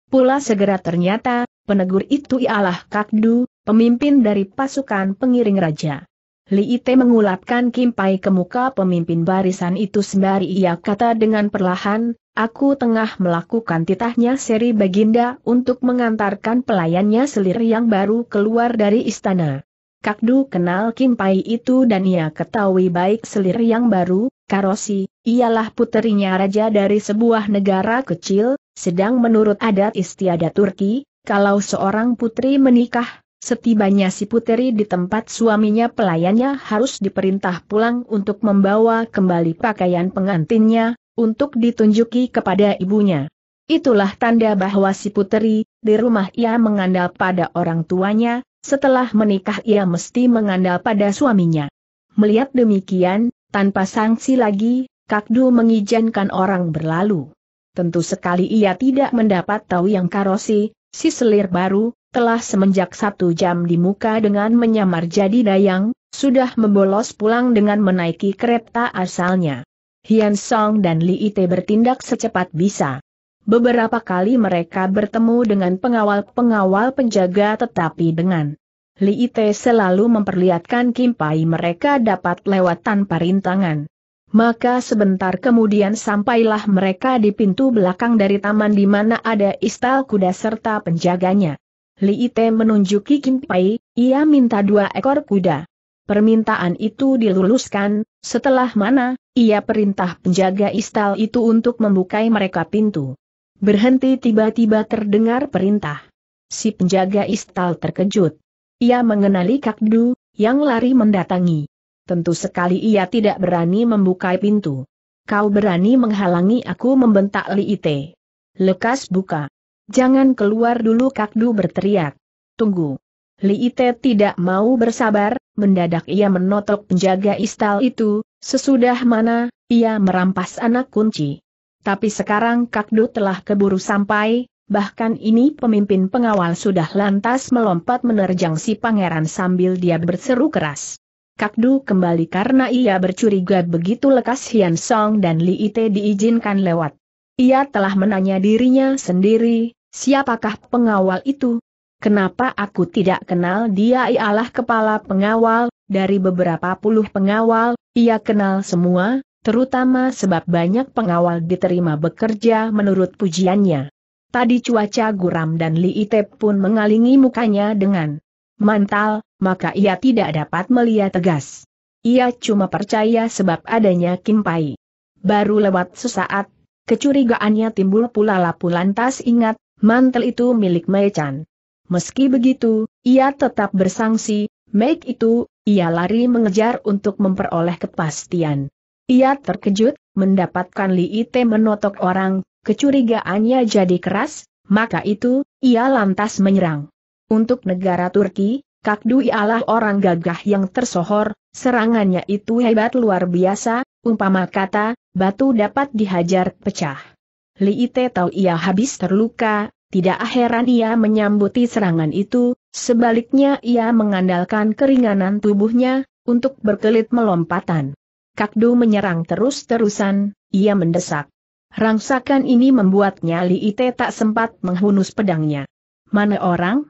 Pula segera ternyata, penegur itu ialah Kakdu, pemimpin dari pasukan pengiring raja. Li Ite mengulapkan kimpai ke muka pemimpin barisan itu sembari ia kata dengan perlahan, aku tengah melakukan titahnya seri baginda untuk mengantarkan pelayannya selir yang baru keluar dari istana. Kakdu kenal kimpai itu dan ia ketahui baik selir yang baru, Karosi, ialah puterinya raja dari sebuah negara kecil, sedang menurut adat istiadat Turki, kalau seorang putri menikah, Setibanya si puteri di tempat suaminya pelayannya harus diperintah pulang untuk membawa kembali pakaian pengantinnya, untuk ditunjuki kepada ibunya. Itulah tanda bahwa si puteri, di rumah ia mengandal pada orang tuanya, setelah menikah ia mesti mengandal pada suaminya. Melihat demikian, tanpa sanksi lagi, Kakdu mengizinkan orang berlalu. Tentu sekali ia tidak mendapat tahu yang karosi, si selir baru, telah semenjak satu jam di muka dengan menyamar jadi dayang, sudah membolos pulang dengan menaiki kereta asalnya. Hian Song dan Li Ite bertindak secepat bisa. Beberapa kali mereka bertemu dengan pengawal-pengawal penjaga tetapi dengan Li Ite selalu memperlihatkan kimpai mereka dapat lewat tanpa rintangan. Maka sebentar kemudian sampailah mereka di pintu belakang dari taman di mana ada istal kuda serta penjaganya. Li Ite menunjuki Kim Pai, ia minta dua ekor kuda. Permintaan itu diluluskan, setelah mana, ia perintah penjaga istal itu untuk membukai mereka pintu. Berhenti tiba-tiba terdengar perintah. Si penjaga istal terkejut. Ia mengenali Kak Du yang lari mendatangi. Tentu sekali ia tidak berani membuka pintu. Kau berani menghalangi aku membentak Li Ite. Lekas buka. Jangan keluar dulu Kakdu berteriak. Tunggu. Li Ite tidak mau bersabar, mendadak ia menotok penjaga istal itu, sesudah mana, ia merampas anak kunci. Tapi sekarang Kakdu telah keburu sampai, bahkan ini pemimpin pengawal sudah lantas melompat menerjang si pangeran sambil dia berseru keras. Kakdu kembali karena ia bercuriga begitu lekas Hian Song dan Li Ite diizinkan lewat. Ia telah menanya dirinya sendiri, Siapakah pengawal itu? Kenapa aku tidak kenal dia ialah kepala pengawal, dari beberapa puluh pengawal, ia kenal semua, terutama sebab banyak pengawal diterima bekerja menurut pujiannya. Tadi cuaca guram dan Li Itep pun mengalingi mukanya dengan mantal, maka ia tidak dapat melihat tegas. Ia cuma percaya sebab adanya Kim Kimpai. Baru lewat sesaat, kecurigaannya timbul pula lapu lantas ingat, mantel itu milik Mei Chan. Meski begitu, ia tetap bersangsi, Mei itu, ia lari mengejar untuk memperoleh kepastian. Ia terkejut, mendapatkan Li Ite menotok orang, kecurigaannya jadi keras, maka itu, ia lantas menyerang. Untuk negara Turki, Kakdu ialah orang gagah yang tersohor, serangannya itu hebat luar biasa, umpama kata, batu dapat dihajar pecah. Li Ite tahu ia habis terluka, tidak heran ia menyambuti serangan itu, sebaliknya ia mengandalkan keringanan tubuhnya, untuk berkelit melompatan. Kakdu menyerang terus-terusan, ia mendesak. Rangsakan ini membuatnya Li Ite tak sempat menghunus pedangnya. Mana orang?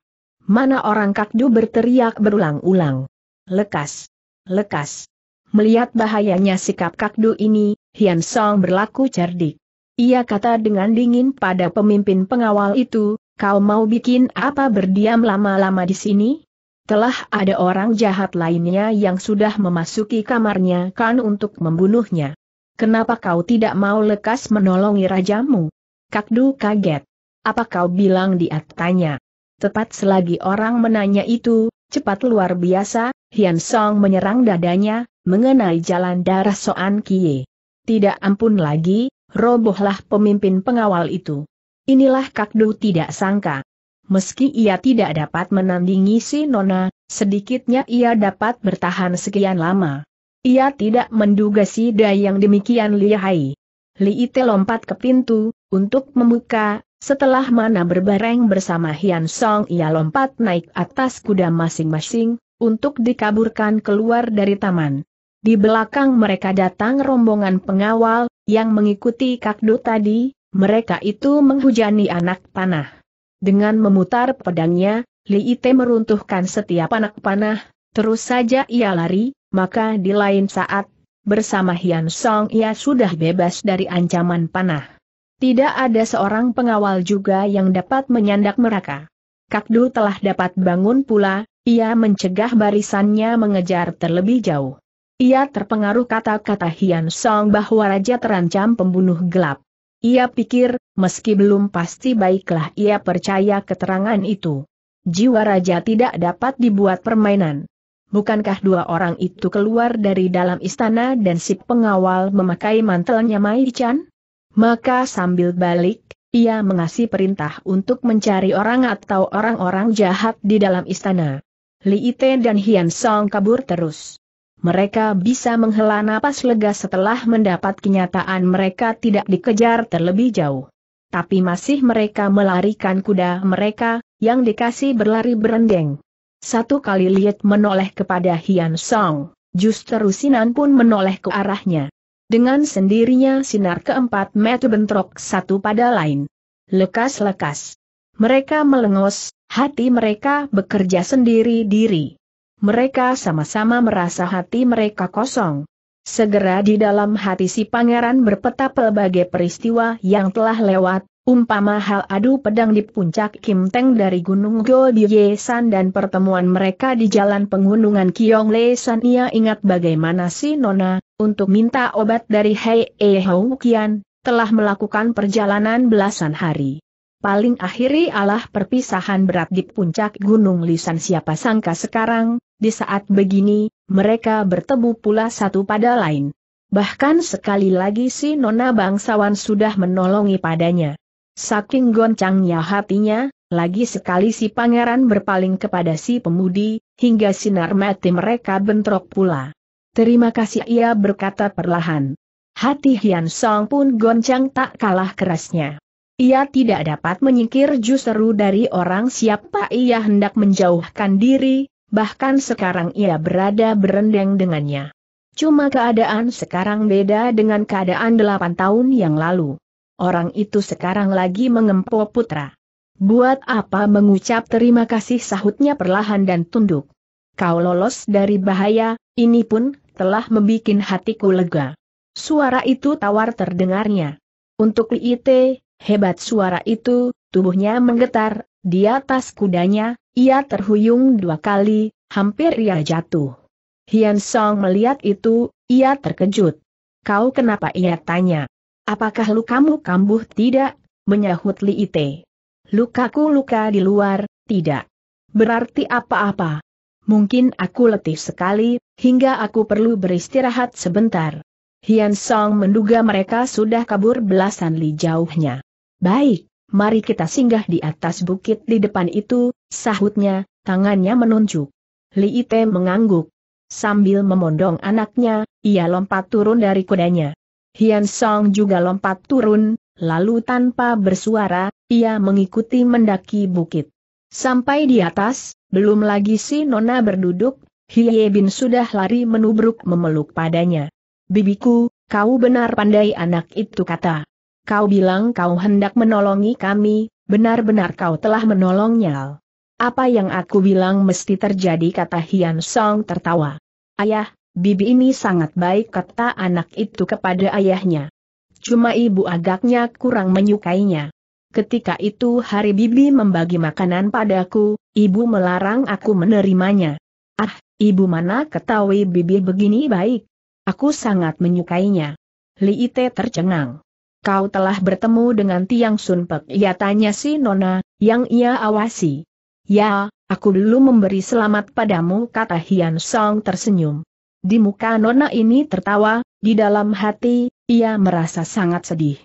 Mana orang Kakdu berteriak berulang-ulang. Lekas! Lekas! Melihat bahayanya sikap Kakdu ini, Hian Song berlaku cerdik. Ia kata dengan dingin pada pemimpin pengawal itu, kau mau bikin apa berdiam lama-lama di sini? Telah ada orang jahat lainnya yang sudah memasuki kamarnya kan untuk membunuhnya. Kenapa kau tidak mau lekas menolongi rajamu? Kakdu kaget. Apa kau bilang dia tanya? Tepat selagi orang menanya itu, cepat luar biasa, Hian Song menyerang dadanya, mengenai jalan darah Soan Kie. Tidak ampun lagi, robohlah pemimpin pengawal itu. Inilah Kakdu tidak sangka. Meski ia tidak dapat menandingi si Nona, sedikitnya ia dapat bertahan sekian lama. Ia tidak menduga si Dayang demikian lihai. Li Ite lompat ke pintu, untuk membuka, setelah mana berbareng bersama Hian Song ia lompat naik atas kuda masing-masing, untuk dikaburkan keluar dari taman. Di belakang mereka datang rombongan pengawal, yang mengikuti Kakdu tadi, mereka itu menghujani anak panah. Dengan memutar pedangnya, Li Ite meruntuhkan setiap anak panah, terus saja ia lari, maka di lain saat, bersama Hian Song ia sudah bebas dari ancaman panah. Tidak ada seorang pengawal juga yang dapat menyandak mereka. Kakdu telah dapat bangun pula, ia mencegah barisannya mengejar terlebih jauh. Ia terpengaruh kata-kata Hian Song bahwa raja terancam pembunuh gelap. Ia pikir, meski belum pasti baiklah ia percaya keterangan itu. Jiwa raja tidak dapat dibuat permainan. Bukankah dua orang itu keluar dari dalam istana dan si pengawal memakai mantelnya Chan? Maka sambil balik, ia mengasih perintah untuk mencari orang atau orang-orang jahat di dalam istana. Li Ite dan Hian Song kabur terus mereka bisa menghela napas lega setelah mendapat kenyataan mereka tidak dikejar terlebih jauh. Tapi masih mereka melarikan kuda mereka, yang dikasih berlari berendeng. Satu kali Liet menoleh kepada Hian Song, justru Sinan pun menoleh ke arahnya. Dengan sendirinya sinar keempat metu bentrok satu pada lain. Lekas-lekas. Mereka melengos, hati mereka bekerja sendiri-diri mereka sama-sama merasa hati mereka kosong. Segera di dalam hati si pangeran berpeta pelbagai peristiwa yang telah lewat, umpama hal adu pedang di puncak Kim Teng dari Gunung Go di Yesan dan pertemuan mereka di jalan penggunungan Kiong Le ia ingat bagaimana si Nona, untuk minta obat dari Hei Ehou Kian, telah melakukan perjalanan belasan hari paling akhiri Allah perpisahan berat di puncak Gunung Lisan siapa sangka sekarang, di saat begini, mereka bertemu pula satu pada lain. Bahkan sekali lagi si nona bangsawan sudah menolongi padanya. Saking goncangnya hatinya, lagi sekali si pangeran berpaling kepada si pemudi, hingga sinar mati mereka bentrok pula. Terima kasih ia berkata perlahan. Hati Hian Song pun goncang tak kalah kerasnya. Ia tidak dapat menyingkir justru dari orang siapa ia hendak menjauhkan diri, bahkan sekarang ia berada berendeng dengannya. Cuma keadaan sekarang beda dengan keadaan delapan tahun yang lalu. Orang itu sekarang lagi mengempo putra. Buat apa mengucap terima kasih sahutnya perlahan dan tunduk. Kau lolos dari bahaya, ini pun telah membuat hatiku lega. Suara itu tawar terdengarnya. Untuk Li Ite, Hebat suara itu, tubuhnya menggetar, di atas kudanya, ia terhuyung dua kali, hampir ia jatuh. Hian Song melihat itu, ia terkejut. Kau kenapa ia tanya? Apakah lukamu kambuh tidak? Menyahut Li Ite. Lukaku luka di luar, tidak. Berarti apa-apa. Mungkin aku letih sekali, hingga aku perlu beristirahat sebentar. Hian Song menduga mereka sudah kabur belasan li jauhnya. Baik, mari kita singgah di atas bukit di depan itu, sahutnya, tangannya menunjuk. Li Ite mengangguk. Sambil memondong anaknya, ia lompat turun dari kudanya. Hian Song juga lompat turun, lalu tanpa bersuara, ia mengikuti mendaki bukit. Sampai di atas, belum lagi si Nona berduduk, Hiye Bin sudah lari menubruk memeluk padanya. Bibiku, kau benar pandai anak itu kata Kau bilang kau hendak menolongi kami, benar-benar kau telah menolongnya. Apa yang aku bilang mesti terjadi kata Hian Song tertawa. Ayah, bibi ini sangat baik kata anak itu kepada ayahnya. Cuma ibu agaknya kurang menyukainya. Ketika itu hari bibi membagi makanan padaku, ibu melarang aku menerimanya. Ah, ibu mana ketahui bibi begini baik. Aku sangat menyukainya. Li Ite tercengang kau telah bertemu dengan Tiang Sun Pek? Ia tanya si Nona, yang ia awasi. Ya, aku dulu memberi selamat padamu kata Hian Song tersenyum. Di muka Nona ini tertawa, di dalam hati, ia merasa sangat sedih.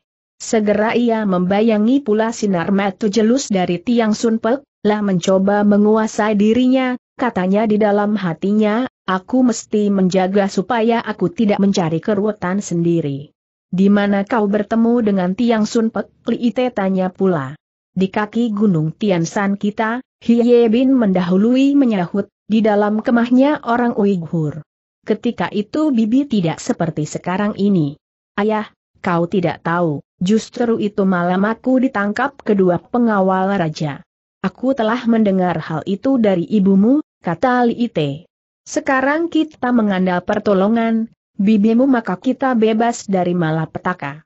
Segera ia membayangi pula sinar mata jelus dari Tiang Sun Pek, lah mencoba menguasai dirinya, katanya di dalam hatinya, aku mesti menjaga supaya aku tidak mencari keruwetan sendiri. Di mana kau bertemu dengan Tiang Sun Pek? Li Ite tanya pula. Di kaki gunung Tian San kita, Hiye Bin mendahului menyahut, di dalam kemahnya orang Uighur. Ketika itu Bibi tidak seperti sekarang ini. Ayah, kau tidak tahu, justru itu malam aku ditangkap kedua pengawal raja. Aku telah mendengar hal itu dari ibumu, kata Li Ite. Sekarang kita mengandalkan pertolongan, bibimu maka kita bebas dari malapetaka.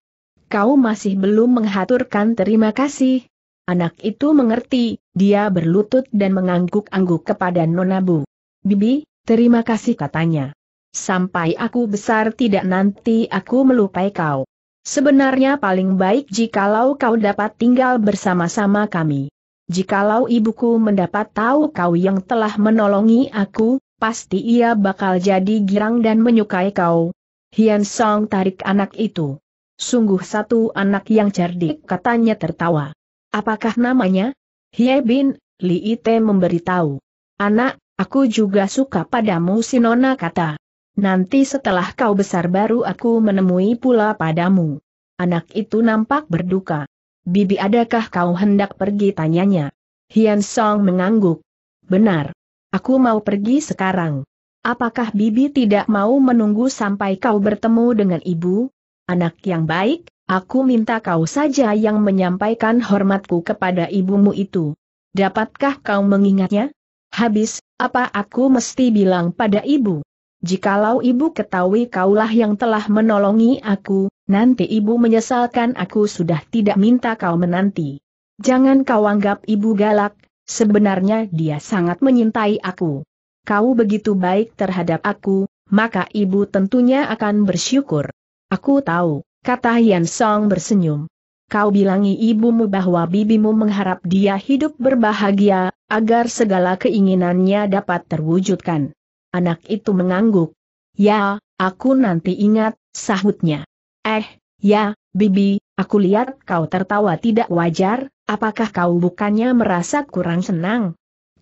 Kau masih belum menghaturkan terima kasih. Anak itu mengerti, dia berlutut dan mengangguk-angguk kepada Nona Bu. Bibi, terima kasih katanya. Sampai aku besar tidak nanti aku melupai kau. Sebenarnya paling baik jikalau kau dapat tinggal bersama-sama kami. Jikalau ibuku mendapat tahu kau yang telah menolongi aku, pasti ia bakal jadi girang dan menyukai kau. Hian Song tarik anak itu. Sungguh satu anak yang cerdik katanya tertawa. Apakah namanya? Hie Bin, Li Ite memberitahu. Anak, aku juga suka padamu si Nona kata. Nanti setelah kau besar baru aku menemui pula padamu. Anak itu nampak berduka. Bibi adakah kau hendak pergi tanyanya? Hian Song mengangguk. Benar. Aku mau pergi sekarang. Apakah Bibi tidak mau menunggu sampai kau bertemu dengan ibu? Anak yang baik, aku minta kau saja yang menyampaikan hormatku kepada ibumu itu. Dapatkah kau mengingatnya? Habis, apa aku mesti bilang pada ibu? Jikalau ibu ketahui kaulah yang telah menolongi aku, nanti ibu menyesalkan aku sudah tidak minta kau menanti. Jangan kau anggap ibu galak, Sebenarnya dia sangat menyintai aku. Kau begitu baik terhadap aku, maka ibu tentunya akan bersyukur. Aku tahu, kata Hian Song bersenyum. Kau bilangi ibumu bahwa bibimu mengharap dia hidup berbahagia, agar segala keinginannya dapat terwujudkan. Anak itu mengangguk. Ya, aku nanti ingat, sahutnya. Eh, Ya, Bibi, aku lihat kau tertawa tidak wajar, apakah kau bukannya merasa kurang senang?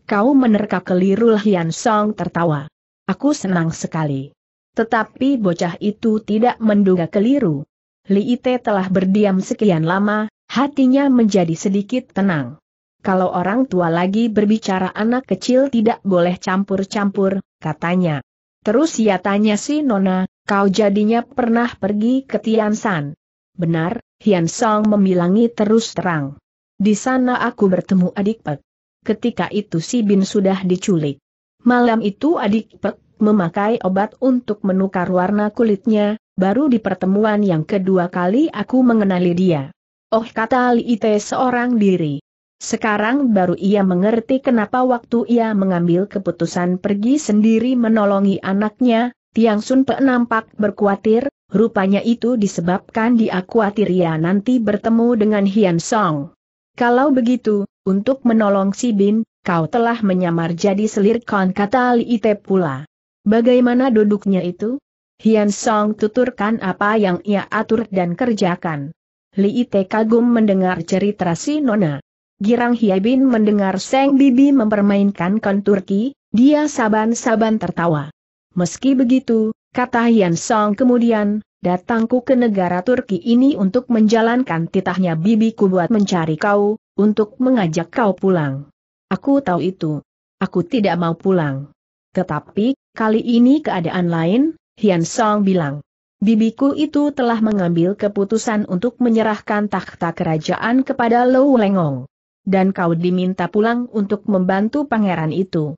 Kau menerka keliru Hian Song tertawa. Aku senang sekali. Tetapi bocah itu tidak menduga keliru. Li Ite telah berdiam sekian lama, hatinya menjadi sedikit tenang. Kalau orang tua lagi berbicara anak kecil tidak boleh campur-campur, katanya. Terus ia tanya si Nona, Kau jadinya pernah pergi ke Tiansan. Benar, Hian Song memilangi terus terang. Di sana aku bertemu adik Pek. Ketika itu si Bin sudah diculik. Malam itu adik Pek memakai obat untuk menukar warna kulitnya, baru di pertemuan yang kedua kali aku mengenali dia. Oh kata Li Ite seorang diri. Sekarang baru ia mengerti kenapa waktu ia mengambil keputusan pergi sendiri menolongi anaknya, Tiang Sun Pe nampak berkuatir, rupanya itu disebabkan dia kuatir ia nanti bertemu dengan Hian Song. Kalau begitu, untuk menolong si Bin, kau telah menyamar jadi selir kon kata Li Ite pula. Bagaimana duduknya itu? Hian Song tuturkan apa yang ia atur dan kerjakan. Li Ite kagum mendengar cerita si Nona. Girang Bin mendengar Seng Bibi mempermainkan kon Turki, dia saban-saban tertawa. Meski begitu, kata Hian Song kemudian, datangku ke negara Turki ini untuk menjalankan titahnya bibiku buat mencari kau, untuk mengajak kau pulang. Aku tahu itu. Aku tidak mau pulang. Tetapi, kali ini keadaan lain, Hian Song bilang. Bibiku itu telah mengambil keputusan untuk menyerahkan takhta kerajaan kepada Lou Lengong. Dan kau diminta pulang untuk membantu pangeran itu.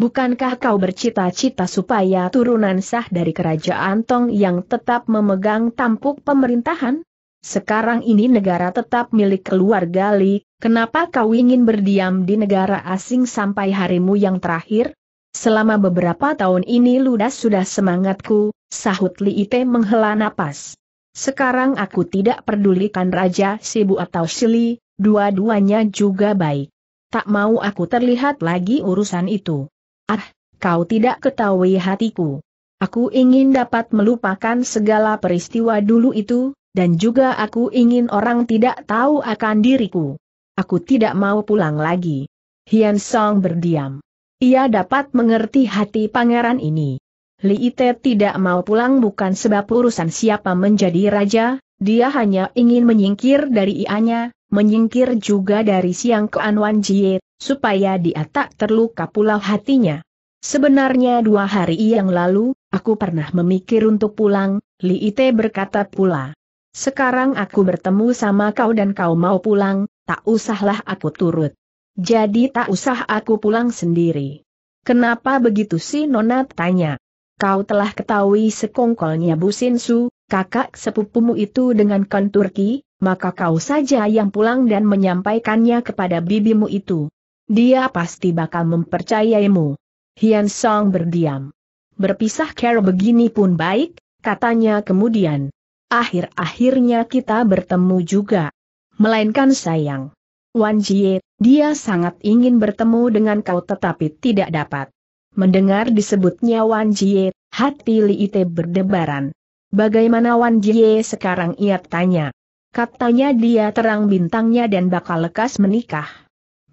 Bukankah kau bercita-cita supaya turunan sah dari kerajaan Tong yang tetap memegang tampuk pemerintahan? Sekarang ini negara tetap milik keluarga Li, kenapa kau ingin berdiam di negara asing sampai harimu yang terakhir? Selama beberapa tahun ini ludas sudah semangatku, sahut Li Ite menghela napas. Sekarang aku tidak pedulikan Raja Sibu atau Sili, dua-duanya juga baik. Tak mau aku terlihat lagi urusan itu. Ah, kau tidak ketahui hatiku. Aku ingin dapat melupakan segala peristiwa dulu itu, dan juga aku ingin orang tidak tahu akan diriku. Aku tidak mau pulang lagi. Hian Song berdiam. Ia dapat mengerti hati pangeran ini. Li Ite tidak mau pulang bukan sebab urusan siapa menjadi raja, dia hanya ingin menyingkir dari ianya, menyingkir juga dari siang ke Anwan Jie, supaya dia tak terluka pula hatinya. Sebenarnya dua hari yang lalu, aku pernah memikir untuk pulang, Li Ite berkata pula. Sekarang aku bertemu sama kau dan kau mau pulang, tak usahlah aku turut. Jadi tak usah aku pulang sendiri. Kenapa begitu si Nona tanya? Kau telah ketahui sekongkolnya Bu Sin Su? kakak sepupumu itu dengan Khan Turki, maka kau saja yang pulang dan menyampaikannya kepada bibimu itu. Dia pasti bakal mempercayaimu. Hian Song berdiam. Berpisah kera begini pun baik, katanya kemudian. Akhir-akhirnya kita bertemu juga. Melainkan sayang. Wan Jie, dia sangat ingin bertemu dengan kau tetapi tidak dapat. Mendengar disebutnya Wan Jie, hati Li Ite berdebaran. Bagaimana Wan Jie sekarang ia tanya. Katanya dia terang bintangnya dan bakal lekas menikah.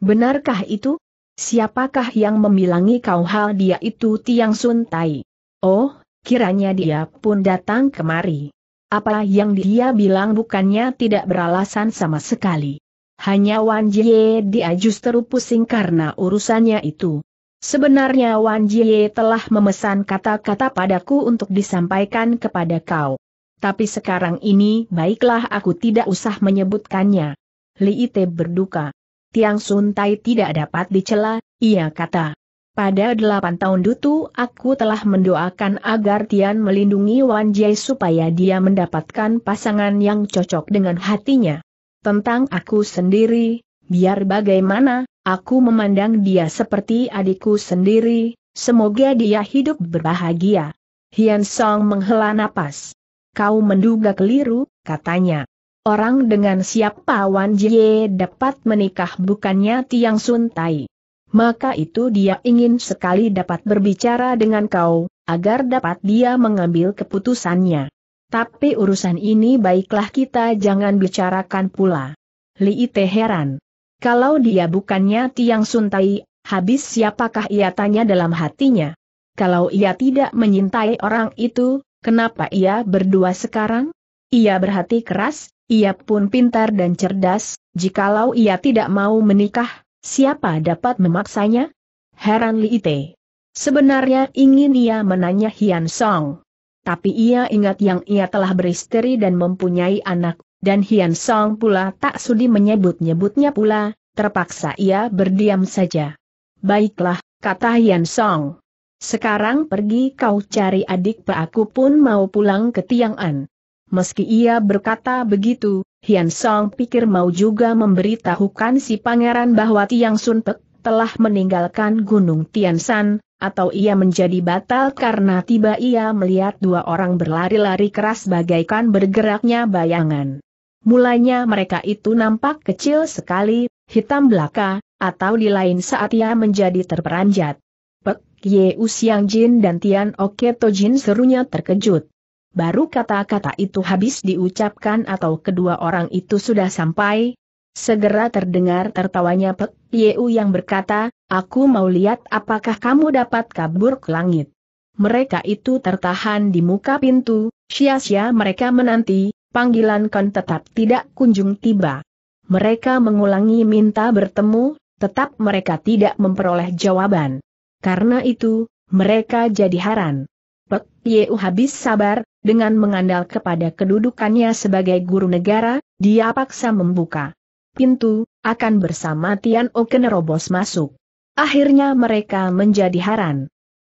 Benarkah itu? Siapakah yang membilangi kau hal dia itu Tiang Sun Tai? Oh, kiranya dia pun datang kemari. Apa yang dia bilang bukannya tidak beralasan sama sekali. Hanya Wan Jie dia justru pusing karena urusannya itu. Sebenarnya Wan Jie telah memesan kata-kata padaku untuk disampaikan kepada kau. Tapi sekarang ini baiklah aku tidak usah menyebutkannya. Li Ite berduka. Tiang Sun Tai tidak dapat dicela, ia kata. Pada delapan tahun dutu aku telah mendoakan agar Tian melindungi Wan Jie supaya dia mendapatkan pasangan yang cocok dengan hatinya. Tentang aku sendiri, biar bagaimana, Aku memandang dia seperti adikku sendiri, semoga dia hidup berbahagia. Hian Song menghela napas. Kau menduga keliru, katanya. Orang dengan siapa Wan Jie dapat menikah bukannya Tiang Sun Tai. Maka itu dia ingin sekali dapat berbicara dengan kau, agar dapat dia mengambil keputusannya. Tapi urusan ini baiklah kita jangan bicarakan pula. Li Ite heran. Kalau dia bukannya Tiang Suntai, habis siapakah ia tanya dalam hatinya? Kalau ia tidak menyintai orang itu, kenapa ia berdua sekarang? Ia berhati keras, ia pun pintar dan cerdas, jikalau ia tidak mau menikah, siapa dapat memaksanya? Heran Li Ite. Sebenarnya ingin ia menanya Hian Song. Tapi ia ingat yang ia telah beristeri dan mempunyai anak dan Hian Song pula tak sudi menyebut-nyebutnya pula, terpaksa ia berdiam saja. Baiklah, kata Hian Song. Sekarang pergi kau cari adik pa aku pun mau pulang ke An. Meski ia berkata begitu, Hian Song pikir mau juga memberitahukan si pangeran bahwa Tiang Sunpek telah meninggalkan Gunung Tiansan, atau ia menjadi batal karena tiba ia melihat dua orang berlari-lari keras bagaikan bergeraknya bayangan. Mulanya mereka itu nampak kecil sekali, hitam belaka, atau di lain saat ia menjadi terperanjat. Pek Ye Usiang Jin dan Tian Oke Jin serunya terkejut. Baru kata-kata itu habis diucapkan atau kedua orang itu sudah sampai, segera terdengar tertawanya Pek U yang berkata, aku mau lihat apakah kamu dapat kabur ke langit. Mereka itu tertahan di muka pintu, sia-sia mereka menanti, panggilan kon tetap tidak kunjung tiba. Mereka mengulangi minta bertemu, tetap mereka tidak memperoleh jawaban. Karena itu, mereka jadi haran. Pek Yeu habis sabar, dengan mengandal kepada kedudukannya sebagai guru negara, dia paksa membuka pintu, akan bersama Tian Oken robos masuk. Akhirnya mereka menjadi haran.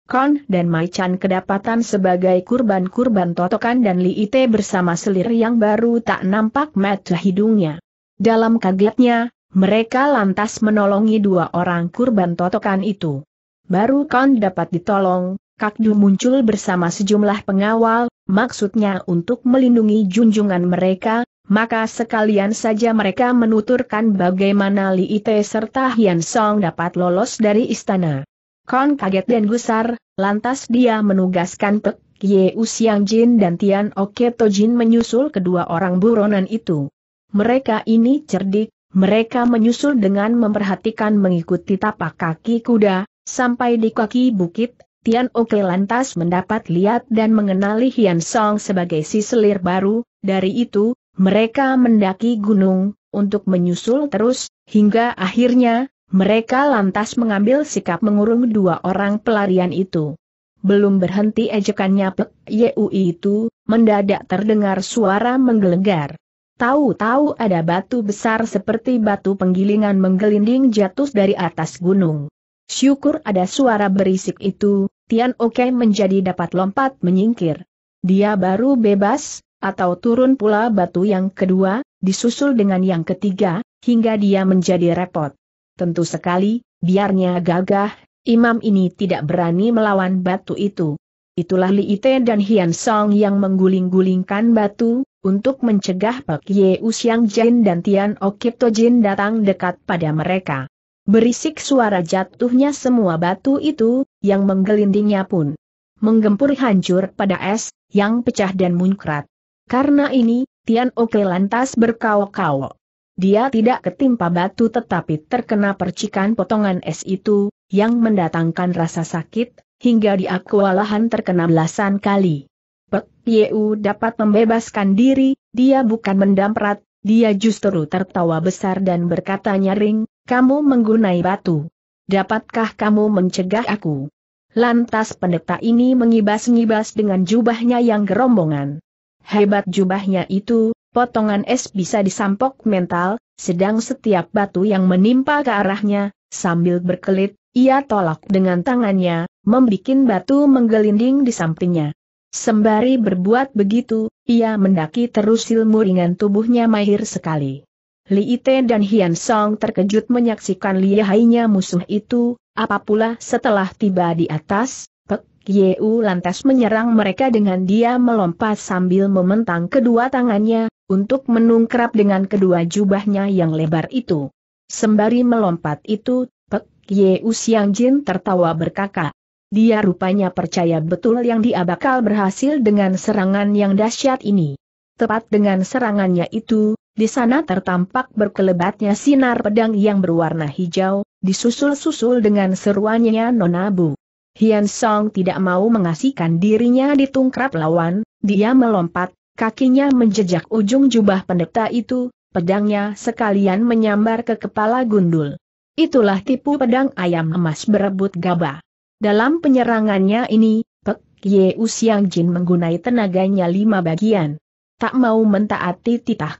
Kon dan Mai Chan kedapatan sebagai kurban-kurban totokan dan Li Ite bersama selir yang baru tak nampak mata hidungnya. Dalam kagetnya, mereka lantas menolongi dua orang kurban totokan itu. Baru Kon dapat ditolong, Kak Du muncul bersama sejumlah pengawal, maksudnya untuk melindungi junjungan mereka, maka sekalian saja mereka menuturkan bagaimana Li Ite serta Hian Song dapat lolos dari istana. Kon kaget dan gusar, lantas dia menugaskan Pek Ye Usiang Jin dan Tian Oke Tojin menyusul kedua orang buronan itu. Mereka ini cerdik, mereka menyusul dengan memperhatikan mengikuti tapak kaki kuda, sampai di kaki bukit, Tian Oke lantas mendapat lihat dan mengenali Hian Song sebagai si selir baru, dari itu, mereka mendaki gunung, untuk menyusul terus, hingga akhirnya, mereka lantas mengambil sikap mengurung dua orang pelarian itu. Belum berhenti ejekannya Pek Yui itu, mendadak terdengar suara menggelegar. Tahu-tahu ada batu besar seperti batu penggilingan menggelinding jatuh dari atas gunung. Syukur ada suara berisik itu, Tian Oke menjadi dapat lompat menyingkir. Dia baru bebas, atau turun pula batu yang kedua, disusul dengan yang ketiga, hingga dia menjadi repot. Tentu sekali, biarnya gagah, imam ini tidak berani melawan batu itu. Itulah Li Ite dan Hian Song yang mengguling-gulingkan batu, untuk mencegah Pak Ye Usiang Jin dan Tian Okipto Jin datang dekat pada mereka. Berisik suara jatuhnya semua batu itu, yang menggelindingnya pun menggempur hancur pada es, yang pecah dan muncrat. Karena ini, Tian Oke lantas berkaok-kaok. Dia tidak ketimpa batu tetapi terkena percikan potongan es itu, yang mendatangkan rasa sakit, hingga dia kewalahan terkena belasan kali. Pek dapat membebaskan diri, dia bukan mendamprat, dia justru tertawa besar dan berkata nyaring, kamu menggunai batu. Dapatkah kamu mencegah aku? Lantas pendeta ini mengibas-ngibas dengan jubahnya yang gerombongan. Hebat jubahnya itu, potongan es bisa disampok mental, sedang setiap batu yang menimpa ke arahnya, sambil berkelit, ia tolak dengan tangannya, membikin batu menggelinding di sampingnya. Sembari berbuat begitu, ia mendaki terus ilmu ringan tubuhnya mahir sekali. Li Ite dan Hian Song terkejut menyaksikan lihainya musuh itu, apapula setelah tiba di atas, Pek Yeu lantas menyerang mereka dengan dia melompat sambil mementang kedua tangannya, untuk menungkrap dengan kedua jubahnya yang lebar itu. Sembari melompat itu, Pek Ye Usiang Jin tertawa berkakak. Dia rupanya percaya betul yang dia bakal berhasil dengan serangan yang dahsyat ini. Tepat dengan serangannya itu, di sana tertampak berkelebatnya sinar pedang yang berwarna hijau, disusul-susul dengan seruannya Nonabu. Hian Song tidak mau mengasihkan dirinya ditungkrap lawan, dia melompat, Kakinya menjejak ujung jubah pendeta itu, pedangnya sekalian menyambar ke kepala gundul. Itulah tipu pedang ayam emas berebut gabah. Dalam penyerangannya ini, Pek Ye Usiang Jin menggunai tenaganya lima bagian. Tak mau mentaati titah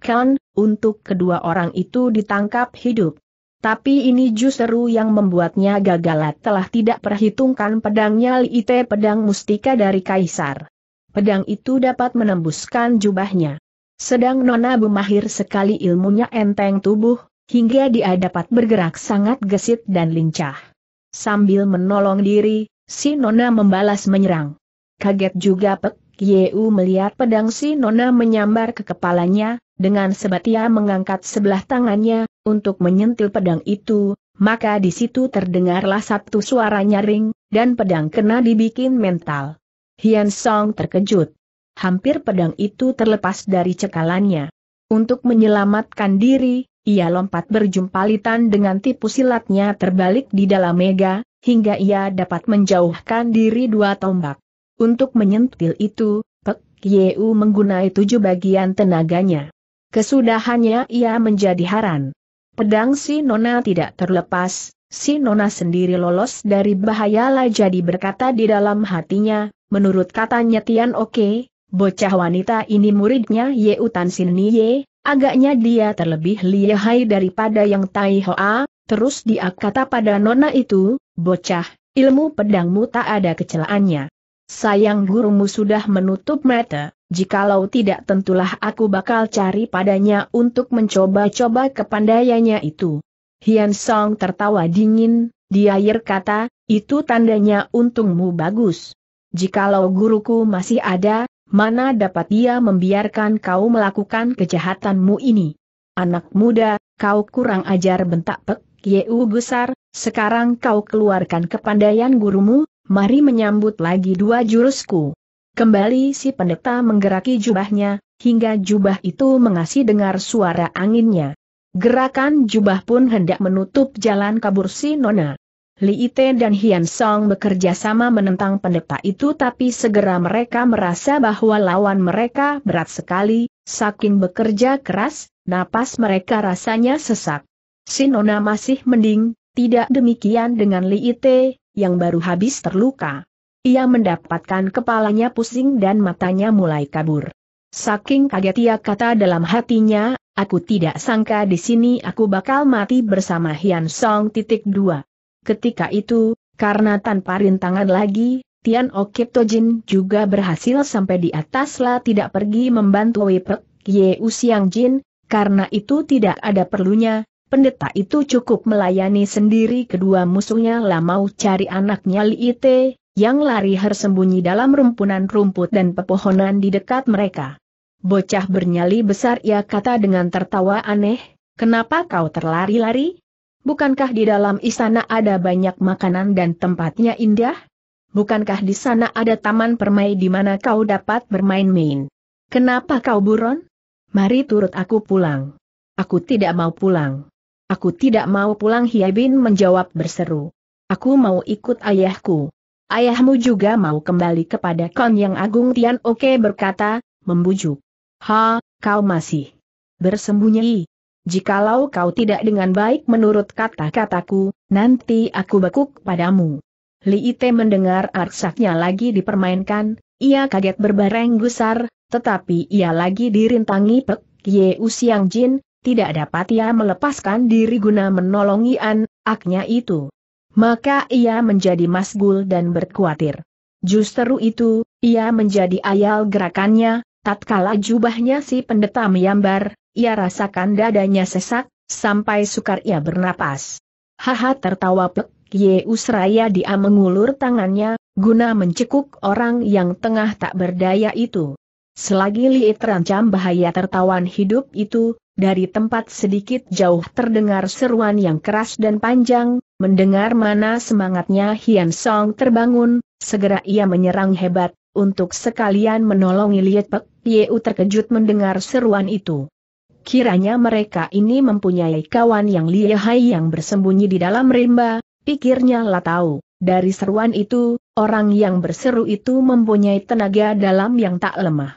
untuk kedua orang itu ditangkap hidup. Tapi ini justru yang membuatnya gagalat telah tidak perhitungkan pedangnya Lite pedang mustika dari Kaisar pedang itu dapat menembuskan jubahnya. Sedang Nona Bumahir sekali ilmunya enteng tubuh, hingga dia dapat bergerak sangat gesit dan lincah. Sambil menolong diri, si Nona membalas menyerang. Kaget juga Pek Yeu melihat pedang si Nona menyambar ke kepalanya, dengan sebatia mengangkat sebelah tangannya, untuk menyentil pedang itu, maka di situ terdengarlah satu suara nyaring, dan pedang kena dibikin mental. Hian Song terkejut. Hampir pedang itu terlepas dari cekalannya. Untuk menyelamatkan diri, ia lompat berjumpalitan dengan tipu silatnya terbalik di dalam mega, hingga ia dapat menjauhkan diri dua tombak. Untuk menyentil itu, Pek Yeu menggunai tujuh bagian tenaganya. Kesudahannya ia menjadi haran. Pedang si Nona tidak terlepas, si Nona sendiri lolos dari bahaya lah jadi berkata di dalam hatinya, menurut katanya Tian Oke, bocah wanita ini muridnya Ye Utan Sin Ye, agaknya dia terlebih lihai daripada yang Tai Hoa, terus dia kata pada nona itu, bocah, ilmu pedangmu tak ada kecelaannya. Sayang gurumu sudah menutup mata, jikalau tidak tentulah aku bakal cari padanya untuk mencoba-coba kepandaiannya itu. Hian Song tertawa dingin, dia air kata, itu tandanya untungmu bagus jikalau guruku masih ada, mana dapat dia membiarkan kau melakukan kejahatanmu ini? Anak muda, kau kurang ajar bentak Pek Yeu Gusar, sekarang kau keluarkan kepandaian gurumu, mari menyambut lagi dua jurusku. Kembali si pendeta menggeraki jubahnya, hingga jubah itu mengasih dengar suara anginnya. Gerakan jubah pun hendak menutup jalan kabur si Nona. Li Ite dan Hian Song bekerja sama menentang pendeta itu tapi segera mereka merasa bahwa lawan mereka berat sekali, saking bekerja keras, napas mereka rasanya sesak. Sinona masih mending, tidak demikian dengan Li Ite, yang baru habis terluka. Ia mendapatkan kepalanya pusing dan matanya mulai kabur. Saking kaget ia kata dalam hatinya, aku tidak sangka di sini aku bakal mati bersama Hian Song titik dua. Ketika itu, karena tanpa rintangan lagi, Tian Okip Tojin juga berhasil sampai di atas lah tidak pergi membantu Wipek Ye Usiang Jin, karena itu tidak ada perlunya, pendeta itu cukup melayani sendiri kedua musuhnya lah mau cari anaknya Li Liite, yang lari hersembunyi dalam rumpunan rumput dan pepohonan di dekat mereka. Bocah bernyali besar ia kata dengan tertawa aneh, kenapa kau terlari-lari? Bukankah di dalam istana ada banyak makanan dan tempatnya indah? Bukankah di sana ada taman permai di mana kau dapat bermain-main? Kenapa kau buron? Mari turut aku pulang. Aku tidak mau pulang. Aku tidak mau pulang Hiabin menjawab berseru. Aku mau ikut ayahku. Ayahmu juga mau kembali kepada Kon Yang Agung Tian Oke berkata, membujuk. Ha, kau masih bersembunyi jikalau kau tidak dengan baik menurut kata-kataku, nanti aku bekuk padamu. Li Ite mendengar arsaknya lagi dipermainkan, ia kaget berbareng gusar, tetapi ia lagi dirintangi Pek Ye Usiang Jin, tidak dapat ia melepaskan diri guna menolongi an, aknya itu. Maka ia menjadi masgul dan berkuatir. Justru itu, ia menjadi ayal gerakannya, tatkala jubahnya si pendeta menyambar, ia rasakan dadanya sesak, sampai sukar ia bernapas. Haha tertawa pek, Ye Usraya dia mengulur tangannya, guna mencekuk orang yang tengah tak berdaya itu. Selagi Li terancam bahaya tertawan hidup itu, dari tempat sedikit jauh terdengar seruan yang keras dan panjang, mendengar mana semangatnya Hian Song terbangun, segera ia menyerang hebat, untuk sekalian menolong Liet Pek, Yeu terkejut mendengar seruan itu. Kiranya mereka ini mempunyai kawan yang lihai yang bersembunyi di dalam rimba, pikirnya lah tahu. Dari seruan itu, orang yang berseru itu mempunyai tenaga dalam yang tak lemah.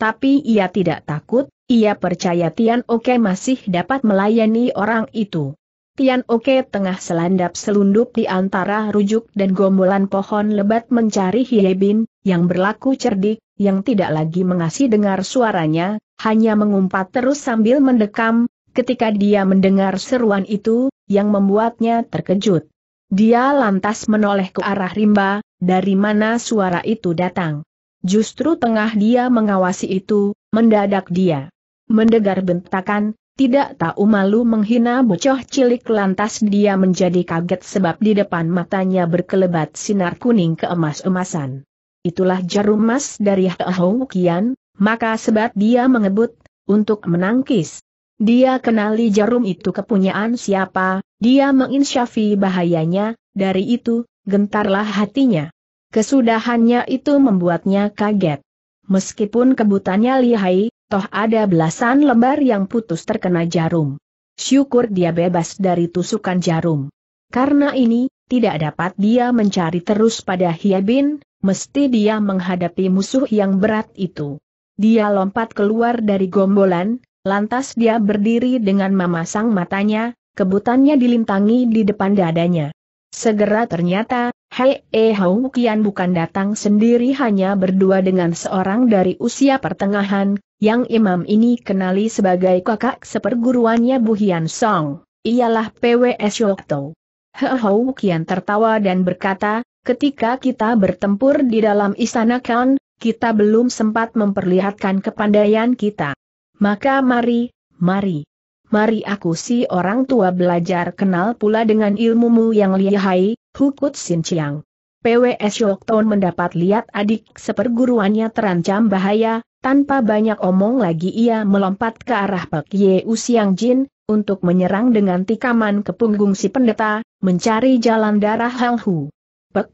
Tapi ia tidak takut, ia percaya Tian Oke masih dapat melayani orang itu. Tian Oke tengah selandap selundup di antara rujuk dan gombolan pohon lebat mencari Hiebin, yang berlaku cerdik, yang tidak lagi mengasih dengar suaranya, hanya mengumpat terus sambil mendekam, ketika dia mendengar seruan itu, yang membuatnya terkejut. Dia lantas menoleh ke arah rimba, dari mana suara itu datang. Justru tengah dia mengawasi itu, mendadak dia mendengar bentakan, tidak tahu malu menghina bocoh cilik lantas dia menjadi kaget sebab di depan matanya berkelebat sinar kuning keemas-emasan. Itulah jarum emas dari Hao Kian, maka sebab dia mengebut, untuk menangkis. Dia kenali jarum itu kepunyaan siapa, dia menginsyafi bahayanya, dari itu, gentarlah hatinya. Kesudahannya itu membuatnya kaget. Meskipun kebutannya lihai, toh ada belasan lembar yang putus terkena jarum. Syukur dia bebas dari tusukan jarum. Karena ini, tidak dapat dia mencari terus pada Hiabin, mesti dia menghadapi musuh yang berat itu. Dia lompat keluar dari gombolan, lantas dia berdiri dengan memasang matanya, kebutannya dilintangi di depan dadanya. Segera ternyata, Hei E eh Kian bukan datang sendiri hanya berdua dengan seorang dari usia pertengahan, yang imam ini kenali sebagai kakak seperguruannya Bu Hian Song, ialah PWS Yokto. He Hau Kian tertawa dan berkata, ketika kita bertempur di dalam istana Kan, kita belum sempat memperlihatkan kepandaian kita. Maka mari, mari. Mari aku si orang tua belajar kenal pula dengan ilmumu yang lihai, Hukut Sin Chiang. PWS Yokton mendapat lihat adik seperguruannya terancam bahaya, tanpa banyak omong lagi ia melompat ke arah Pek Ye Usiang Jin, untuk menyerang dengan tikaman ke punggung si pendeta, mencari jalan darah Hang Hu. Pek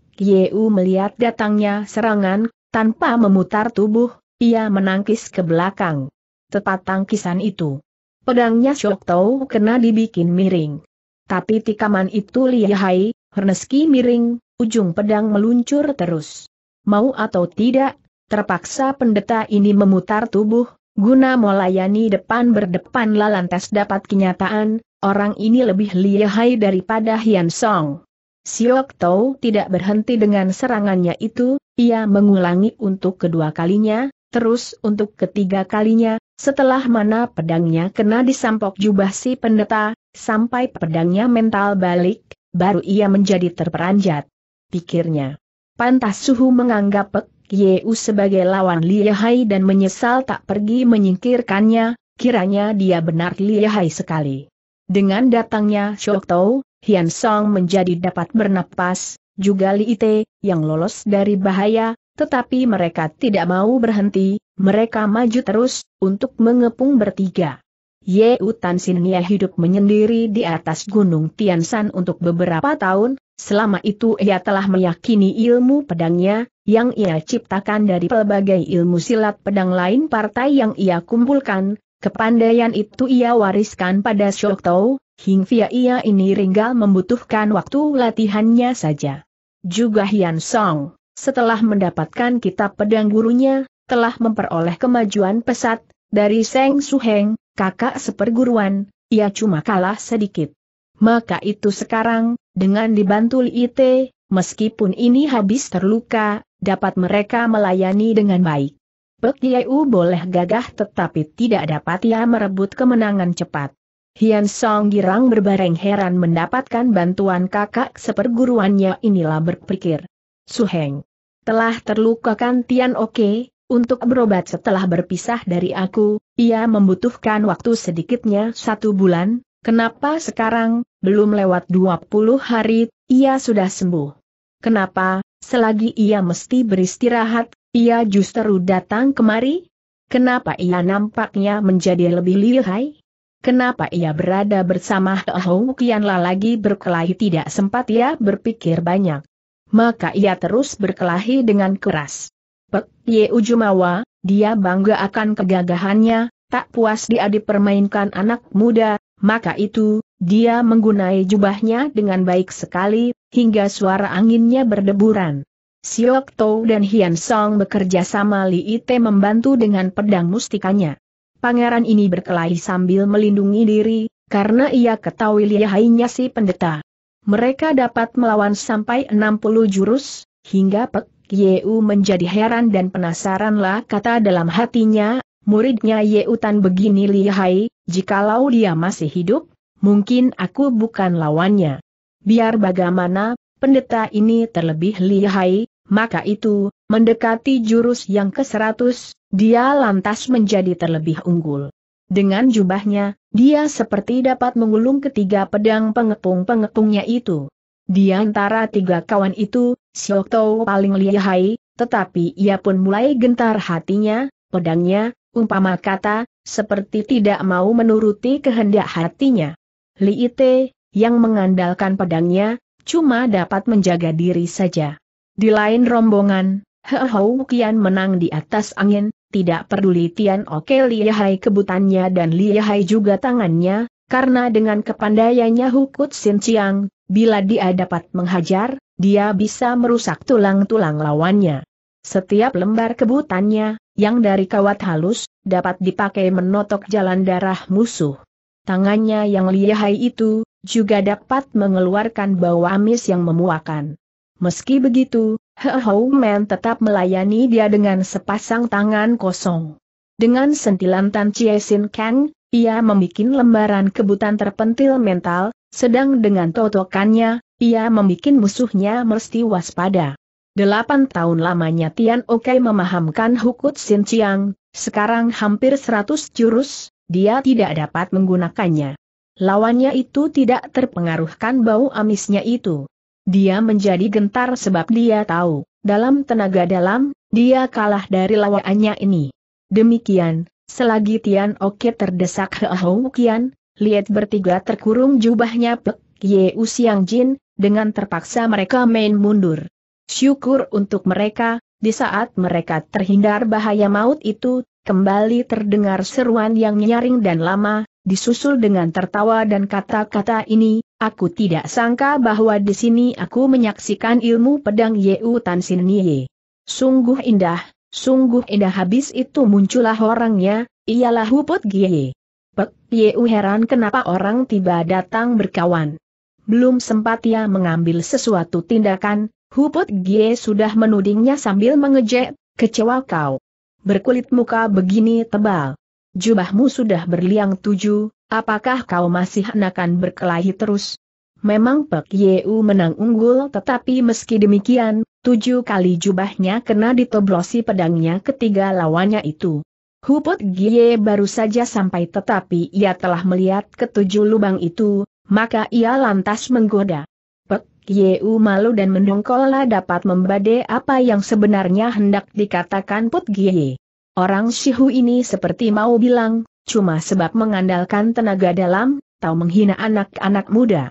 U melihat datangnya serangan, tanpa memutar tubuh, ia menangkis ke belakang. Tepat tangkisan itu. Pedangnya Syok Tau kena dibikin miring. Tapi tikaman itu lihai, Herneski miring, ujung pedang meluncur terus. Mau atau tidak, terpaksa pendeta ini memutar tubuh, guna melayani depan berdepan lalantas dapat kenyataan, orang ini lebih lihai daripada Hian Song. Siok Tau tidak berhenti dengan serangannya itu, ia mengulangi untuk kedua kalinya, terus untuk ketiga kalinya, setelah mana pedangnya kena disampok jubah si pendeta, sampai pedangnya mental balik, baru ia menjadi terperanjat. Pikirnya. Pantas Suhu menganggap Pek Yeu sebagai lawan Liyahai dan menyesal tak pergi menyingkirkannya, kiranya dia benar Liyahai sekali. Dengan datangnya Siok Tau, Hian Song menjadi dapat bernapas, juga Li Ite, yang lolos dari bahaya, tetapi mereka tidak mau berhenti, mereka maju terus, untuk mengepung bertiga. Ye Utan Sinia hidup menyendiri di atas gunung Tiansan untuk beberapa tahun, selama itu ia telah meyakini ilmu pedangnya, yang ia ciptakan dari pelbagai ilmu silat pedang lain partai yang ia kumpulkan, kepandaian itu ia wariskan pada Shoktou, Fia ia ini ringgal membutuhkan waktu latihannya saja. Juga Hian Song, setelah mendapatkan kitab pedang gurunya, telah memperoleh kemajuan pesat, dari Seng heng kakak seperguruan, ia cuma kalah sedikit. Maka itu sekarang, dengan dibantu Ite, meskipun ini habis terluka, dapat mereka melayani dengan baik. Pek U boleh gagah tetapi tidak dapat ia merebut kemenangan cepat. Hian Song Girang berbareng heran mendapatkan bantuan kakak seperguruannya inilah berpikir. Suheng. Telah terlukakan Tian Oke, untuk berobat setelah berpisah dari aku, ia membutuhkan waktu sedikitnya satu bulan, kenapa sekarang, belum lewat 20 hari, ia sudah sembuh. Kenapa, selagi ia mesti beristirahat, ia justru datang kemari? Kenapa ia nampaknya menjadi lebih lihai? Kenapa ia berada bersama Hou Kianla lagi berkelahi tidak sempat ia berpikir banyak. Maka ia terus berkelahi dengan keras. Pek Ye Ujumawa, dia bangga akan kegagahannya, tak puas dia dipermainkan anak muda, maka itu, dia menggunai jubahnya dengan baik sekali, hingga suara anginnya berdeburan. Siok Tou dan Hian Song bekerja sama Li Ite membantu dengan pedang mustikanya pangeran ini berkelahi sambil melindungi diri, karena ia ketahui lihainya si pendeta. Mereka dapat melawan sampai 60 jurus, hingga Pek Yeu menjadi heran dan penasaranlah kata dalam hatinya, muridnya Yeu Tan begini lihai, jikalau dia masih hidup, mungkin aku bukan lawannya. Biar bagaimana, pendeta ini terlebih lihai, maka itu, mendekati jurus yang ke-100, dia lantas menjadi terlebih unggul. Dengan jubahnya, dia seperti dapat mengulung ketiga pedang pengepung-pengepungnya itu. Di antara tiga kawan itu, Siok Tau paling lihai, tetapi ia pun mulai gentar hatinya, pedangnya, umpama kata, seperti tidak mau menuruti kehendak hatinya. Li Ite, yang mengandalkan pedangnya, cuma dapat menjaga diri saja. Di lain rombongan, He Hou Kian menang di atas angin, tidak peduli Tian Oke lihai kebutannya dan lihai juga tangannya, karena dengan kepandaiannya Hukut Sin Chiang, bila dia dapat menghajar, dia bisa merusak tulang-tulang lawannya. Setiap lembar kebutannya, yang dari kawat halus, dapat dipakai menotok jalan darah musuh. Tangannya yang lihai itu, juga dapat mengeluarkan bau amis yang memuakan. Meski begitu, Hou Men tetap melayani dia dengan sepasang tangan kosong. Dengan sentilan Tan Chie Sin Kang, ia membuat lembaran kebutan terpentil mental, sedang dengan totokannya, ia membuat musuhnya mesti waspada. Delapan tahun lamanya Tian Okai memahamkan Hukut Sin Chiang, sekarang hampir seratus jurus, dia tidak dapat menggunakannya. Lawannya itu tidak terpengaruhkan bau amisnya itu. Dia menjadi gentar sebab dia tahu, dalam tenaga dalam, dia kalah dari lawaannya ini. Demikian, selagi Tian Oke terdesak Hou Kian, Liet bertiga terkurung jubahnya Pek Ye Siang Jin, dengan terpaksa mereka main mundur. Syukur untuk mereka, di saat mereka terhindar bahaya maut itu, kembali terdengar seruan yang nyaring dan lama, disusul dengan tertawa dan kata-kata ini, Aku tidak sangka bahwa di sini aku menyaksikan ilmu pedang Yeu Tan Sin Nye. Sungguh indah, sungguh indah habis itu muncullah orangnya, ialah Huput Gie. Pek Yeu heran kenapa orang tiba datang berkawan. Belum sempat ia mengambil sesuatu tindakan, Huput Gie sudah menudingnya sambil mengejek, kecewa kau. Berkulit muka begini tebal. Jubahmu sudah berliang tujuh, Apakah kau masih akan berkelahi terus? Memang Pek Yeu menang unggul tetapi meski demikian, tujuh kali jubahnya kena ditoblosi pedangnya ketiga lawannya itu. Huput Gie baru saja sampai tetapi ia telah melihat ketujuh lubang itu, maka ia lantas menggoda. Pek Yeu malu dan mendongkollah dapat membade apa yang sebenarnya hendak dikatakan Put Gie. Orang Shihu ini seperti mau bilang, cuma sebab mengandalkan tenaga dalam, tahu menghina anak-anak muda.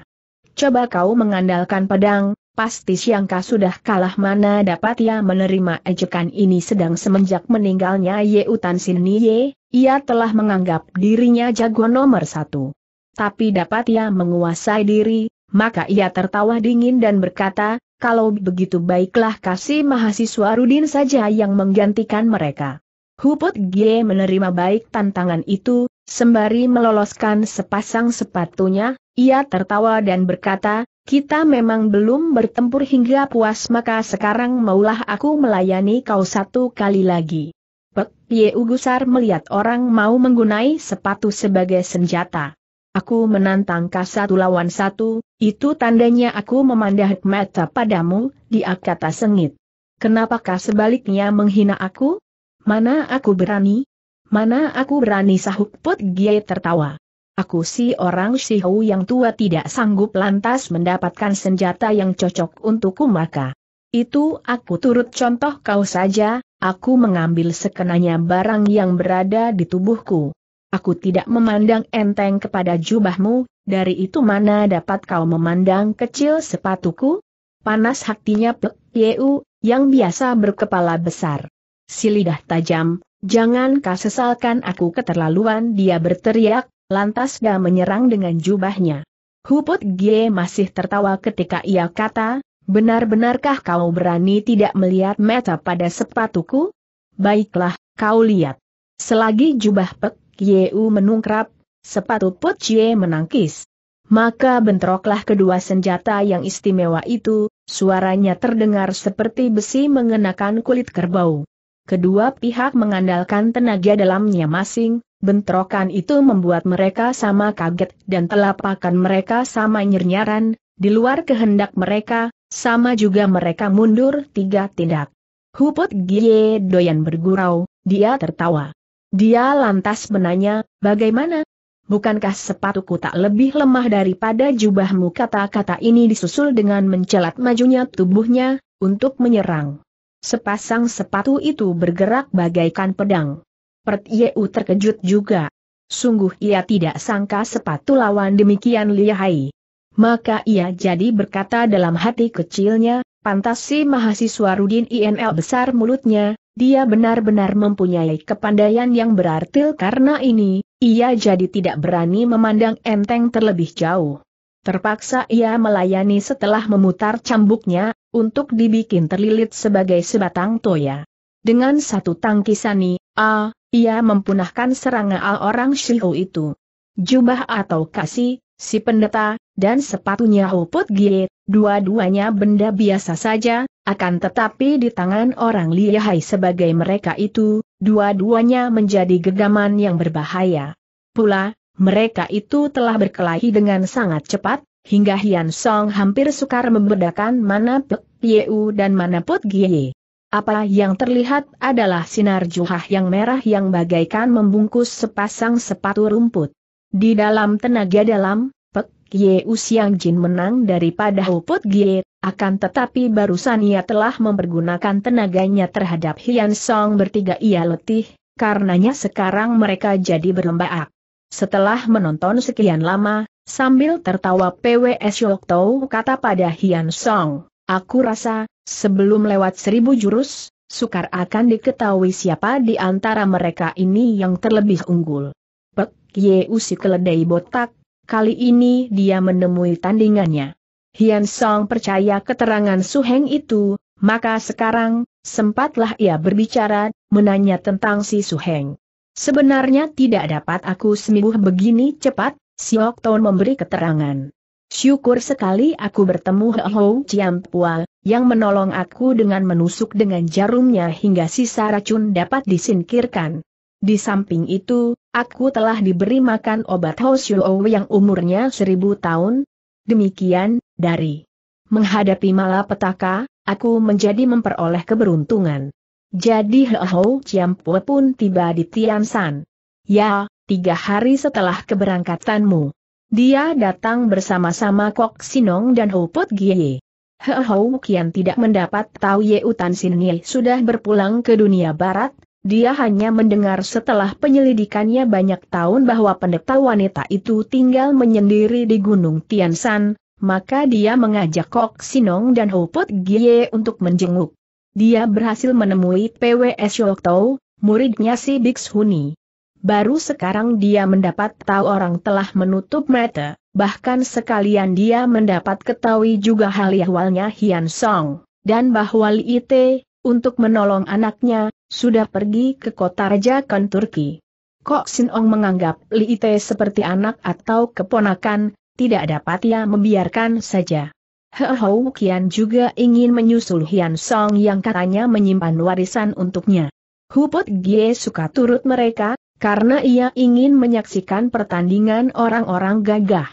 Coba kau mengandalkan pedang, pasti Siangka sudah kalah mana dapat ia menerima ejekan ini sedang semenjak meninggalnya Ye Utan Sin Ye, ia telah menganggap dirinya jago nomor satu. Tapi dapat ia menguasai diri, maka ia tertawa dingin dan berkata, kalau begitu baiklah kasih mahasiswa Rudin saja yang menggantikan mereka. Huput Gie menerima baik tantangan itu, sembari meloloskan sepasang sepatunya, ia tertawa dan berkata, kita memang belum bertempur hingga puas maka sekarang maulah aku melayani kau satu kali lagi. Pek Ye Ugusar melihat orang mau menggunai sepatu sebagai senjata. Aku menantang kau satu lawan satu, itu tandanya aku memandah mata padamu, dia kata sengit. Kenapakah sebaliknya menghina aku? Mana aku berani? Mana aku berani sahuk Pot Gie tertawa. Aku si orang Shihu yang tua tidak sanggup lantas mendapatkan senjata yang cocok untukku maka. Itu aku turut contoh kau saja, aku mengambil sekenanya barang yang berada di tubuhku. Aku tidak memandang enteng kepada jubahmu, dari itu mana dapat kau memandang kecil sepatuku? Panas hatinya Pek Yeu, yang biasa berkepala besar si lidah tajam, jangan kau sesalkan aku keterlaluan dia berteriak, lantas dia menyerang dengan jubahnya. Huput G masih tertawa ketika ia kata, benar-benarkah kau berani tidak melihat meta pada sepatuku? Baiklah, kau lihat. Selagi jubah Pek Yeu menungkrap, sepatu Put Cie menangkis. Maka bentroklah kedua senjata yang istimewa itu, suaranya terdengar seperti besi mengenakan kulit kerbau. Kedua pihak mengandalkan tenaga dalamnya masing, bentrokan itu membuat mereka sama kaget dan telapakan mereka sama nyernyaran, di luar kehendak mereka, sama juga mereka mundur tiga tindak. Huput Gie doyan bergurau, dia tertawa. Dia lantas menanya, bagaimana? Bukankah sepatuku tak lebih lemah daripada jubahmu kata-kata ini disusul dengan mencelat majunya tubuhnya, untuk menyerang. Sepasang sepatu itu bergerak bagaikan pedang. Pert Yeu terkejut juga. Sungguh ia tidak sangka sepatu lawan demikian lihai. Maka ia jadi berkata dalam hati kecilnya, pantas si mahasiswa Rudin INL besar mulutnya, dia benar-benar mempunyai kepandaian yang berarti karena ini, ia jadi tidak berani memandang enteng terlebih jauh. Terpaksa ia melayani setelah memutar cambuknya, untuk dibikin terlilit sebagai sebatang toya. Dengan satu tangkisani, A, ia mempunahkan serangan orang Shiho itu. Jubah atau kasih, si pendeta, dan sepatunya Hoput Gie, dua-duanya benda biasa saja, akan tetapi di tangan orang liyahai sebagai mereka itu, dua-duanya menjadi gegaman yang berbahaya. Pula, mereka itu telah berkelahi dengan sangat cepat, hingga Hian Song hampir sukar membedakan mana Pek Yeu dan mana Put Gie. Apa yang terlihat adalah sinar juhah yang merah yang bagaikan membungkus sepasang sepatu rumput. Di dalam tenaga dalam, Pek Yeu Siang Jin menang daripada Put Gie, akan tetapi barusan ia telah mempergunakan tenaganya terhadap Hian Song bertiga ia letih, karenanya sekarang mereka jadi berlembak. Setelah menonton sekian lama, sambil tertawa PWS Yokto kata pada Hian Song, aku rasa, sebelum lewat seribu jurus, sukar akan diketahui siapa di antara mereka ini yang terlebih unggul. Pek Ye Usi keledai botak, kali ini dia menemui tandingannya. Hian Song percaya keterangan Su Heng itu, maka sekarang, sempatlah ia berbicara, menanya tentang si Su Heng. Sebenarnya tidak dapat aku sembuh begini cepat, si Okton memberi keterangan. Syukur sekali aku bertemu Ho Chiampua, yang menolong aku dengan menusuk dengan jarumnya hingga sisa racun dapat disingkirkan. Di samping itu, aku telah diberi makan obat Hoshuo yang umurnya seribu tahun. Demikian, dari menghadapi malapetaka, aku menjadi memperoleh keberuntungan. Jadi Hou Chiampue pun tiba di Tiansan. Ya, tiga hari setelah keberangkatanmu. Dia datang bersama-sama Kok Sinong dan Ho Put Gie. Hou Kian tidak mendapat tahu Ye Utan Sinil sudah berpulang ke dunia barat, dia hanya mendengar setelah penyelidikannya banyak tahun bahwa pendeta wanita itu tinggal menyendiri di Gunung Tiansan, maka dia mengajak Kok Sinong dan Ho Put Gie untuk menjenguk. Dia berhasil menemui PWS Yokto, muridnya si Bixhuni. Baru sekarang dia mendapat tahu orang telah menutup mata, bahkan sekalian dia mendapat ketahui juga hal ihwalnya Hian Song, dan bahwa Li Ite, untuk menolong anaknya, sudah pergi ke kota Raja Kan Turki. Kok Sin Ong menganggap Li Ite seperti anak atau keponakan, tidak dapat ia membiarkan saja. Hou Kian juga ingin menyusul Hian Song yang katanya menyimpan warisan untuknya. Hupot Gie suka turut mereka, karena ia ingin menyaksikan pertandingan orang-orang gagah.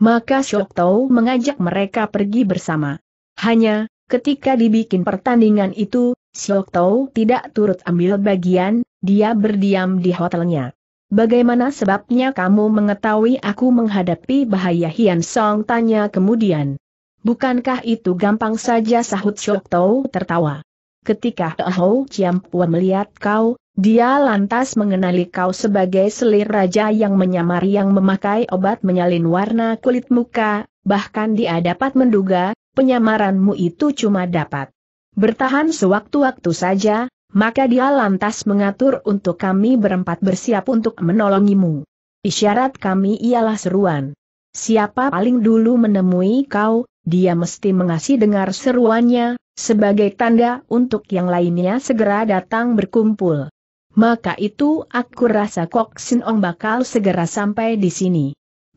Maka Shok Tau mengajak mereka pergi bersama. Hanya, ketika dibikin pertandingan itu, Shok Tau tidak turut ambil bagian, dia berdiam di hotelnya. Bagaimana sebabnya kamu mengetahui aku menghadapi bahaya Hian Song? Tanya kemudian. Bukankah itu gampang saja sahut Shok Tau tertawa. Ketika Ho Chiam Pua melihat kau, dia lantas mengenali kau sebagai selir raja yang menyamar yang memakai obat menyalin warna kulit muka, bahkan dia dapat menduga, penyamaranmu itu cuma dapat bertahan sewaktu-waktu saja, maka dia lantas mengatur untuk kami berempat bersiap untuk menolongimu. Isyarat kami ialah seruan. Siapa paling dulu menemui kau, dia mesti mengasih dengar seruannya, sebagai tanda untuk yang lainnya segera datang berkumpul. Maka itu aku rasa Kok Sin Ong bakal segera sampai di sini.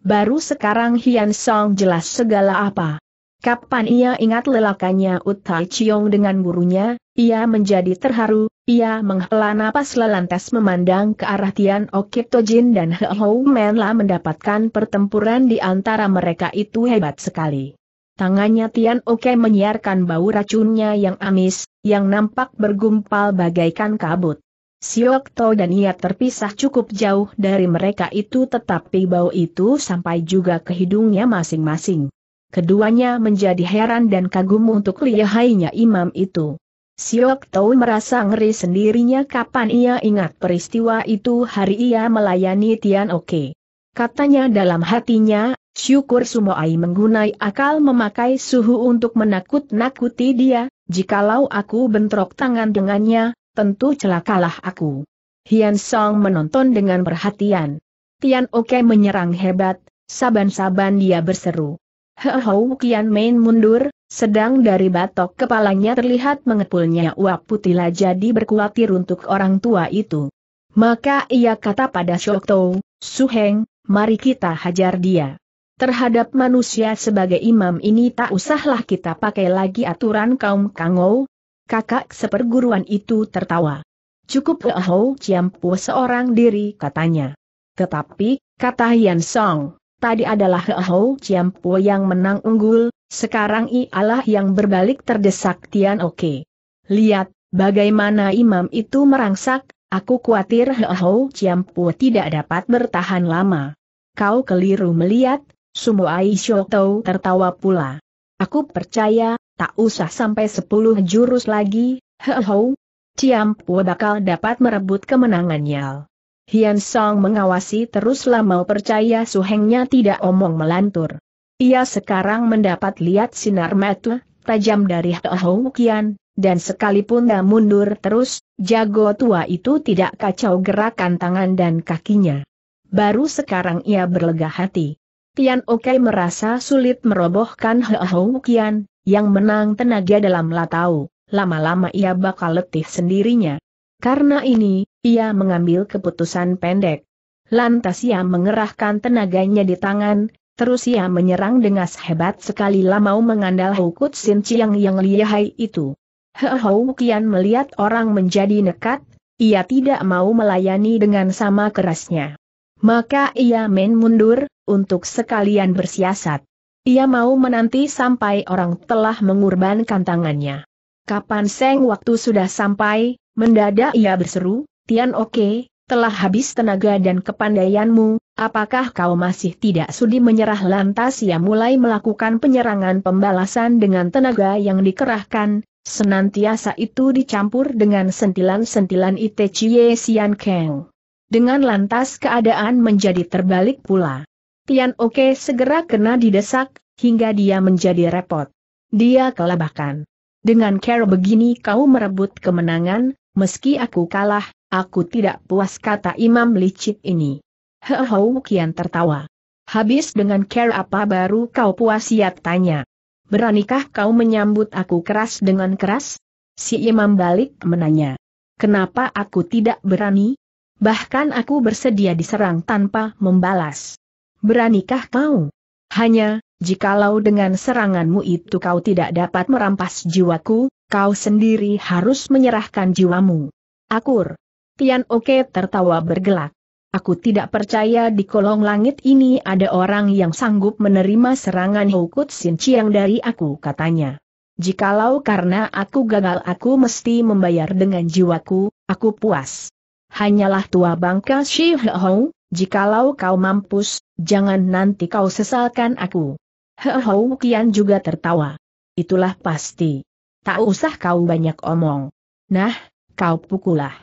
Baru sekarang Hian Song jelas segala apa. Kapan ia ingat lelakannya Utai Chiong dengan gurunya, ia menjadi terharu, ia menghela napas lelantas memandang ke arah Tian Okit Tojin dan He Hou lah mendapatkan pertempuran di antara mereka itu hebat sekali. Tangannya Tian Oke menyiarkan bau racunnya yang amis, yang nampak bergumpal bagaikan kabut. Siok To dan ia terpisah cukup jauh dari mereka itu tetapi bau itu sampai juga ke hidungnya masing-masing. Keduanya menjadi heran dan kagum untuk lihainya imam itu. Siok To merasa ngeri sendirinya kapan ia ingat peristiwa itu hari ia melayani Tian Oke. Katanya dalam hatinya, syukur Sumoai menggunai akal memakai suhu untuk menakut-nakuti dia, jikalau aku bentrok tangan dengannya, tentu celakalah aku. Hian Song menonton dengan perhatian. Tian Oke menyerang hebat, saban-saban dia berseru. Hehou Kian Main mundur, sedang dari batok kepalanya terlihat mengepulnya uap putih jadi berkuatir untuk orang tua itu. Maka ia kata pada Shokto, Suheng, mari kita hajar dia. Terhadap manusia sebagai imam ini tak usahlah kita pakai lagi aturan kaum Kangou. Kakak seperguruan itu tertawa. Cukup Hou Ciampu seorang diri katanya. Tetapi, kata Hian Song, tadi adalah Hou Ciampu yang menang unggul, sekarang ialah yang berbalik terdesak Tian Oke. Lihat, bagaimana imam itu merangsak, Aku khawatir Heo Ciampu tidak dapat bertahan lama. Kau keliru melihat, Sumo Aishoto tertawa pula. Aku percaya, tak usah sampai sepuluh jurus lagi, Heo Ciampu bakal dapat merebut kemenangannya. Hian Song mengawasi terus lama percaya suhengnya tidak omong melantur. Ia sekarang mendapat lihat sinar mata tajam dari Hou Kian, dan sekalipun tak mundur terus, Jago tua itu tidak kacau gerakan tangan dan kakinya. Baru sekarang ia berlega hati. Tian Oke merasa sulit merobohkan Hou Kian, yang menang tenaga dalam latau, lama-lama ia bakal letih sendirinya. Karena ini, ia mengambil keputusan pendek. Lantas ia mengerahkan tenaganya di tangan, terus ia menyerang dengan hebat sekali lamau mengandal Hukut Sin Chiang yang lihai itu. Hou Kian melihat orang menjadi nekat, ia tidak mau melayani dengan sama kerasnya. Maka ia main mundur, untuk sekalian bersiasat. Ia mau menanti sampai orang telah mengorbankan tangannya. Kapan Seng waktu sudah sampai, mendadak ia berseru, Tian Oke, telah habis tenaga dan kepandaianmu, apakah kau masih tidak sudi menyerah lantas ia mulai melakukan penyerangan pembalasan dengan tenaga yang dikerahkan, Senantiasa itu dicampur dengan sentilan-sentilan Chie Sian Kang. Dengan lantas keadaan menjadi terbalik pula. Tian Oke segera kena didesak, hingga dia menjadi repot. Dia kelabakan. Dengan Care begini kau merebut kemenangan, meski aku kalah, aku tidak puas kata Imam licik ini. Hehou Kian tertawa. Habis dengan care apa baru kau puas siap tanya. Beranikah kau menyambut aku keras dengan keras? Si imam balik menanya. Kenapa aku tidak berani? Bahkan aku bersedia diserang tanpa membalas. Beranikah kau? Hanya, jikalau dengan seranganmu itu kau tidak dapat merampas jiwaku, kau sendiri harus menyerahkan jiwamu. Akur. Tian Oke tertawa bergelak. Aku tidak percaya di kolong langit ini ada orang yang sanggup menerima serangan Hukut Sin Chiang dari aku katanya. Jikalau karena aku gagal aku mesti membayar dengan jiwaku, aku puas. Hanyalah tua bangka Shi Hou, jikalau kau mampus, jangan nanti kau sesalkan aku. Hou Kian juga tertawa. Itulah pasti. Tak usah kau banyak omong. Nah, kau pukulah.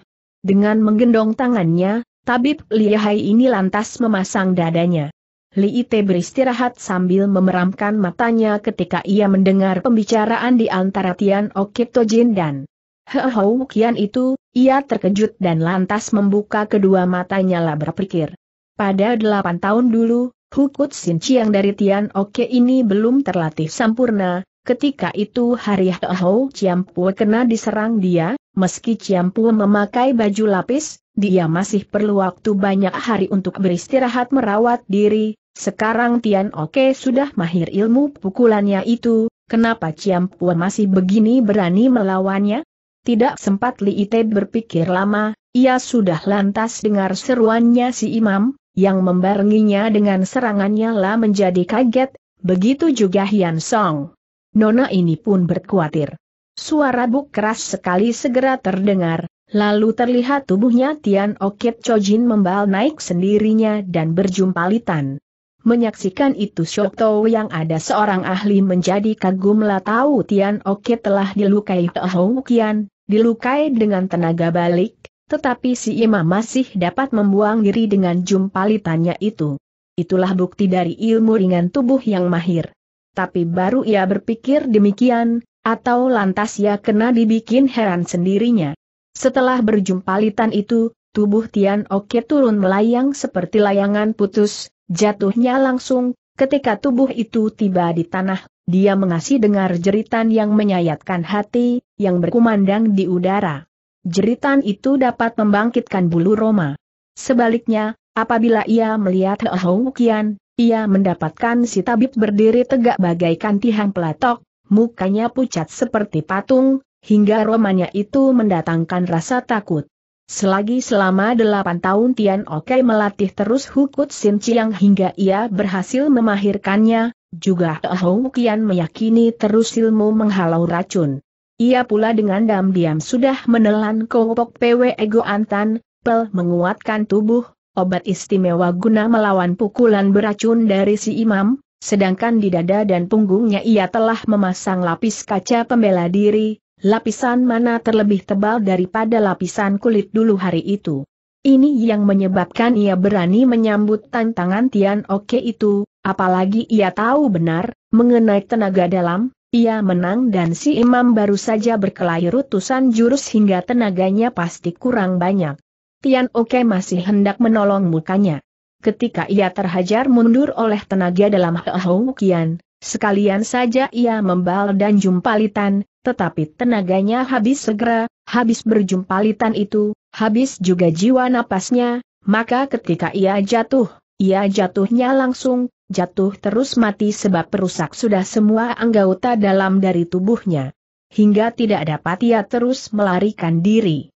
Dengan menggendong tangannya, Tabib Lihai ini lantas memasang dadanya. Li Ite beristirahat sambil memeramkan matanya ketika ia mendengar pembicaraan di antara Tian Okit Tojin dan Hou Kian itu, ia terkejut dan lantas membuka kedua matanya lah berpikir. Pada delapan tahun dulu, Hukut Sin Chiang dari Tian Oke ini belum terlatih sempurna, Ketika itu hari Ho Ciampu kena diserang dia, meski Ciampu memakai baju lapis, dia masih perlu waktu banyak hari untuk beristirahat merawat diri. Sekarang Tian Oke sudah mahir ilmu pukulannya itu, kenapa Ciampu masih begini berani melawannya? Tidak sempat Li Ite berpikir lama, ia sudah lantas dengar seruannya si imam, yang membaringinya dengan serangannya lah menjadi kaget, begitu juga Hian Song. Nona ini pun berkuatir. Suara buk keras sekali segera terdengar, lalu terlihat tubuhnya Tian Okit Chojin membal naik sendirinya dan berjumpalitan. Menyaksikan itu Shokto yang ada seorang ahli menjadi kagum lah tahu Tian Okit telah dilukai Hou Kian, dilukai dengan tenaga balik, tetapi si imam masih dapat membuang diri dengan jumpalitannya itu. Itulah bukti dari ilmu ringan tubuh yang mahir tapi baru ia berpikir demikian, atau lantas ia kena dibikin heran sendirinya. Setelah berjumpa litan itu, tubuh Tian Oke turun melayang seperti layangan putus, jatuhnya langsung, ketika tubuh itu tiba di tanah, dia mengasih dengar jeritan yang menyayatkan hati, yang berkumandang di udara. Jeritan itu dapat membangkitkan bulu Roma. Sebaliknya, apabila ia melihat Hou Kian ia mendapatkan si tabib berdiri tegak bagaikan tiang pelatok, mukanya pucat seperti patung, hingga romanya itu mendatangkan rasa takut. Selagi selama delapan tahun Tian Oke melatih terus Hukut Sin Chiang hingga ia berhasil memahirkannya, juga Hou Kian meyakini terus ilmu menghalau racun. Ia pula dengan dam-diam sudah menelan kopok PW Ego Antan, Pel menguatkan tubuh, obat istimewa guna melawan pukulan beracun dari si imam, sedangkan di dada dan punggungnya ia telah memasang lapis kaca pembela diri, lapisan mana terlebih tebal daripada lapisan kulit dulu hari itu. Ini yang menyebabkan ia berani menyambut tantangan Tian Oke itu, apalagi ia tahu benar, mengenai tenaga dalam, ia menang dan si imam baru saja berkelahi rutusan jurus hingga tenaganya pasti kurang banyak. Tian Oke masih hendak menolong mukanya. Ketika ia terhajar mundur oleh tenaga dalam Hou Kian, sekalian saja ia membal dan jumpalitan, tetapi tenaganya habis segera, habis berjumpalitan itu, habis juga jiwa napasnya, maka ketika ia jatuh, ia jatuhnya langsung, jatuh terus mati sebab perusak sudah semua anggota dalam dari tubuhnya. Hingga tidak dapat ia terus melarikan diri.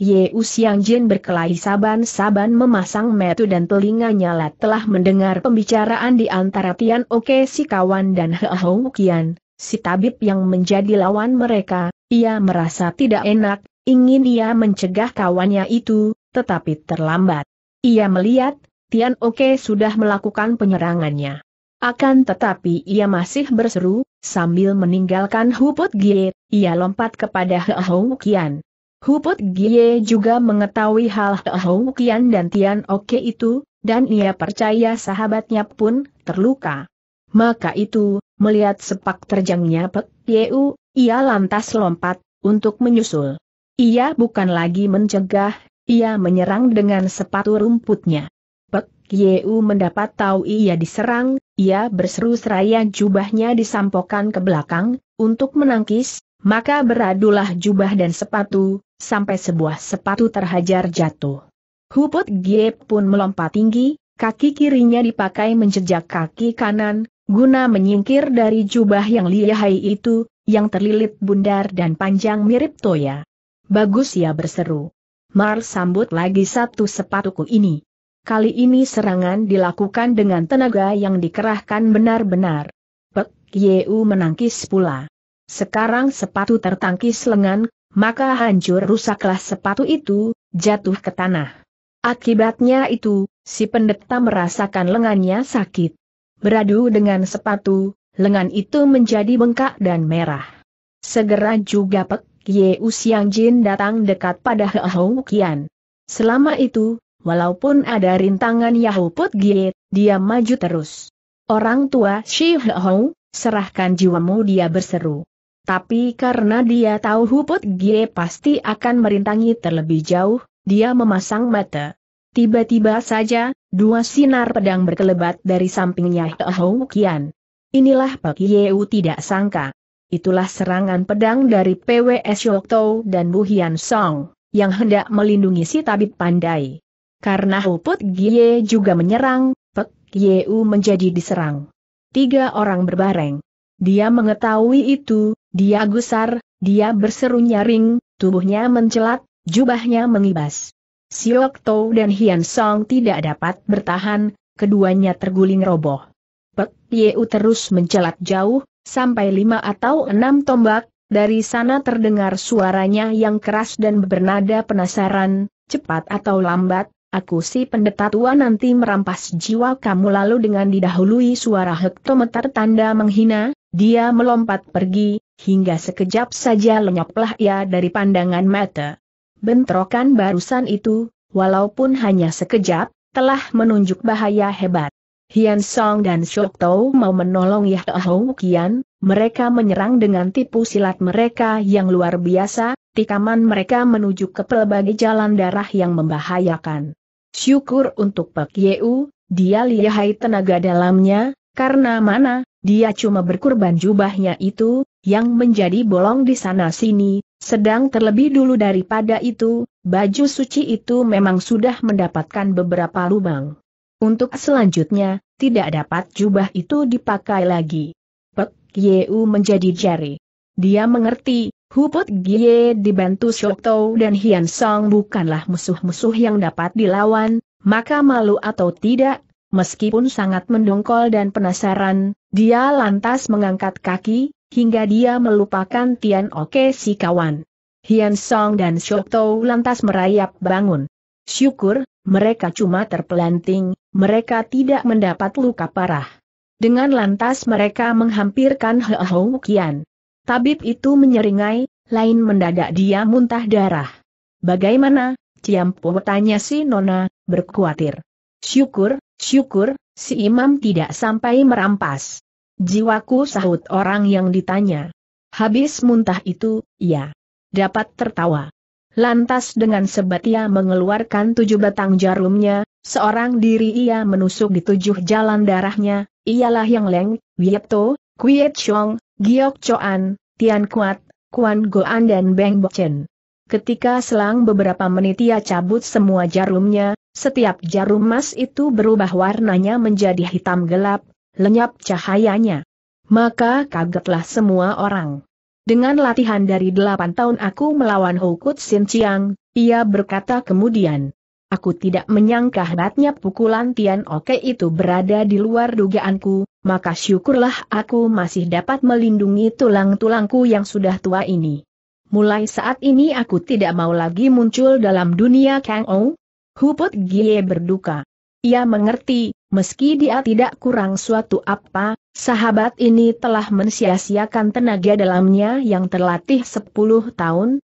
Ye Usiang Jin berkelahi saban-saban memasang metu dan telinganya lat telah mendengar pembicaraan di antara Tian Oke si kawan dan Heo Kian, si tabib yang menjadi lawan mereka, ia merasa tidak enak, ingin ia mencegah kawannya itu, tetapi terlambat. Ia melihat, Tian Oke sudah melakukan penyerangannya. Akan tetapi ia masih berseru, sambil meninggalkan Huput Gie, ia lompat kepada He Heo Kian. Huput Gie juga mengetahui hal Hou Kian dan Tian Oke itu, dan ia percaya sahabatnya pun terluka. Maka itu, melihat sepak terjangnya Pek Yeu, ia lantas lompat, untuk menyusul. Ia bukan lagi mencegah, ia menyerang dengan sepatu rumputnya. Pek Yeu mendapat tahu ia diserang, ia berseru seraya jubahnya disampokan ke belakang, untuk menangkis, maka beradulah jubah dan sepatu, sampai sebuah sepatu terhajar jatuh. Huput Gie pun melompat tinggi, kaki kirinya dipakai menjejak kaki kanan, guna menyingkir dari jubah yang lihai itu, yang terlilit bundar dan panjang mirip toya. Bagus ya berseru. Mar sambut lagi satu sepatuku ini. Kali ini serangan dilakukan dengan tenaga yang dikerahkan benar-benar. Pek Yeu menangkis pula. Sekarang sepatu tertangkis lengan, maka hancur rusaklah sepatu itu, jatuh ke tanah. Akibatnya itu, si pendeta merasakan lengannya sakit. Beradu dengan sepatu, lengan itu menjadi bengkak dan merah. Segera juga Pek Ye Usiang Jin datang dekat pada Hou Kian. Selama itu, walaupun ada rintangan Yahuput Put Gie, dia maju terus. Orang tua Shi Hou, serahkan jiwamu dia berseru. Tapi karena dia tahu Huput Gie pasti akan merintangi terlebih jauh, dia memasang mata. Tiba-tiba saja, dua sinar pedang berkelebat dari sampingnya Hou Kian. Inilah Pak Yeu tidak sangka. Itulah serangan pedang dari PWS Yokto dan Bu Hian Song, yang hendak melindungi si tabib pandai. Karena Huput Gie juga menyerang, Pak Yeu menjadi diserang. Tiga orang berbareng. Dia mengetahui itu, dia gusar, dia berseru nyaring, tubuhnya mencelat, jubahnya mengibas. Siok Tou dan Hian Song tidak dapat bertahan, keduanya terguling roboh. Pek Yeu terus mencelat jauh, sampai lima atau enam tombak, dari sana terdengar suaranya yang keras dan bernada penasaran, cepat atau lambat, aku si pendeta tua nanti merampas jiwa kamu lalu dengan didahului suara hektometer tanda menghina, dia melompat pergi, hingga sekejap saja lenyaplah ia dari pandangan mata. Bentrokan barusan itu, walaupun hanya sekejap, telah menunjuk bahaya hebat. Hian Song dan Shok Tau mau menolong Yah Hou Kian, mereka menyerang dengan tipu silat mereka yang luar biasa, tikaman mereka menuju ke pelbagai jalan darah yang membahayakan. Syukur untuk Pak Yeu, dia lihai tenaga dalamnya, karena mana, dia cuma berkurban jubahnya itu, yang menjadi bolong di sana-sini, sedang terlebih dulu daripada itu, baju suci itu memang sudah mendapatkan beberapa lubang. Untuk selanjutnya, tidak dapat jubah itu dipakai lagi. Pek Yeu menjadi jari. Dia mengerti, Huput Gie dibantu Shokto dan Hian Song bukanlah musuh-musuh yang dapat dilawan, maka malu atau tidak, meskipun sangat mendongkol dan penasaran, dia lantas mengangkat kaki, hingga dia melupakan Tian Oke si kawan. Hian Song dan Shokto lantas merayap bangun. Syukur, mereka cuma terpelanting, mereka tidak mendapat luka parah. Dengan lantas mereka menghampirkan Hou Kian. Tabib itu menyeringai, lain mendadak dia muntah darah. Bagaimana? Ciampo tanya si Nona, berkuatir. Syukur, syukur, si imam tidak sampai merampas. Jiwaku sahut orang yang ditanya. Habis muntah itu, ya. Dapat tertawa. Lantas dengan sebat ia mengeluarkan tujuh batang jarumnya, seorang diri ia menusuk di tujuh jalan darahnya, ialah yang Leng, Wieto, Kuyet Chong, Giok Choan, Tian Kuat, Kuan Goan dan Beng Bochen. Ketika selang beberapa menit ia cabut semua jarumnya, setiap jarum emas itu berubah warnanya menjadi hitam gelap, lenyap cahayanya. Maka kagetlah semua orang. Dengan latihan dari delapan tahun aku melawan Hukut Sin Chiang, ia berkata kemudian. Aku tidak menyangka hebatnya pukulan Tian Oke itu berada di luar dugaanku, maka syukurlah aku masih dapat melindungi tulang-tulangku yang sudah tua ini. Mulai saat ini aku tidak mau lagi muncul dalam dunia Kang Ou. Huput Gie berduka. Ia mengerti, meski dia tidak kurang suatu apa, sahabat ini telah mensia-siakan tenaga dalamnya yang terlatih 10 tahun,